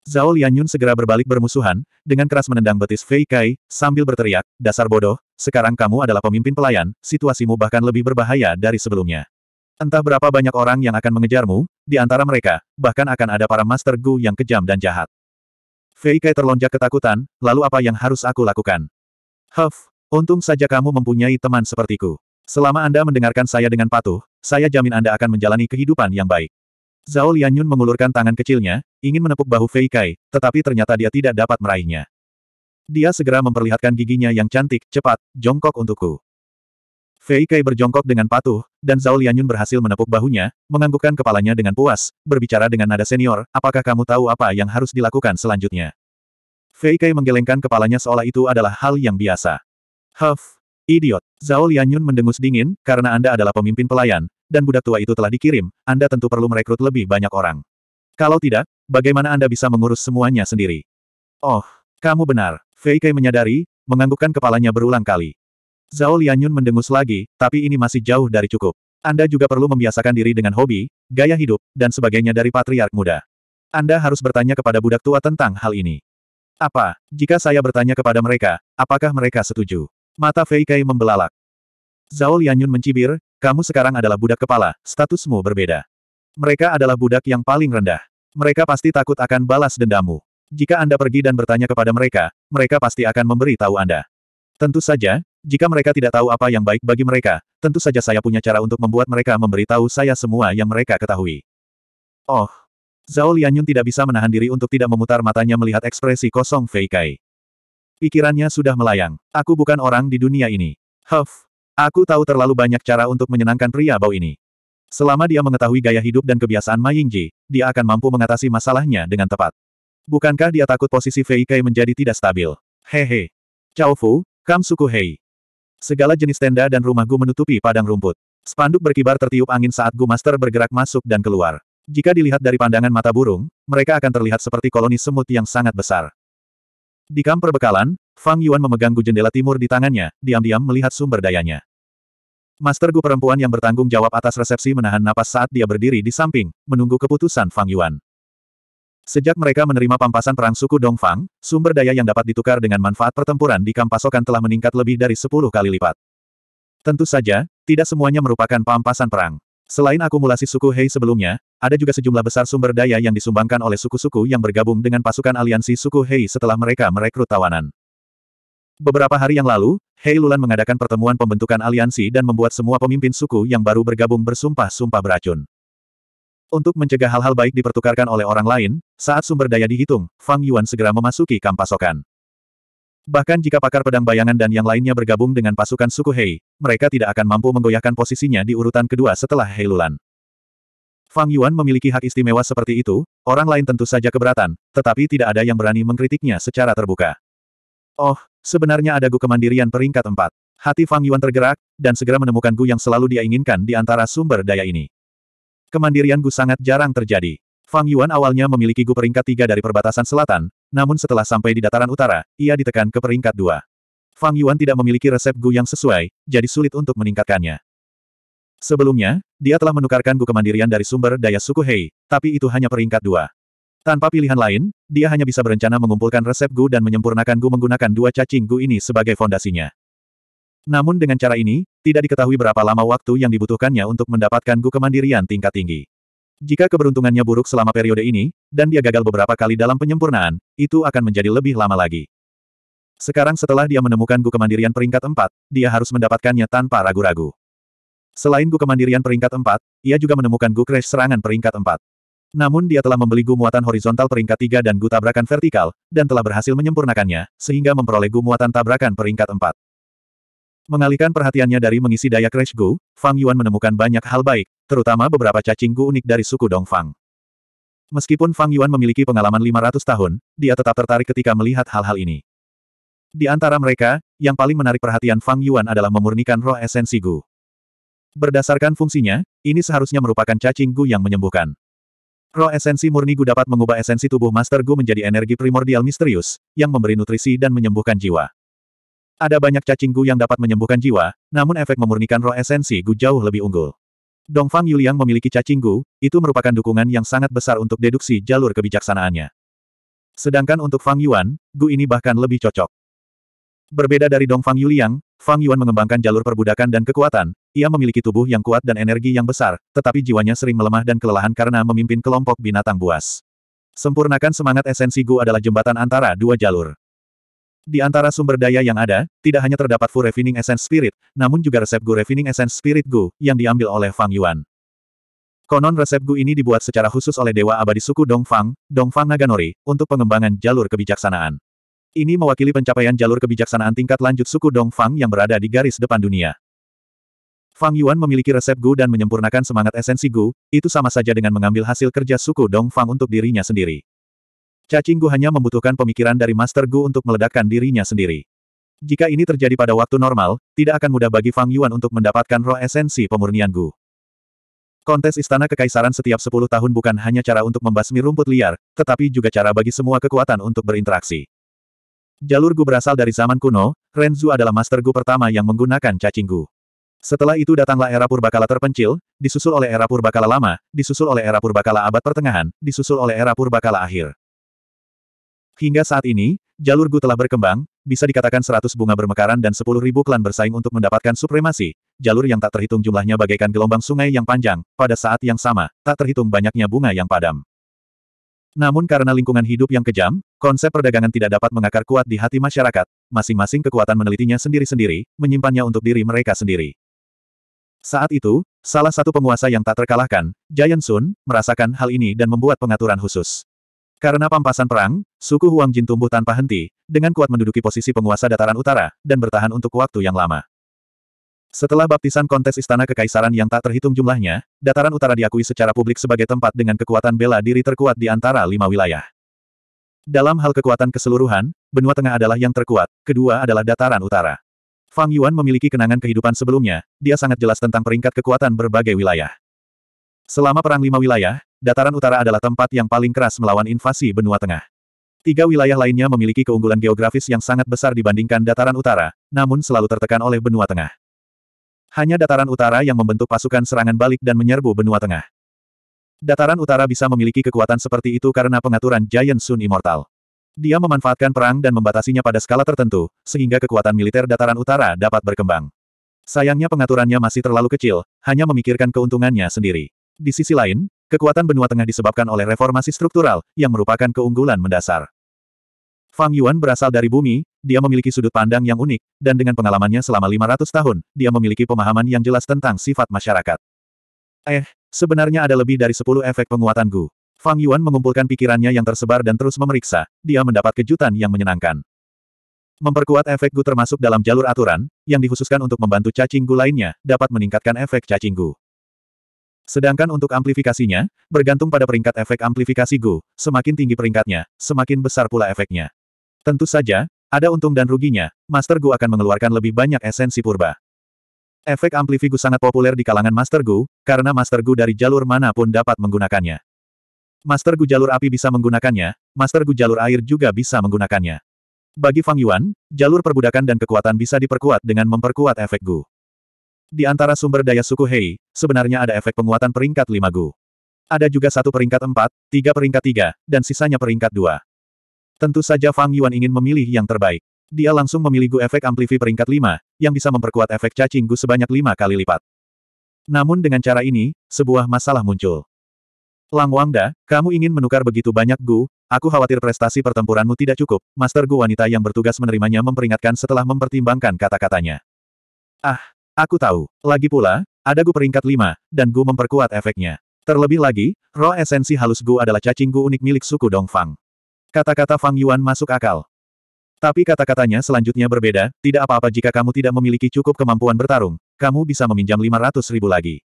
Zhao Lianyun segera berbalik bermusuhan, dengan keras menendang betis Fei Kai, sambil berteriak, dasar bodoh, sekarang kamu adalah pemimpin pelayan, situasimu bahkan lebih berbahaya dari sebelumnya. Entah berapa banyak orang yang akan mengejarmu, di antara mereka, bahkan akan ada para Master Gu yang kejam dan jahat. Fei Kai terlonjak ketakutan, lalu apa yang harus aku lakukan? Huff, untung saja kamu mempunyai teman sepertiku. Selama Anda mendengarkan saya dengan patuh, saya jamin Anda akan menjalani kehidupan yang baik. Zhao Lianyun mengulurkan tangan kecilnya, ingin menepuk bahu Fei Kai, tetapi ternyata dia tidak dapat meraihnya. Dia segera memperlihatkan giginya yang cantik, cepat, jongkok untukku. Fei Kai berjongkok dengan patuh, dan Zhao Lianyun berhasil menepuk bahunya, menganggukkan kepalanya dengan puas, berbicara dengan nada senior, apakah kamu tahu apa yang harus dilakukan selanjutnya? Fei Kai menggelengkan kepalanya seolah itu adalah hal yang biasa. Huff, Idiot. Zhao Lianyun mendengus dingin, karena Anda adalah pemimpin pelayan, dan budak tua itu telah dikirim, Anda tentu perlu merekrut lebih banyak orang. Kalau tidak, bagaimana Anda bisa mengurus semuanya sendiri? Oh, kamu benar. Fei Kai menyadari, menganggukkan kepalanya berulang kali. Zhao Lianyun mendengus lagi, tapi ini masih jauh dari cukup. Anda juga perlu membiasakan diri dengan hobi, gaya hidup, dan sebagainya dari patriark muda. Anda harus bertanya kepada budak tua tentang hal ini. Apa, jika saya bertanya kepada mereka, apakah mereka setuju? Mata Fei Kai membelalak. Zhao Lianyun mencibir, kamu sekarang adalah budak kepala, statusmu berbeda. Mereka adalah budak yang paling rendah. Mereka pasti takut akan balas dendammu. Jika Anda pergi dan bertanya kepada mereka, mereka pasti akan memberi tahu Anda. Tentu saja, jika mereka tidak tahu apa yang baik bagi mereka, tentu saja saya punya cara untuk membuat mereka memberi tahu saya semua yang mereka ketahui. Oh. Zhao Lianyun tidak bisa menahan diri untuk tidak memutar matanya melihat ekspresi kosong Fei Kai. Pikirannya sudah melayang. Aku bukan orang di dunia ini. Huff. Aku tahu terlalu banyak cara untuk menyenangkan pria bau ini. Selama dia mengetahui gaya hidup dan kebiasaan Ma Yingji, dia akan mampu mengatasi masalahnya dengan tepat. Bukankah dia takut posisi Fei Kai menjadi tidak stabil? Hehe. Chao Fu, Kam Suku Hei. Segala jenis tenda dan rumah Gu menutupi padang rumput. Spanduk berkibar tertiup angin saat Gu Master bergerak masuk dan keluar. Jika dilihat dari pandangan mata burung, mereka akan terlihat seperti koloni semut yang sangat besar. Di kamp perbekalan, Fang Yuan memegang gu jendela timur di tangannya, diam-diam melihat sumber dayanya. Master gu perempuan yang bertanggung jawab atas resepsi menahan napas saat dia berdiri di samping, menunggu keputusan Fang Yuan. Sejak mereka menerima pampasan perang suku Dongfang, sumber daya yang dapat ditukar dengan manfaat pertempuran di kamp pasokan telah meningkat lebih dari 10 kali lipat. Tentu saja, tidak semuanya merupakan pampasan perang. Selain akumulasi suku Hei sebelumnya, ada juga sejumlah besar sumber daya yang disumbangkan oleh suku-suku yang bergabung dengan pasukan aliansi suku Hei setelah mereka merekrut tawanan. Beberapa hari yang lalu, Hei Lulan mengadakan pertemuan pembentukan aliansi dan membuat semua pemimpin suku yang baru bergabung bersumpah-sumpah beracun. Untuk mencegah hal-hal baik dipertukarkan oleh orang lain, saat sumber daya dihitung, Fang Yuan segera memasuki kamp pasokan. Bahkan jika pakar pedang bayangan dan yang lainnya bergabung dengan pasukan suku Hei, mereka tidak akan mampu menggoyahkan posisinya di urutan kedua setelah Hei Lulan. Fang Yuan memiliki hak istimewa seperti itu, orang lain tentu saja keberatan, tetapi tidak ada yang berani mengkritiknya secara terbuka. Oh, sebenarnya ada Gu Kemandirian peringkat empat. Hati Fang Yuan tergerak, dan segera menemukan Gu yang selalu dia inginkan di antara sumber daya ini. Kemandirian Gu sangat jarang terjadi. Fang Yuan awalnya memiliki Gu peringkat tiga dari perbatasan selatan, namun setelah sampai di dataran utara, ia ditekan ke peringkat dua. Fang Yuan tidak memiliki resep Gu yang sesuai, jadi sulit untuk meningkatkannya. Sebelumnya, dia telah menukarkan Gu kemandirian dari sumber daya suku Hei, tapi itu hanya peringkat dua. Tanpa pilihan lain, dia hanya bisa berencana mengumpulkan resep Gu dan menyempurnakan Gu menggunakan dua cacing Gu ini sebagai fondasinya. Namun dengan cara ini, tidak diketahui berapa lama waktu yang dibutuhkannya untuk mendapatkan Gu kemandirian tingkat tinggi. Jika keberuntungannya buruk selama periode ini, dan dia gagal beberapa kali dalam penyempurnaan, itu akan menjadi lebih lama lagi. Sekarang setelah dia menemukan Gu Kemandirian peringkat 4, dia harus mendapatkannya tanpa ragu-ragu. Selain Gu Kemandirian peringkat 4, ia juga menemukan Gu Crash serangan peringkat 4. Namun dia telah membeli Gu muatan horizontal peringkat 3 dan Gu tabrakan vertikal, dan telah berhasil menyempurnakannya, sehingga memperoleh Gu muatan tabrakan peringkat 4. Mengalihkan perhatiannya dari mengisi daya Crash Gu, Fang Yuan menemukan banyak hal baik, terutama beberapa cacing Gu unik dari suku Dongfang. Meskipun Fang Yuan memiliki pengalaman 500 tahun, dia tetap tertarik ketika melihat hal-hal ini. Di antara mereka, yang paling menarik perhatian Fang Yuan adalah memurnikan roh esensi Gu. Berdasarkan fungsinya, ini seharusnya merupakan cacing Gu yang menyembuhkan. Roh esensi murni Gu dapat mengubah esensi tubuh Master Gu menjadi energi primordial misterius, yang memberi nutrisi dan menyembuhkan jiwa. Ada banyak cacing gu yang dapat menyembuhkan jiwa, namun efek memurnikan roh esensi gu jauh lebih unggul. Dongfang Yuliang memiliki cacing gu, itu merupakan dukungan yang sangat besar untuk deduksi jalur kebijaksanaannya. Sedangkan untuk Fang Yuan, gu ini bahkan lebih cocok. Berbeda dari Dongfang Yuliang, Fang Yuan mengembangkan jalur perbudakan dan kekuatan, ia memiliki tubuh yang kuat dan energi yang besar, tetapi jiwanya sering melemah dan kelelahan karena memimpin kelompok binatang buas. Sempurnakan semangat esensi Gu adalah jembatan antara dua jalur. Di antara sumber daya yang ada, tidak hanya terdapat Fu Refining Essence Spirit, namun juga resep Gu Refining Essence Spirit Gu, yang diambil oleh Fang Yuan. Konon resep Gu ini dibuat secara khusus oleh Dewa Abadi Suku Dongfang, Dongfang Naganori, untuk pengembangan jalur kebijaksanaan. Ini mewakili pencapaian jalur kebijaksanaan tingkat lanjut suku Dongfang yang berada di garis depan dunia. Fang Yuan memiliki resep Gu dan menyempurnakan semangat esensi Gu, itu sama saja dengan mengambil hasil kerja suku Dongfang untuk dirinya sendiri. Cacing Gu hanya membutuhkan pemikiran dari Master Gu untuk meledakkan dirinya sendiri. Jika ini terjadi pada waktu normal, tidak akan mudah bagi Fang Yuan untuk mendapatkan roh esensi pemurnian Gu. Kontes Istana Kekaisaran setiap 10 tahun bukan hanya cara untuk membasmi rumput liar, tetapi juga cara bagi semua kekuatan untuk berinteraksi. Jalur Gu berasal dari zaman kuno, Renzu adalah Master Gu pertama yang menggunakan cacing Gu. Setelah itu datanglah era purbakala terpencil, disusul oleh era purbakala lama, disusul oleh era purbakala abad pertengahan, disusul oleh era purbakala akhir. Hingga saat ini, jalur Gu telah berkembang, bisa dikatakan 100 bunga bermekaran dan ribu klan bersaing untuk mendapatkan supremasi, jalur yang tak terhitung jumlahnya bagaikan gelombang sungai yang panjang, pada saat yang sama, tak terhitung banyaknya bunga yang padam. Namun karena lingkungan hidup yang kejam, konsep perdagangan tidak dapat mengakar kuat di hati masyarakat, masing-masing kekuatan menelitinya sendiri-sendiri, menyimpannya untuk diri mereka sendiri. Saat itu, salah satu penguasa yang tak terkalahkan, Giant Sun, merasakan hal ini dan membuat pengaturan khusus. Karena pampasan perang, suku Huang Jin tumbuh tanpa henti, dengan kuat menduduki posisi penguasa dataran utara, dan bertahan untuk waktu yang lama. Setelah baptisan kontes istana kekaisaran yang tak terhitung jumlahnya, dataran utara diakui secara publik sebagai tempat dengan kekuatan bela diri terkuat di antara lima wilayah. Dalam hal kekuatan keseluruhan, benua tengah adalah yang terkuat, kedua adalah dataran utara. Fang Yuan memiliki kenangan kehidupan sebelumnya, dia sangat jelas tentang peringkat kekuatan berbagai wilayah. Selama Perang Lima Wilayah, dataran utara adalah tempat yang paling keras melawan invasi benua tengah. Tiga wilayah lainnya memiliki keunggulan geografis yang sangat besar dibandingkan dataran utara, namun selalu tertekan oleh benua tengah. Hanya dataran utara yang membentuk pasukan serangan balik dan menyerbu benua tengah. Dataran utara bisa memiliki kekuatan seperti itu karena pengaturan Giant Sun Immortal. Dia memanfaatkan perang dan membatasinya pada skala tertentu, sehingga kekuatan militer dataran utara dapat berkembang. Sayangnya pengaturannya masih terlalu kecil, hanya memikirkan keuntungannya sendiri. Di sisi lain, Kekuatan benua tengah disebabkan oleh reformasi struktural, yang merupakan keunggulan mendasar. Fang Yuan berasal dari bumi, dia memiliki sudut pandang yang unik, dan dengan pengalamannya selama 500 tahun, dia memiliki pemahaman yang jelas tentang sifat masyarakat. Eh, sebenarnya ada lebih dari 10 efek penguatan Gu. Fang Yuan mengumpulkan pikirannya yang tersebar dan terus memeriksa, dia mendapat kejutan yang menyenangkan. Memperkuat efek Gu termasuk dalam jalur aturan, yang dikhususkan untuk membantu cacing Gu lainnya, dapat meningkatkan efek cacing Gu. Sedangkan untuk amplifikasinya, bergantung pada peringkat efek amplifikasi Gu, semakin tinggi peringkatnya, semakin besar pula efeknya. Tentu saja, ada untung dan ruginya, Master Gu akan mengeluarkan lebih banyak esensi purba. Efek Gu sangat populer di kalangan Master Gu, karena Master Gu dari jalur manapun dapat menggunakannya. Master Gu jalur api bisa menggunakannya, Master Gu jalur air juga bisa menggunakannya. Bagi Fang Yuan, jalur perbudakan dan kekuatan bisa diperkuat dengan memperkuat efek Gu. Di antara sumber daya suku Hei, sebenarnya ada efek penguatan peringkat lima Gu. Ada juga satu peringkat empat, tiga peringkat tiga, dan sisanya peringkat dua. Tentu saja Fang Yuan ingin memilih yang terbaik. Dia langsung memilih Gu efek amplifi peringkat lima, yang bisa memperkuat efek cacing Gu sebanyak lima kali lipat. Namun dengan cara ini, sebuah masalah muncul. Lang Wangda, kamu ingin menukar begitu banyak Gu, aku khawatir prestasi pertempuranmu tidak cukup, Master Gu wanita yang bertugas menerimanya memperingatkan setelah mempertimbangkan kata-katanya. Ah, Aku tahu. Lagi pula, ada Gu peringkat lima, dan Gu memperkuat efeknya. Terlebih lagi, roh esensi halus Gu adalah cacing Gu unik milik suku Dongfang. Kata-kata Fang Yuan masuk akal. Tapi kata-katanya selanjutnya berbeda, tidak apa-apa jika kamu tidak memiliki cukup kemampuan bertarung, kamu bisa meminjam 500 ribu lagi.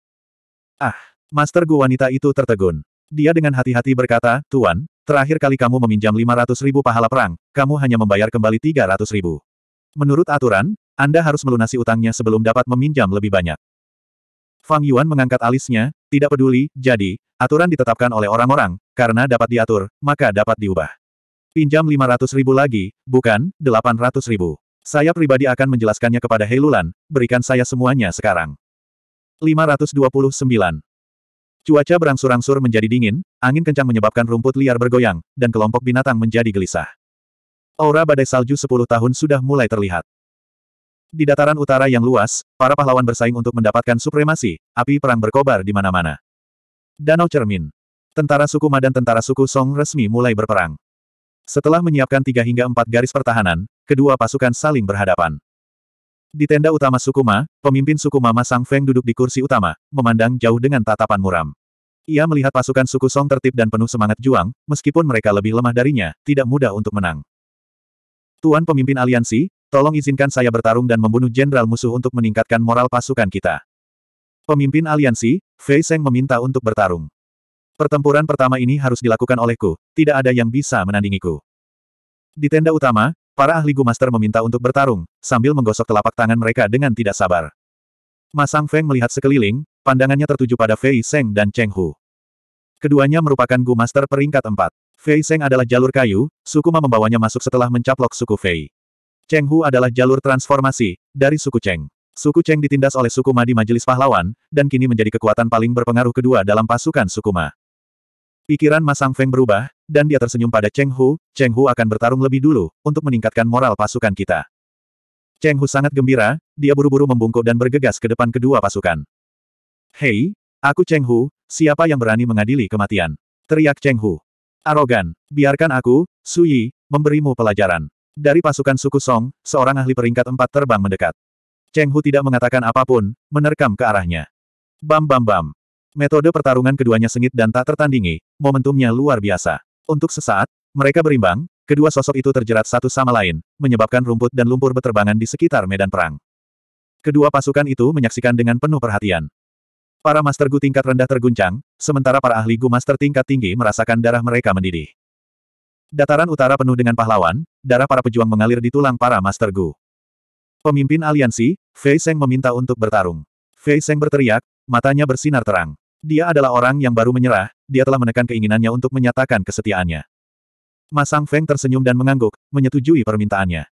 Ah, Master Gu wanita itu tertegun. Dia dengan hati-hati berkata, Tuan, terakhir kali kamu meminjam 500 ribu pahala perang, kamu hanya membayar kembali 300 ribu. Menurut aturan, anda harus melunasi utangnya sebelum dapat meminjam lebih banyak. Fang Yuan mengangkat alisnya, tidak peduli, jadi, aturan ditetapkan oleh orang-orang, karena dapat diatur, maka dapat diubah. Pinjam 500 ribu lagi, bukan, 800 ribu. Saya pribadi akan menjelaskannya kepada Heilulan, berikan saya semuanya sekarang. 529. Cuaca berangsur-angsur menjadi dingin, angin kencang menyebabkan rumput liar bergoyang, dan kelompok binatang menjadi gelisah. Aura badai salju 10 tahun sudah mulai terlihat. Di dataran utara yang luas, para pahlawan bersaing untuk mendapatkan supremasi, api perang berkobar di mana-mana. Danau Cermin. Tentara suku Madan, tentara suku Song resmi mulai berperang. Setelah menyiapkan tiga hingga empat garis pertahanan, kedua pasukan saling berhadapan. Di tenda utama suku pemimpin suku Mama Sang Feng duduk di kursi utama, memandang jauh dengan tatapan muram. Ia melihat pasukan suku Song tertib dan penuh semangat juang, meskipun mereka lebih lemah darinya, tidak mudah untuk menang. Tuan pemimpin aliansi, Tolong izinkan saya bertarung dan membunuh jenderal musuh untuk meningkatkan moral pasukan kita. Pemimpin aliansi, Fei Seng meminta untuk bertarung. Pertempuran pertama ini harus dilakukan olehku, tidak ada yang bisa menandingiku. Di tenda utama, para ahli Gu Master meminta untuk bertarung, sambil menggosok telapak tangan mereka dengan tidak sabar. Masang Feng melihat sekeliling, pandangannya tertuju pada Fei Seng dan Cheng Hu. Keduanya merupakan Gu Master peringkat 4. Fei Seng adalah jalur kayu, suku membawanya masuk setelah mencaplok suku Fei. Cheng Hu adalah jalur transformasi dari suku Cheng. Suku Cheng ditindas oleh suku Ma di Majelis Pahlawan, dan kini menjadi kekuatan paling berpengaruh kedua dalam pasukan suku Ma. Pikiran Masang Feng berubah, dan dia tersenyum pada Cheng Hu, Cheng Hu akan bertarung lebih dulu, untuk meningkatkan moral pasukan kita. Cheng Hu sangat gembira, dia buru-buru membungkuk dan bergegas ke depan kedua pasukan. Hei, aku Cheng Hu, siapa yang berani mengadili kematian? Teriak Cheng Hu. Arogan, biarkan aku, Suyi, memberimu pelajaran. Dari pasukan suku Song, seorang ahli peringkat empat terbang mendekat. Cheng Hu tidak mengatakan apapun, menerkam ke arahnya. Bam bam bam. Metode pertarungan keduanya sengit dan tak tertandingi, momentumnya luar biasa. Untuk sesaat, mereka berimbang, kedua sosok itu terjerat satu sama lain, menyebabkan rumput dan lumpur beterbangan di sekitar medan perang. Kedua pasukan itu menyaksikan dengan penuh perhatian. Para master Gu tingkat rendah terguncang, sementara para ahli Gu master tingkat tinggi merasakan darah mereka mendidih. Dataran utara penuh dengan pahlawan, darah para pejuang mengalir di tulang para Master Gu. Pemimpin aliansi, Fei Seng meminta untuk bertarung. Fei Seng berteriak, matanya bersinar terang. Dia adalah orang yang baru menyerah, dia telah menekan keinginannya untuk menyatakan kesetiaannya. Masang Feng tersenyum dan mengangguk, menyetujui permintaannya.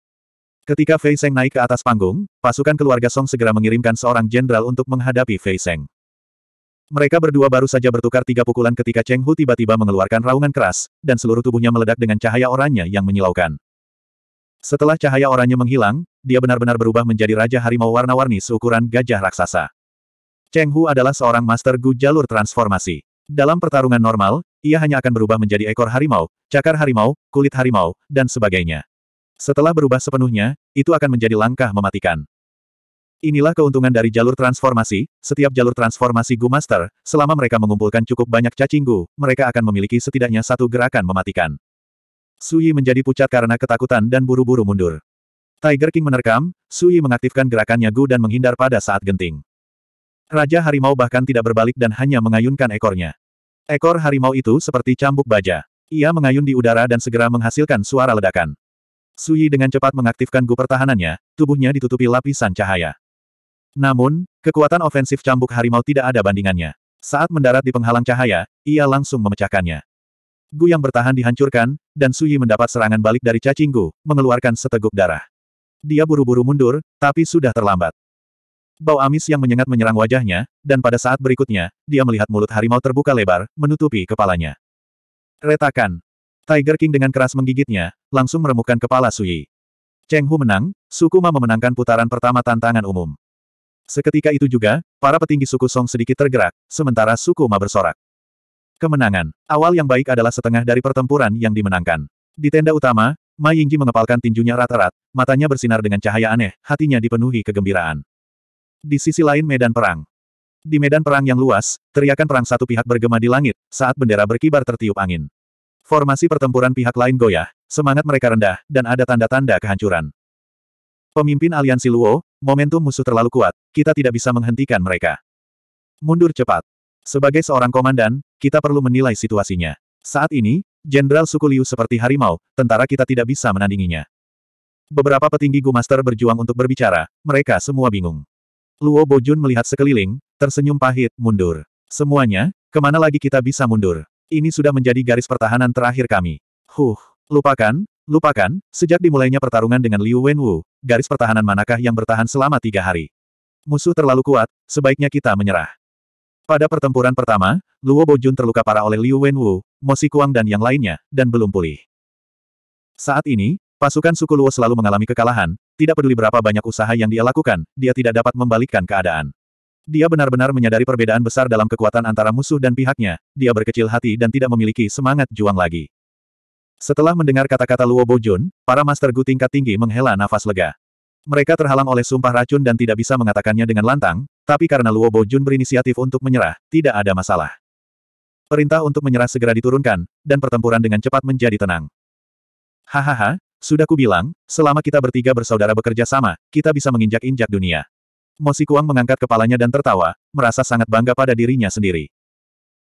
Ketika Fei Seng naik ke atas panggung, pasukan keluarga Song segera mengirimkan seorang jenderal untuk menghadapi Fei Seng. Mereka berdua baru saja bertukar tiga pukulan ketika Cheng Hu tiba-tiba mengeluarkan raungan keras, dan seluruh tubuhnya meledak dengan cahaya oranye yang menyilaukan. Setelah cahaya oranye menghilang, dia benar-benar berubah menjadi Raja Harimau warna-warni seukuran gajah raksasa. Cheng Hu adalah seorang master Gu jalur transformasi. Dalam pertarungan normal, ia hanya akan berubah menjadi ekor harimau, cakar harimau, kulit harimau, dan sebagainya. Setelah berubah sepenuhnya, itu akan menjadi langkah mematikan. Inilah keuntungan dari jalur transformasi, setiap jalur transformasi Gu Master, selama mereka mengumpulkan cukup banyak cacing Gu, mereka akan memiliki setidaknya satu gerakan mematikan. Suyi menjadi pucat karena ketakutan dan buru-buru mundur. Tiger King menerkam, Suyi mengaktifkan gerakannya Gu dan menghindar pada saat genting. Raja harimau bahkan tidak berbalik dan hanya mengayunkan ekornya. Ekor harimau itu seperti cambuk baja. Ia mengayun di udara dan segera menghasilkan suara ledakan. Suyi dengan cepat mengaktifkan Gu pertahanannya, tubuhnya ditutupi lapisan cahaya. Namun, kekuatan ofensif cambuk harimau tidak ada bandingannya. Saat mendarat di penghalang cahaya, ia langsung memecahkannya. Gu yang bertahan dihancurkan, dan Suyi mendapat serangan balik dari cacing Gu, mengeluarkan seteguk darah. Dia buru-buru mundur, tapi sudah terlambat. Bau amis yang menyengat menyerang wajahnya, dan pada saat berikutnya, dia melihat mulut harimau terbuka lebar, menutupi kepalanya. Retakan. Tiger King dengan keras menggigitnya, langsung meremukkan kepala Suyi. Cheng Hu menang, suku Ma memenangkan putaran pertama tantangan umum. Seketika itu juga, para petinggi suku Song sedikit tergerak, sementara suku Ma bersorak. Kemenangan. Awal yang baik adalah setengah dari pertempuran yang dimenangkan. Di tenda utama, Ma Yingji mengepalkan tinjunya rata rat matanya bersinar dengan cahaya aneh, hatinya dipenuhi kegembiraan. Di sisi lain medan perang. Di medan perang yang luas, teriakan perang satu pihak bergema di langit, saat bendera berkibar tertiup angin. Formasi pertempuran pihak lain goyah, semangat mereka rendah, dan ada tanda-tanda kehancuran. Pemimpin aliansi Luo, momentum musuh terlalu kuat, kita tidak bisa menghentikan mereka. Mundur cepat. Sebagai seorang komandan, kita perlu menilai situasinya. Saat ini, Jenderal suku Liu seperti harimau, tentara kita tidak bisa menandinginya. Beberapa petinggi Gu Master berjuang untuk berbicara, mereka semua bingung. Luo Bojun melihat sekeliling, tersenyum pahit, mundur. Semuanya, kemana lagi kita bisa mundur? Ini sudah menjadi garis pertahanan terakhir kami. Huh, lupakan, lupakan, sejak dimulainya pertarungan dengan Liu Wenwu, garis pertahanan manakah yang bertahan selama tiga hari? Musuh terlalu kuat, sebaiknya kita menyerah. Pada pertempuran pertama, Luo Bojun terluka parah oleh Liu Wenwu, Mo Kuang, dan yang lainnya, dan belum pulih. Saat ini, pasukan suku Luo selalu mengalami kekalahan, tidak peduli berapa banyak usaha yang dia lakukan, dia tidak dapat membalikkan keadaan. Dia benar-benar menyadari perbedaan besar dalam kekuatan antara musuh dan pihaknya, dia berkecil hati dan tidak memiliki semangat juang lagi. Setelah mendengar kata-kata Luo Bojun, para Master Gu tingkat tinggi menghela nafas lega. Mereka terhalang oleh sumpah racun dan tidak bisa mengatakannya dengan lantang, tapi karena Luo Bojun berinisiatif untuk menyerah, tidak ada masalah. Perintah untuk menyerah segera diturunkan, dan pertempuran dengan cepat menjadi tenang. Hahaha, sudah kubilang, selama kita bertiga bersaudara bekerja sama, kita bisa menginjak-injak dunia. Mosi Kuang mengangkat kepalanya dan tertawa, merasa sangat bangga pada dirinya sendiri.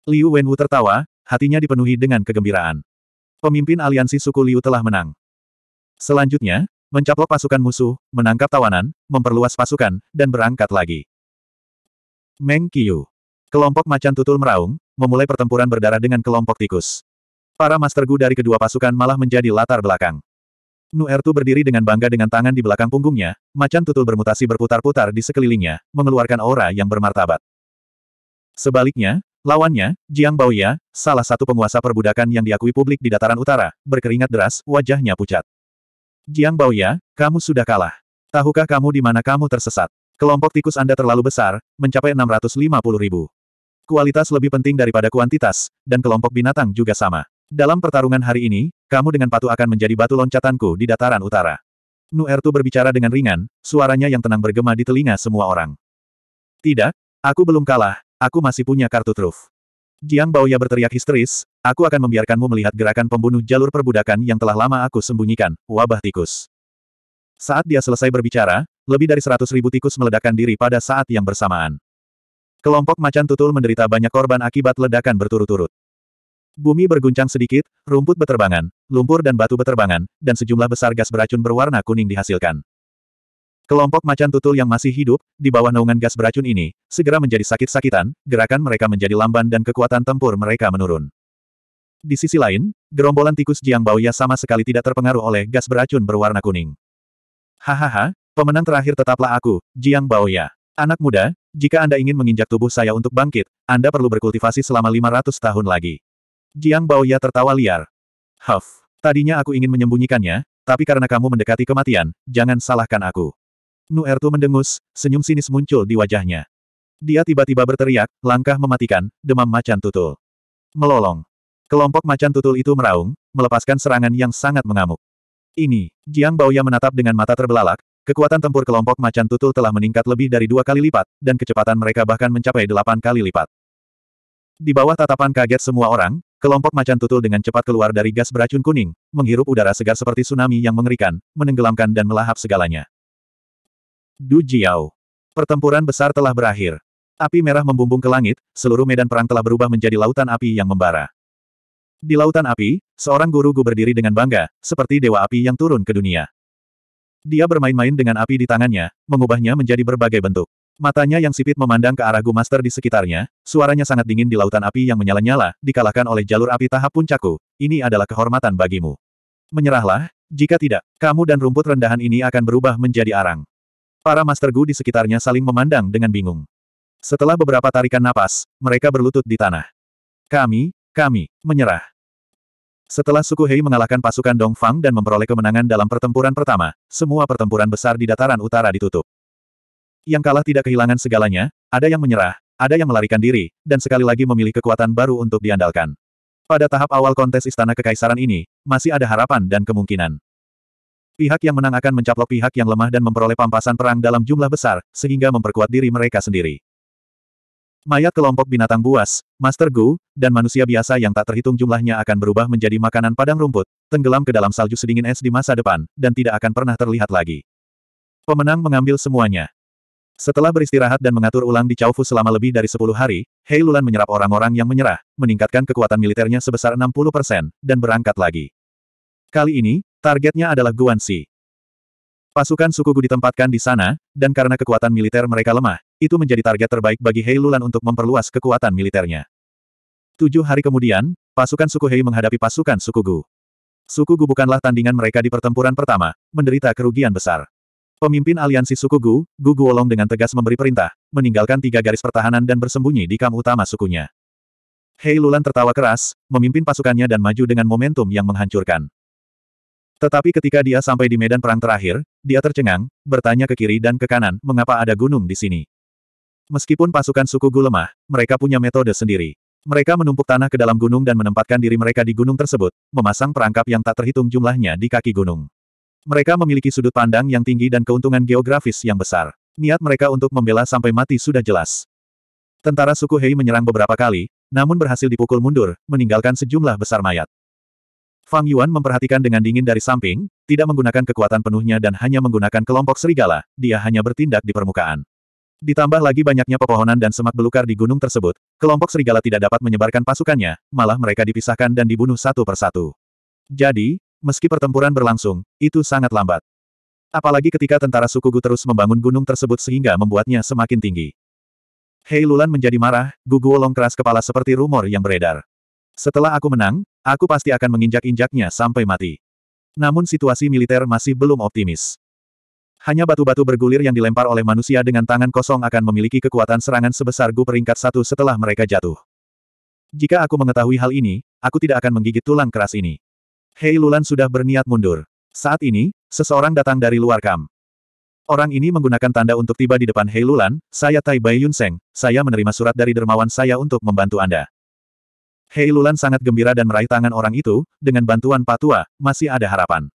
Liu Wenwu tertawa, hatinya dipenuhi dengan kegembiraan. Pemimpin aliansi suku Liu telah menang. Selanjutnya, mencaplok pasukan musuh, menangkap tawanan, memperluas pasukan, dan berangkat lagi. Meng Qiu. Kelompok macan tutul meraung, memulai pertempuran berdarah dengan kelompok tikus. Para master gu dari kedua pasukan malah menjadi latar belakang. Nuertu berdiri dengan bangga dengan tangan di belakang punggungnya, macan tutul bermutasi berputar-putar di sekelilingnya, mengeluarkan aura yang bermartabat. Sebaliknya, lawannya, Jiang Baoya, salah satu penguasa perbudakan yang diakui publik di dataran utara, berkeringat deras, wajahnya pucat. Jiang Baoya, kamu sudah kalah. Tahukah kamu di mana kamu tersesat? Kelompok tikus Anda terlalu besar, mencapai 650 ribu. Kualitas lebih penting daripada kuantitas, dan kelompok binatang juga sama. Dalam pertarungan hari ini, kamu dengan patuh akan menjadi batu loncatanku di dataran utara. Nuertu berbicara dengan ringan, suaranya yang tenang bergema di telinga semua orang. Tidak, aku belum kalah, aku masih punya kartu truf. Jiang Baoya berteriak histeris, aku akan membiarkanmu melihat gerakan pembunuh jalur perbudakan yang telah lama aku sembunyikan, wabah tikus. Saat dia selesai berbicara, lebih dari seratus ribu tikus meledakkan diri pada saat yang bersamaan. Kelompok macan tutul menderita banyak korban akibat ledakan berturut-turut. Bumi berguncang sedikit, rumput beterbangan, lumpur dan batu beterbangan, dan sejumlah besar gas beracun berwarna kuning dihasilkan. Kelompok macan tutul yang masih hidup, di bawah naungan gas beracun ini, segera menjadi sakit-sakitan, gerakan mereka menjadi lamban dan kekuatan tempur mereka menurun. Di sisi lain, gerombolan tikus Jiang Baoya sama sekali tidak terpengaruh oleh gas beracun berwarna kuning. Hahaha, Pemenang terakhir tetaplah aku, Jiang Baoya. Anak muda, jika Anda ingin menginjak tubuh saya untuk bangkit, Anda perlu berkultivasi selama 500 tahun lagi. Jiang Baoya tertawa liar. Huff, tadinya aku ingin menyembunyikannya, tapi karena kamu mendekati kematian, jangan salahkan aku. Ertu mendengus, senyum sinis muncul di wajahnya. Dia tiba-tiba berteriak, langkah mematikan, demam macan tutul. Melolong. Kelompok macan tutul itu meraung, melepaskan serangan yang sangat mengamuk. Ini, Jiang Baoya menatap dengan mata terbelalak, Kekuatan tempur kelompok macan tutul telah meningkat lebih dari dua kali lipat, dan kecepatan mereka bahkan mencapai delapan kali lipat. Di bawah tatapan kaget semua orang, kelompok macan tutul dengan cepat keluar dari gas beracun kuning, menghirup udara segar seperti tsunami yang mengerikan, menenggelamkan dan melahap segalanya. Du Jiao. Pertempuran besar telah berakhir. Api merah membumbung ke langit, seluruh medan perang telah berubah menjadi lautan api yang membara. Di lautan api, seorang guru gu berdiri dengan bangga, seperti dewa api yang turun ke dunia. Dia bermain-main dengan api di tangannya, mengubahnya menjadi berbagai bentuk. Matanya yang sipit memandang ke arah Master di sekitarnya, suaranya sangat dingin di lautan api yang menyala-nyala, dikalahkan oleh jalur api tahap puncakku, ini adalah kehormatan bagimu. Menyerahlah, jika tidak, kamu dan rumput rendahan ini akan berubah menjadi arang. Para Master Gu di sekitarnya saling memandang dengan bingung. Setelah beberapa tarikan napas, mereka berlutut di tanah. Kami, kami, menyerah. Setelah suku Hei mengalahkan pasukan Dongfang dan memperoleh kemenangan dalam pertempuran pertama, semua pertempuran besar di dataran utara ditutup. Yang kalah tidak kehilangan segalanya, ada yang menyerah, ada yang melarikan diri, dan sekali lagi memilih kekuatan baru untuk diandalkan. Pada tahap awal kontes Istana Kekaisaran ini, masih ada harapan dan kemungkinan. Pihak yang menang akan mencaplok pihak yang lemah dan memperoleh pampasan perang dalam jumlah besar, sehingga memperkuat diri mereka sendiri. Mayat kelompok binatang buas, Master Gu, dan manusia biasa yang tak terhitung jumlahnya akan berubah menjadi makanan padang rumput, tenggelam ke dalam salju sedingin es di masa depan, dan tidak akan pernah terlihat lagi. Pemenang mengambil semuanya. Setelah beristirahat dan mengatur ulang di Chaufu selama lebih dari 10 hari, Hei Lulan menyerap orang-orang yang menyerah, meningkatkan kekuatan militernya sebesar 60%, dan berangkat lagi. Kali ini, targetnya adalah Guanxi. Pasukan suku Gu ditempatkan di sana, dan karena kekuatan militer mereka lemah, itu menjadi target terbaik bagi Hei Lulan untuk memperluas kekuatan militernya. Tujuh hari kemudian, pasukan suku Hei menghadapi pasukan suku Gu. Suku Gu bukanlah tandingan mereka di pertempuran pertama, menderita kerugian besar. Pemimpin aliansi suku Gu, Gu Guolong dengan tegas memberi perintah, meninggalkan tiga garis pertahanan dan bersembunyi di kam utama sukunya. Hei Lulan tertawa keras, memimpin pasukannya dan maju dengan momentum yang menghancurkan. Tetapi ketika dia sampai di medan perang terakhir, dia tercengang, bertanya ke kiri dan ke kanan, mengapa ada gunung di sini. Meskipun pasukan suku Gu lemah, mereka punya metode sendiri. Mereka menumpuk tanah ke dalam gunung dan menempatkan diri mereka di gunung tersebut, memasang perangkap yang tak terhitung jumlahnya di kaki gunung. Mereka memiliki sudut pandang yang tinggi dan keuntungan geografis yang besar. Niat mereka untuk membela sampai mati sudah jelas. Tentara suku Hei menyerang beberapa kali, namun berhasil dipukul mundur, meninggalkan sejumlah besar mayat. Fang Yuan memperhatikan dengan dingin dari samping, tidak menggunakan kekuatan penuhnya dan hanya menggunakan kelompok serigala, dia hanya bertindak di permukaan. Ditambah lagi banyaknya pepohonan dan semak belukar di gunung tersebut, kelompok serigala tidak dapat menyebarkan pasukannya, malah mereka dipisahkan dan dibunuh satu persatu. Jadi, meski pertempuran berlangsung, itu sangat lambat. Apalagi ketika tentara suku Gu terus membangun gunung tersebut sehingga membuatnya semakin tinggi. Hei Lulan menjadi marah, Gu Guolong keras kepala seperti rumor yang beredar. Setelah aku menang, aku pasti akan menginjak-injaknya sampai mati. Namun situasi militer masih belum optimis. Hanya batu-batu bergulir yang dilempar oleh manusia dengan tangan kosong akan memiliki kekuatan serangan sebesar Gu peringkat satu setelah mereka jatuh. Jika aku mengetahui hal ini, aku tidak akan menggigit tulang keras ini. Hei Lulan sudah berniat mundur. Saat ini, seseorang datang dari luar kam. Orang ini menggunakan tanda untuk tiba di depan Hei Lulan, saya Tai Bai Yunseng, saya menerima surat dari dermawan saya untuk membantu Anda. Hei Lulan sangat gembira dan meraih tangan orang itu, dengan bantuan patua, masih ada harapan.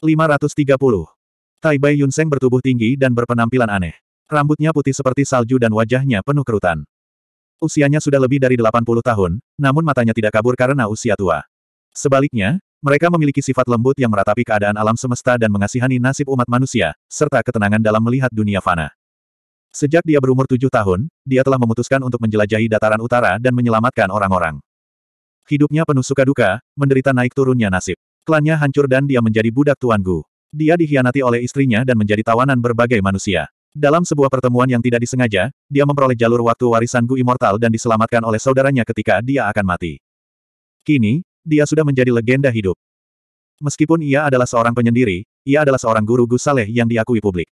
530. Tai Bai Yunseng bertubuh tinggi dan berpenampilan aneh. Rambutnya putih seperti salju dan wajahnya penuh kerutan. Usianya sudah lebih dari 80 tahun, namun matanya tidak kabur karena usia tua. Sebaliknya, mereka memiliki sifat lembut yang meratapi keadaan alam semesta dan mengasihani nasib umat manusia, serta ketenangan dalam melihat dunia fana. Sejak dia berumur tujuh tahun, dia telah memutuskan untuk menjelajahi dataran utara dan menyelamatkan orang-orang. Hidupnya penuh suka duka, menderita naik turunnya nasib. Klannya hancur dan dia menjadi budak Tuan Gu. Dia dikhianati oleh istrinya dan menjadi tawanan berbagai manusia. Dalam sebuah pertemuan yang tidak disengaja, dia memperoleh jalur waktu warisan Gu Immortal dan diselamatkan oleh saudaranya ketika dia akan mati. Kini, dia sudah menjadi legenda hidup. Meskipun ia adalah seorang penyendiri, ia adalah seorang guru Gu Saleh yang diakui publik.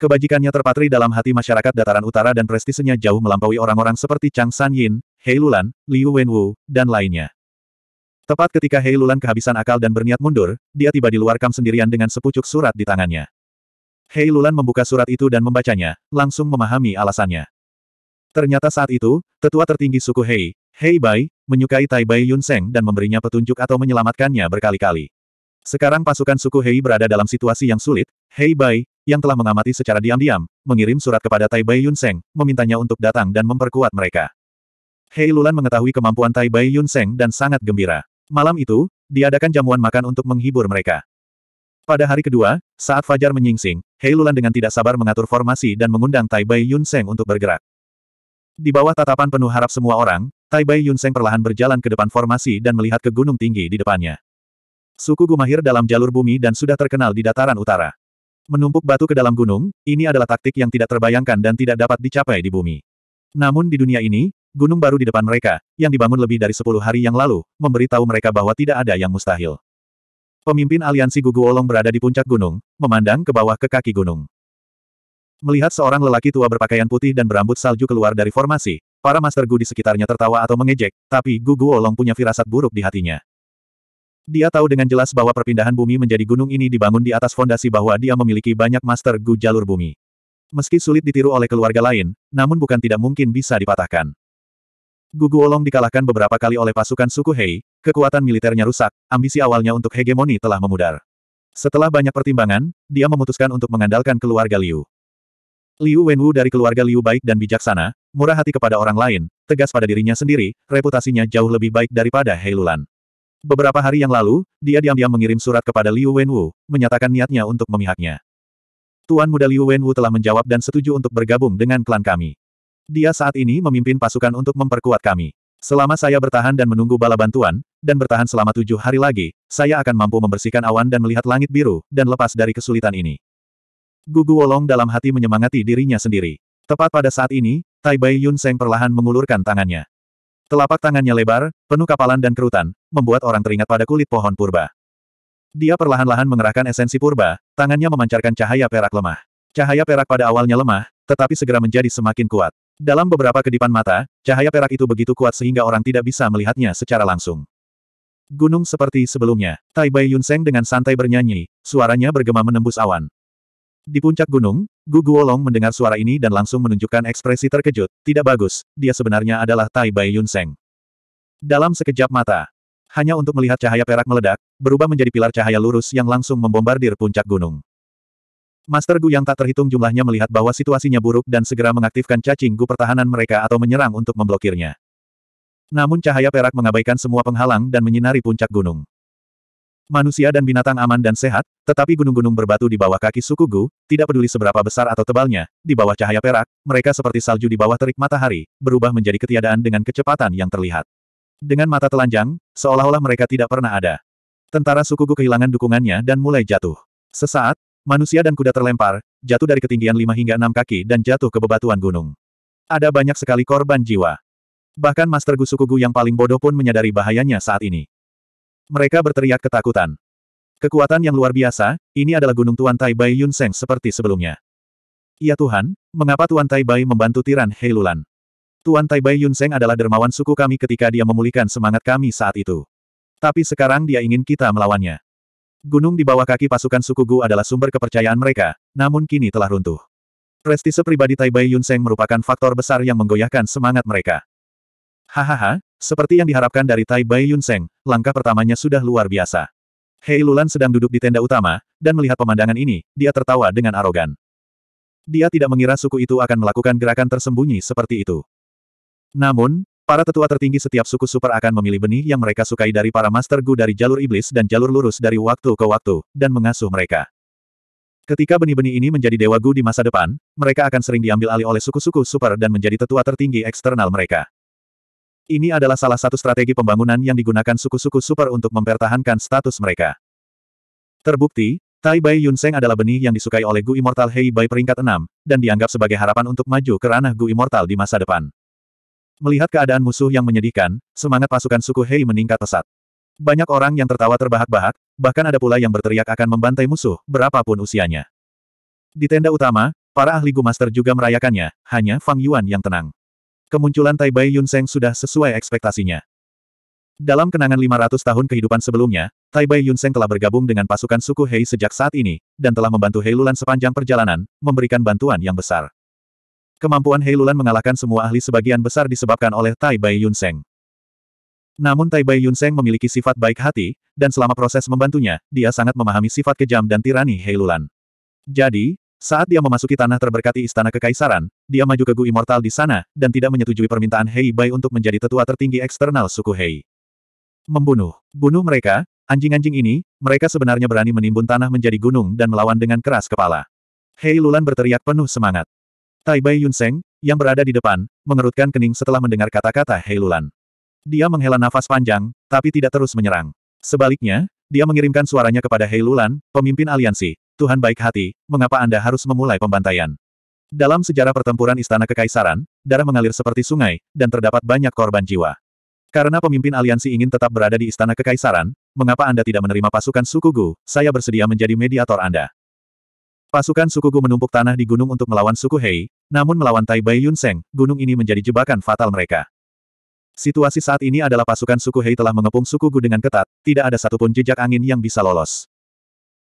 Kebajikannya terpatri dalam hati masyarakat dataran utara dan prestisenya jauh melampaui orang-orang seperti Chang San Yin, Hei Lulan, Liu Wenwu, dan lainnya. Tepat ketika Hei Lulan kehabisan akal dan berniat mundur, dia tiba di luar kam sendirian dengan sepucuk surat di tangannya. Hei Lulan membuka surat itu dan membacanya, langsung memahami alasannya. Ternyata saat itu, tetua tertinggi suku Hei, Hei Bai, menyukai Tai Bai Yun Seng dan memberinya petunjuk atau menyelamatkannya berkali-kali. Sekarang pasukan suku Hei berada dalam situasi yang sulit, Hei Bai, yang telah mengamati secara diam-diam, mengirim surat kepada Tai Bai Yun Seng, memintanya untuk datang dan memperkuat mereka. Hei Lulan mengetahui kemampuan Tai Bai Yun Seng dan sangat gembira. Malam itu, diadakan jamuan makan untuk menghibur mereka. Pada hari kedua, saat Fajar menyingsing, Hei Lulan dengan tidak sabar mengatur formasi dan mengundang Tai Bai Yun Seng untuk bergerak. Di bawah tatapan penuh harap semua orang, Tai Bai Yun Seng perlahan berjalan ke depan formasi dan melihat ke gunung tinggi di depannya. Suku Gumahir dalam jalur bumi dan sudah terkenal di dataran utara. Menumpuk batu ke dalam gunung, ini adalah taktik yang tidak terbayangkan dan tidak dapat dicapai di bumi. Namun di dunia ini, Gunung baru di depan mereka, yang dibangun lebih dari sepuluh hari yang lalu, memberitahu mereka bahwa tidak ada yang mustahil. Pemimpin aliansi Gugu Olong berada di puncak gunung, memandang ke bawah ke kaki gunung. Melihat seorang lelaki tua berpakaian putih dan berambut salju keluar dari formasi, para Master Gu di sekitarnya tertawa atau mengejek, tapi Gugu Olong punya firasat buruk di hatinya. Dia tahu dengan jelas bahwa perpindahan bumi menjadi gunung ini dibangun di atas fondasi bahwa dia memiliki banyak Master Gu jalur bumi. Meski sulit ditiru oleh keluarga lain, namun bukan tidak mungkin bisa dipatahkan. Gugu Olong dikalahkan beberapa kali oleh pasukan suku Hei, kekuatan militernya rusak, ambisi awalnya untuk hegemoni telah memudar. Setelah banyak pertimbangan, dia memutuskan untuk mengandalkan keluarga Liu. Liu Wenwu dari keluarga Liu baik dan bijaksana, murah hati kepada orang lain, tegas pada dirinya sendiri, reputasinya jauh lebih baik daripada Hei Lulan. Beberapa hari yang lalu, dia diam-diam mengirim surat kepada Liu Wenwu, menyatakan niatnya untuk memihaknya. Tuan muda Liu Wenwu telah menjawab dan setuju untuk bergabung dengan klan kami. Dia saat ini memimpin pasukan untuk memperkuat kami. Selama saya bertahan dan menunggu bala bantuan, dan bertahan selama tujuh hari lagi, saya akan mampu membersihkan awan dan melihat langit biru, dan lepas dari kesulitan ini. Gugu Wolong dalam hati menyemangati dirinya sendiri. Tepat pada saat ini, Tai Bai Yun Seng perlahan mengulurkan tangannya. Telapak tangannya lebar, penuh kapalan dan kerutan, membuat orang teringat pada kulit pohon purba. Dia perlahan-lahan mengerahkan esensi purba, tangannya memancarkan cahaya perak lemah. Cahaya perak pada awalnya lemah, tetapi segera menjadi semakin kuat. Dalam beberapa kedipan mata, cahaya perak itu begitu kuat sehingga orang tidak bisa melihatnya secara langsung. Gunung seperti sebelumnya, Tai Bai Yunseng dengan santai bernyanyi, suaranya bergema menembus awan. Di puncak gunung, Gu Guolong mendengar suara ini dan langsung menunjukkan ekspresi terkejut, tidak bagus, dia sebenarnya adalah Tai Bai Yunseng. Dalam sekejap mata, hanya untuk melihat cahaya perak meledak, berubah menjadi pilar cahaya lurus yang langsung membombardir puncak gunung. Master Gu yang tak terhitung jumlahnya melihat bahwa situasinya buruk dan segera mengaktifkan cacing Gu pertahanan mereka atau menyerang untuk memblokirnya. Namun cahaya perak mengabaikan semua penghalang dan menyinari puncak gunung. Manusia dan binatang aman dan sehat, tetapi gunung-gunung berbatu di bawah kaki suku Gu, tidak peduli seberapa besar atau tebalnya, di bawah cahaya perak, mereka seperti salju di bawah terik matahari, berubah menjadi ketiadaan dengan kecepatan yang terlihat. Dengan mata telanjang, seolah-olah mereka tidak pernah ada. Tentara suku Gu kehilangan dukungannya dan mulai jatuh. Sesaat, Manusia dan kuda terlempar, jatuh dari ketinggian lima hingga enam kaki dan jatuh ke bebatuan gunung. Ada banyak sekali korban jiwa. Bahkan Master Gusukugu yang paling bodoh pun menyadari bahayanya saat ini. Mereka berteriak ketakutan. Kekuatan yang luar biasa, ini adalah gunung Tuan Tai Bai Yun Seng seperti sebelumnya. Ya Tuhan, mengapa Tuan Tai Bai membantu tiran Heilulan? Tuan Tai Bai Yun Seng adalah dermawan suku kami ketika dia memulihkan semangat kami saat itu. Tapi sekarang dia ingin kita melawannya. Gunung di bawah kaki pasukan suku Gu adalah sumber kepercayaan mereka, namun kini telah runtuh. Prestise pribadi Taibai Yunseng merupakan faktor besar yang menggoyahkan semangat mereka. Hahaha, seperti yang diharapkan dari Taibai Yunseng, langkah pertamanya sudah luar biasa. Hei Lulan sedang duduk di tenda utama, dan melihat pemandangan ini, dia tertawa dengan arogan. Dia tidak mengira suku itu akan melakukan gerakan tersembunyi seperti itu. Namun, Para tetua tertinggi setiap suku super akan memilih benih yang mereka sukai dari para Master Gu dari jalur iblis dan jalur lurus dari waktu ke waktu, dan mengasuh mereka. Ketika benih-benih ini menjadi Dewa Gu di masa depan, mereka akan sering diambil alih oleh suku-suku super dan menjadi tetua tertinggi eksternal mereka. Ini adalah salah satu strategi pembangunan yang digunakan suku-suku super untuk mempertahankan status mereka. Terbukti, Tai Bai Yunseng adalah benih yang disukai oleh Gu Immortal Hei Bai peringkat 6, dan dianggap sebagai harapan untuk maju ke ranah Gu Immortal di masa depan. Melihat keadaan musuh yang menyedihkan, semangat pasukan suku Hei meningkat pesat. Banyak orang yang tertawa terbahak-bahak, bahkan ada pula yang berteriak akan membantai musuh, berapapun usianya. Di tenda utama, para ahli Gumaster juga merayakannya, hanya Fang Yuan yang tenang. Kemunculan Tai Bai Yun Seng sudah sesuai ekspektasinya. Dalam kenangan 500 tahun kehidupan sebelumnya, Tai Bai Yun Seng telah bergabung dengan pasukan suku Hei sejak saat ini, dan telah membantu Hei Lulan sepanjang perjalanan, memberikan bantuan yang besar. Kemampuan Heilulan mengalahkan semua ahli sebagian besar disebabkan oleh Tai Bai Yun Seng. Namun Tai Bai Yun Seng memiliki sifat baik hati, dan selama proses membantunya, dia sangat memahami sifat kejam dan tirani Heilulan. Jadi, saat dia memasuki tanah terberkati Istana Kekaisaran, dia maju ke Gu Immortal di sana, dan tidak menyetujui permintaan Hei Bai untuk menjadi tetua tertinggi eksternal suku Hei. Membunuh. Bunuh mereka, Anjing-anjing ini, mereka sebenarnya berani menimbun tanah menjadi gunung dan melawan dengan keras kepala. Hei Lulan berteriak penuh semangat. Tai Bai Yunseng, yang berada di depan, mengerutkan kening setelah mendengar kata-kata Heilulan. Dia menghela nafas panjang, tapi tidak terus menyerang. Sebaliknya, dia mengirimkan suaranya kepada Heilulan, pemimpin aliansi, Tuhan baik hati, mengapa Anda harus memulai pembantaian? Dalam sejarah pertempuran Istana Kekaisaran, darah mengalir seperti sungai, dan terdapat banyak korban jiwa. Karena pemimpin aliansi ingin tetap berada di Istana Kekaisaran, mengapa Anda tidak menerima pasukan suku Gu, saya bersedia menjadi mediator Anda. Pasukan suku Gu menumpuk tanah di gunung untuk melawan suku Hei, namun melawan Tai Bai Yun Seng, gunung ini menjadi jebakan fatal mereka. Situasi saat ini adalah pasukan suku Hei telah mengepung suku Gu dengan ketat, tidak ada satupun jejak angin yang bisa lolos.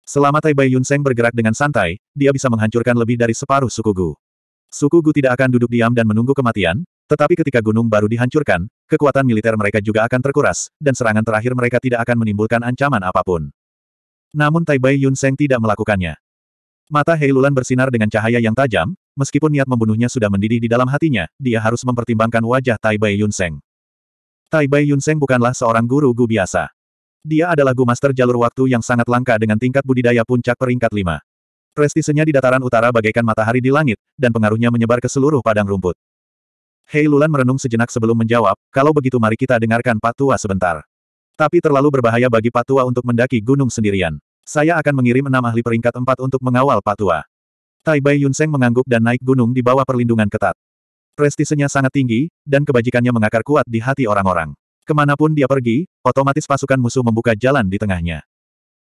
Selama Tai Bai Yun Seng bergerak dengan santai, dia bisa menghancurkan lebih dari separuh suku Gu. Suku Gu tidak akan duduk diam dan menunggu kematian, tetapi ketika gunung baru dihancurkan, kekuatan militer mereka juga akan terkuras, dan serangan terakhir mereka tidak akan menimbulkan ancaman apapun. Namun Tai Bai Yun Seng tidak melakukannya. Mata Heilulan bersinar dengan cahaya yang tajam, meskipun niat membunuhnya sudah mendidih di dalam hatinya, dia harus mempertimbangkan wajah Tai Bai Yunseng. Tai Bai Yunseng bukanlah seorang guru Gu biasa. Dia adalah Gu Master jalur waktu yang sangat langka dengan tingkat budidaya puncak peringkat lima. Prestisenya di dataran utara bagaikan matahari di langit, dan pengaruhnya menyebar ke seluruh padang rumput. Hei Lulan merenung sejenak sebelum menjawab, kalau begitu mari kita dengarkan Patua sebentar. Tapi terlalu berbahaya bagi Patua untuk mendaki gunung sendirian. Saya akan mengirim enam ahli peringkat empat untuk mengawal Patua. Tai Bai Yunseng mengangguk dan naik gunung di bawah perlindungan ketat. Prestisenya sangat tinggi, dan kebajikannya mengakar kuat di hati orang-orang. Kemanapun dia pergi, otomatis pasukan musuh membuka jalan di tengahnya.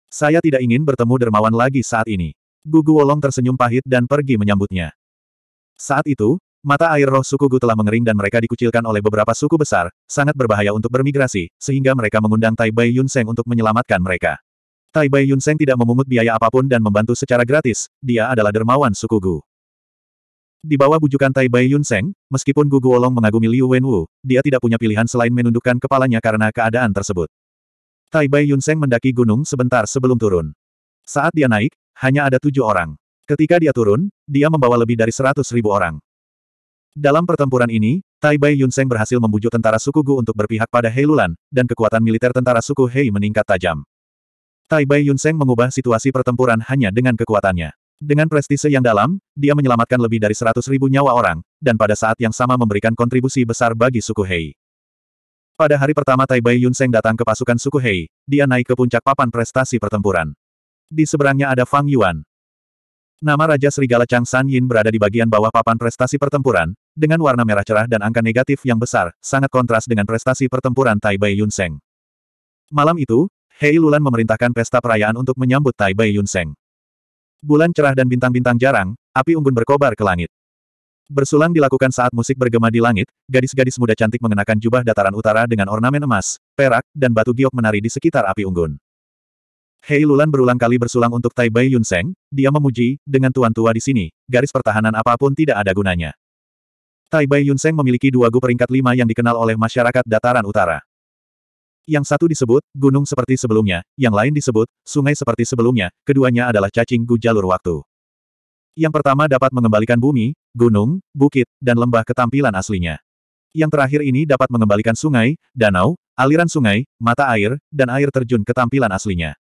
Saya tidak ingin bertemu dermawan lagi saat ini. Gugu Wolong tersenyum pahit dan pergi menyambutnya. Saat itu, Mata air roh suku Gu telah mengering dan mereka dikucilkan oleh beberapa suku besar, sangat berbahaya untuk bermigrasi, sehingga mereka mengundang Tai Bai Yunseng untuk menyelamatkan mereka. Tai Bai Yunseng tidak memungut biaya apapun dan membantu secara gratis, dia adalah dermawan suku Gu. Di bawah bujukan Tai Bai Yunseng, meskipun Gu Guolong mengagumi Liu Wenwu, dia tidak punya pilihan selain menundukkan kepalanya karena keadaan tersebut. Tai Bai Yunseng mendaki gunung sebentar sebelum turun. Saat dia naik, hanya ada tujuh orang. Ketika dia turun, dia membawa lebih dari seratus ribu orang. Dalam pertempuran ini, Tai Bai Yunseng berhasil membujuk tentara suku Gu untuk berpihak pada Heilulan, dan kekuatan militer tentara suku Hei meningkat tajam. Tai Bai Yunseng mengubah situasi pertempuran hanya dengan kekuatannya. Dengan prestise yang dalam, dia menyelamatkan lebih dari seratus ribu nyawa orang, dan pada saat yang sama memberikan kontribusi besar bagi suku Hei. Pada hari pertama Tai Bai Yunseng datang ke pasukan suku Hei, dia naik ke puncak papan prestasi pertempuran. Di seberangnya ada Fang Yuan. Nama Raja Serigala Chang San Yin berada di bagian bawah papan prestasi pertempuran, dengan warna merah cerah dan angka negatif yang besar, sangat kontras dengan prestasi pertempuran Tai Bai Yunseng. Malam itu, Hei Lulan memerintahkan pesta perayaan untuk menyambut Tai Bai Yunseng. Bulan cerah dan bintang-bintang jarang, api unggun berkobar ke langit. Bersulang dilakukan saat musik bergema di langit, gadis-gadis muda cantik mengenakan jubah dataran utara dengan ornamen emas, perak, dan batu giok menari di sekitar api unggun. Hei Lulan berulang kali bersulang untuk Tai Bai Yunseng, dia memuji, dengan tuan tua di sini, garis pertahanan apapun tidak ada gunanya. Tai Bai Yunseng memiliki dua gu peringkat lima yang dikenal oleh masyarakat dataran utara. Yang satu disebut, gunung seperti sebelumnya, yang lain disebut, sungai seperti sebelumnya, keduanya adalah cacing gu jalur waktu. Yang pertama dapat mengembalikan bumi, gunung, bukit, dan lembah ketampilan aslinya. Yang terakhir ini dapat mengembalikan sungai, danau, aliran sungai, mata air, dan air terjun ketampilan aslinya.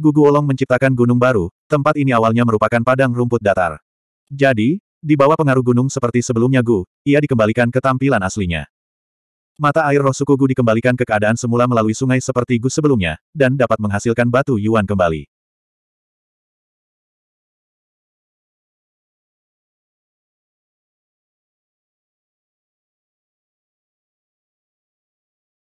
Gugu Olong menciptakan gunung baru, tempat ini awalnya merupakan padang rumput datar. Jadi, di bawah pengaruh gunung seperti sebelumnya Gu, ia dikembalikan ke tampilan aslinya. Mata air roh suku Gu dikembalikan ke keadaan semula melalui sungai seperti Gu sebelumnya, dan dapat menghasilkan batu Yuan kembali.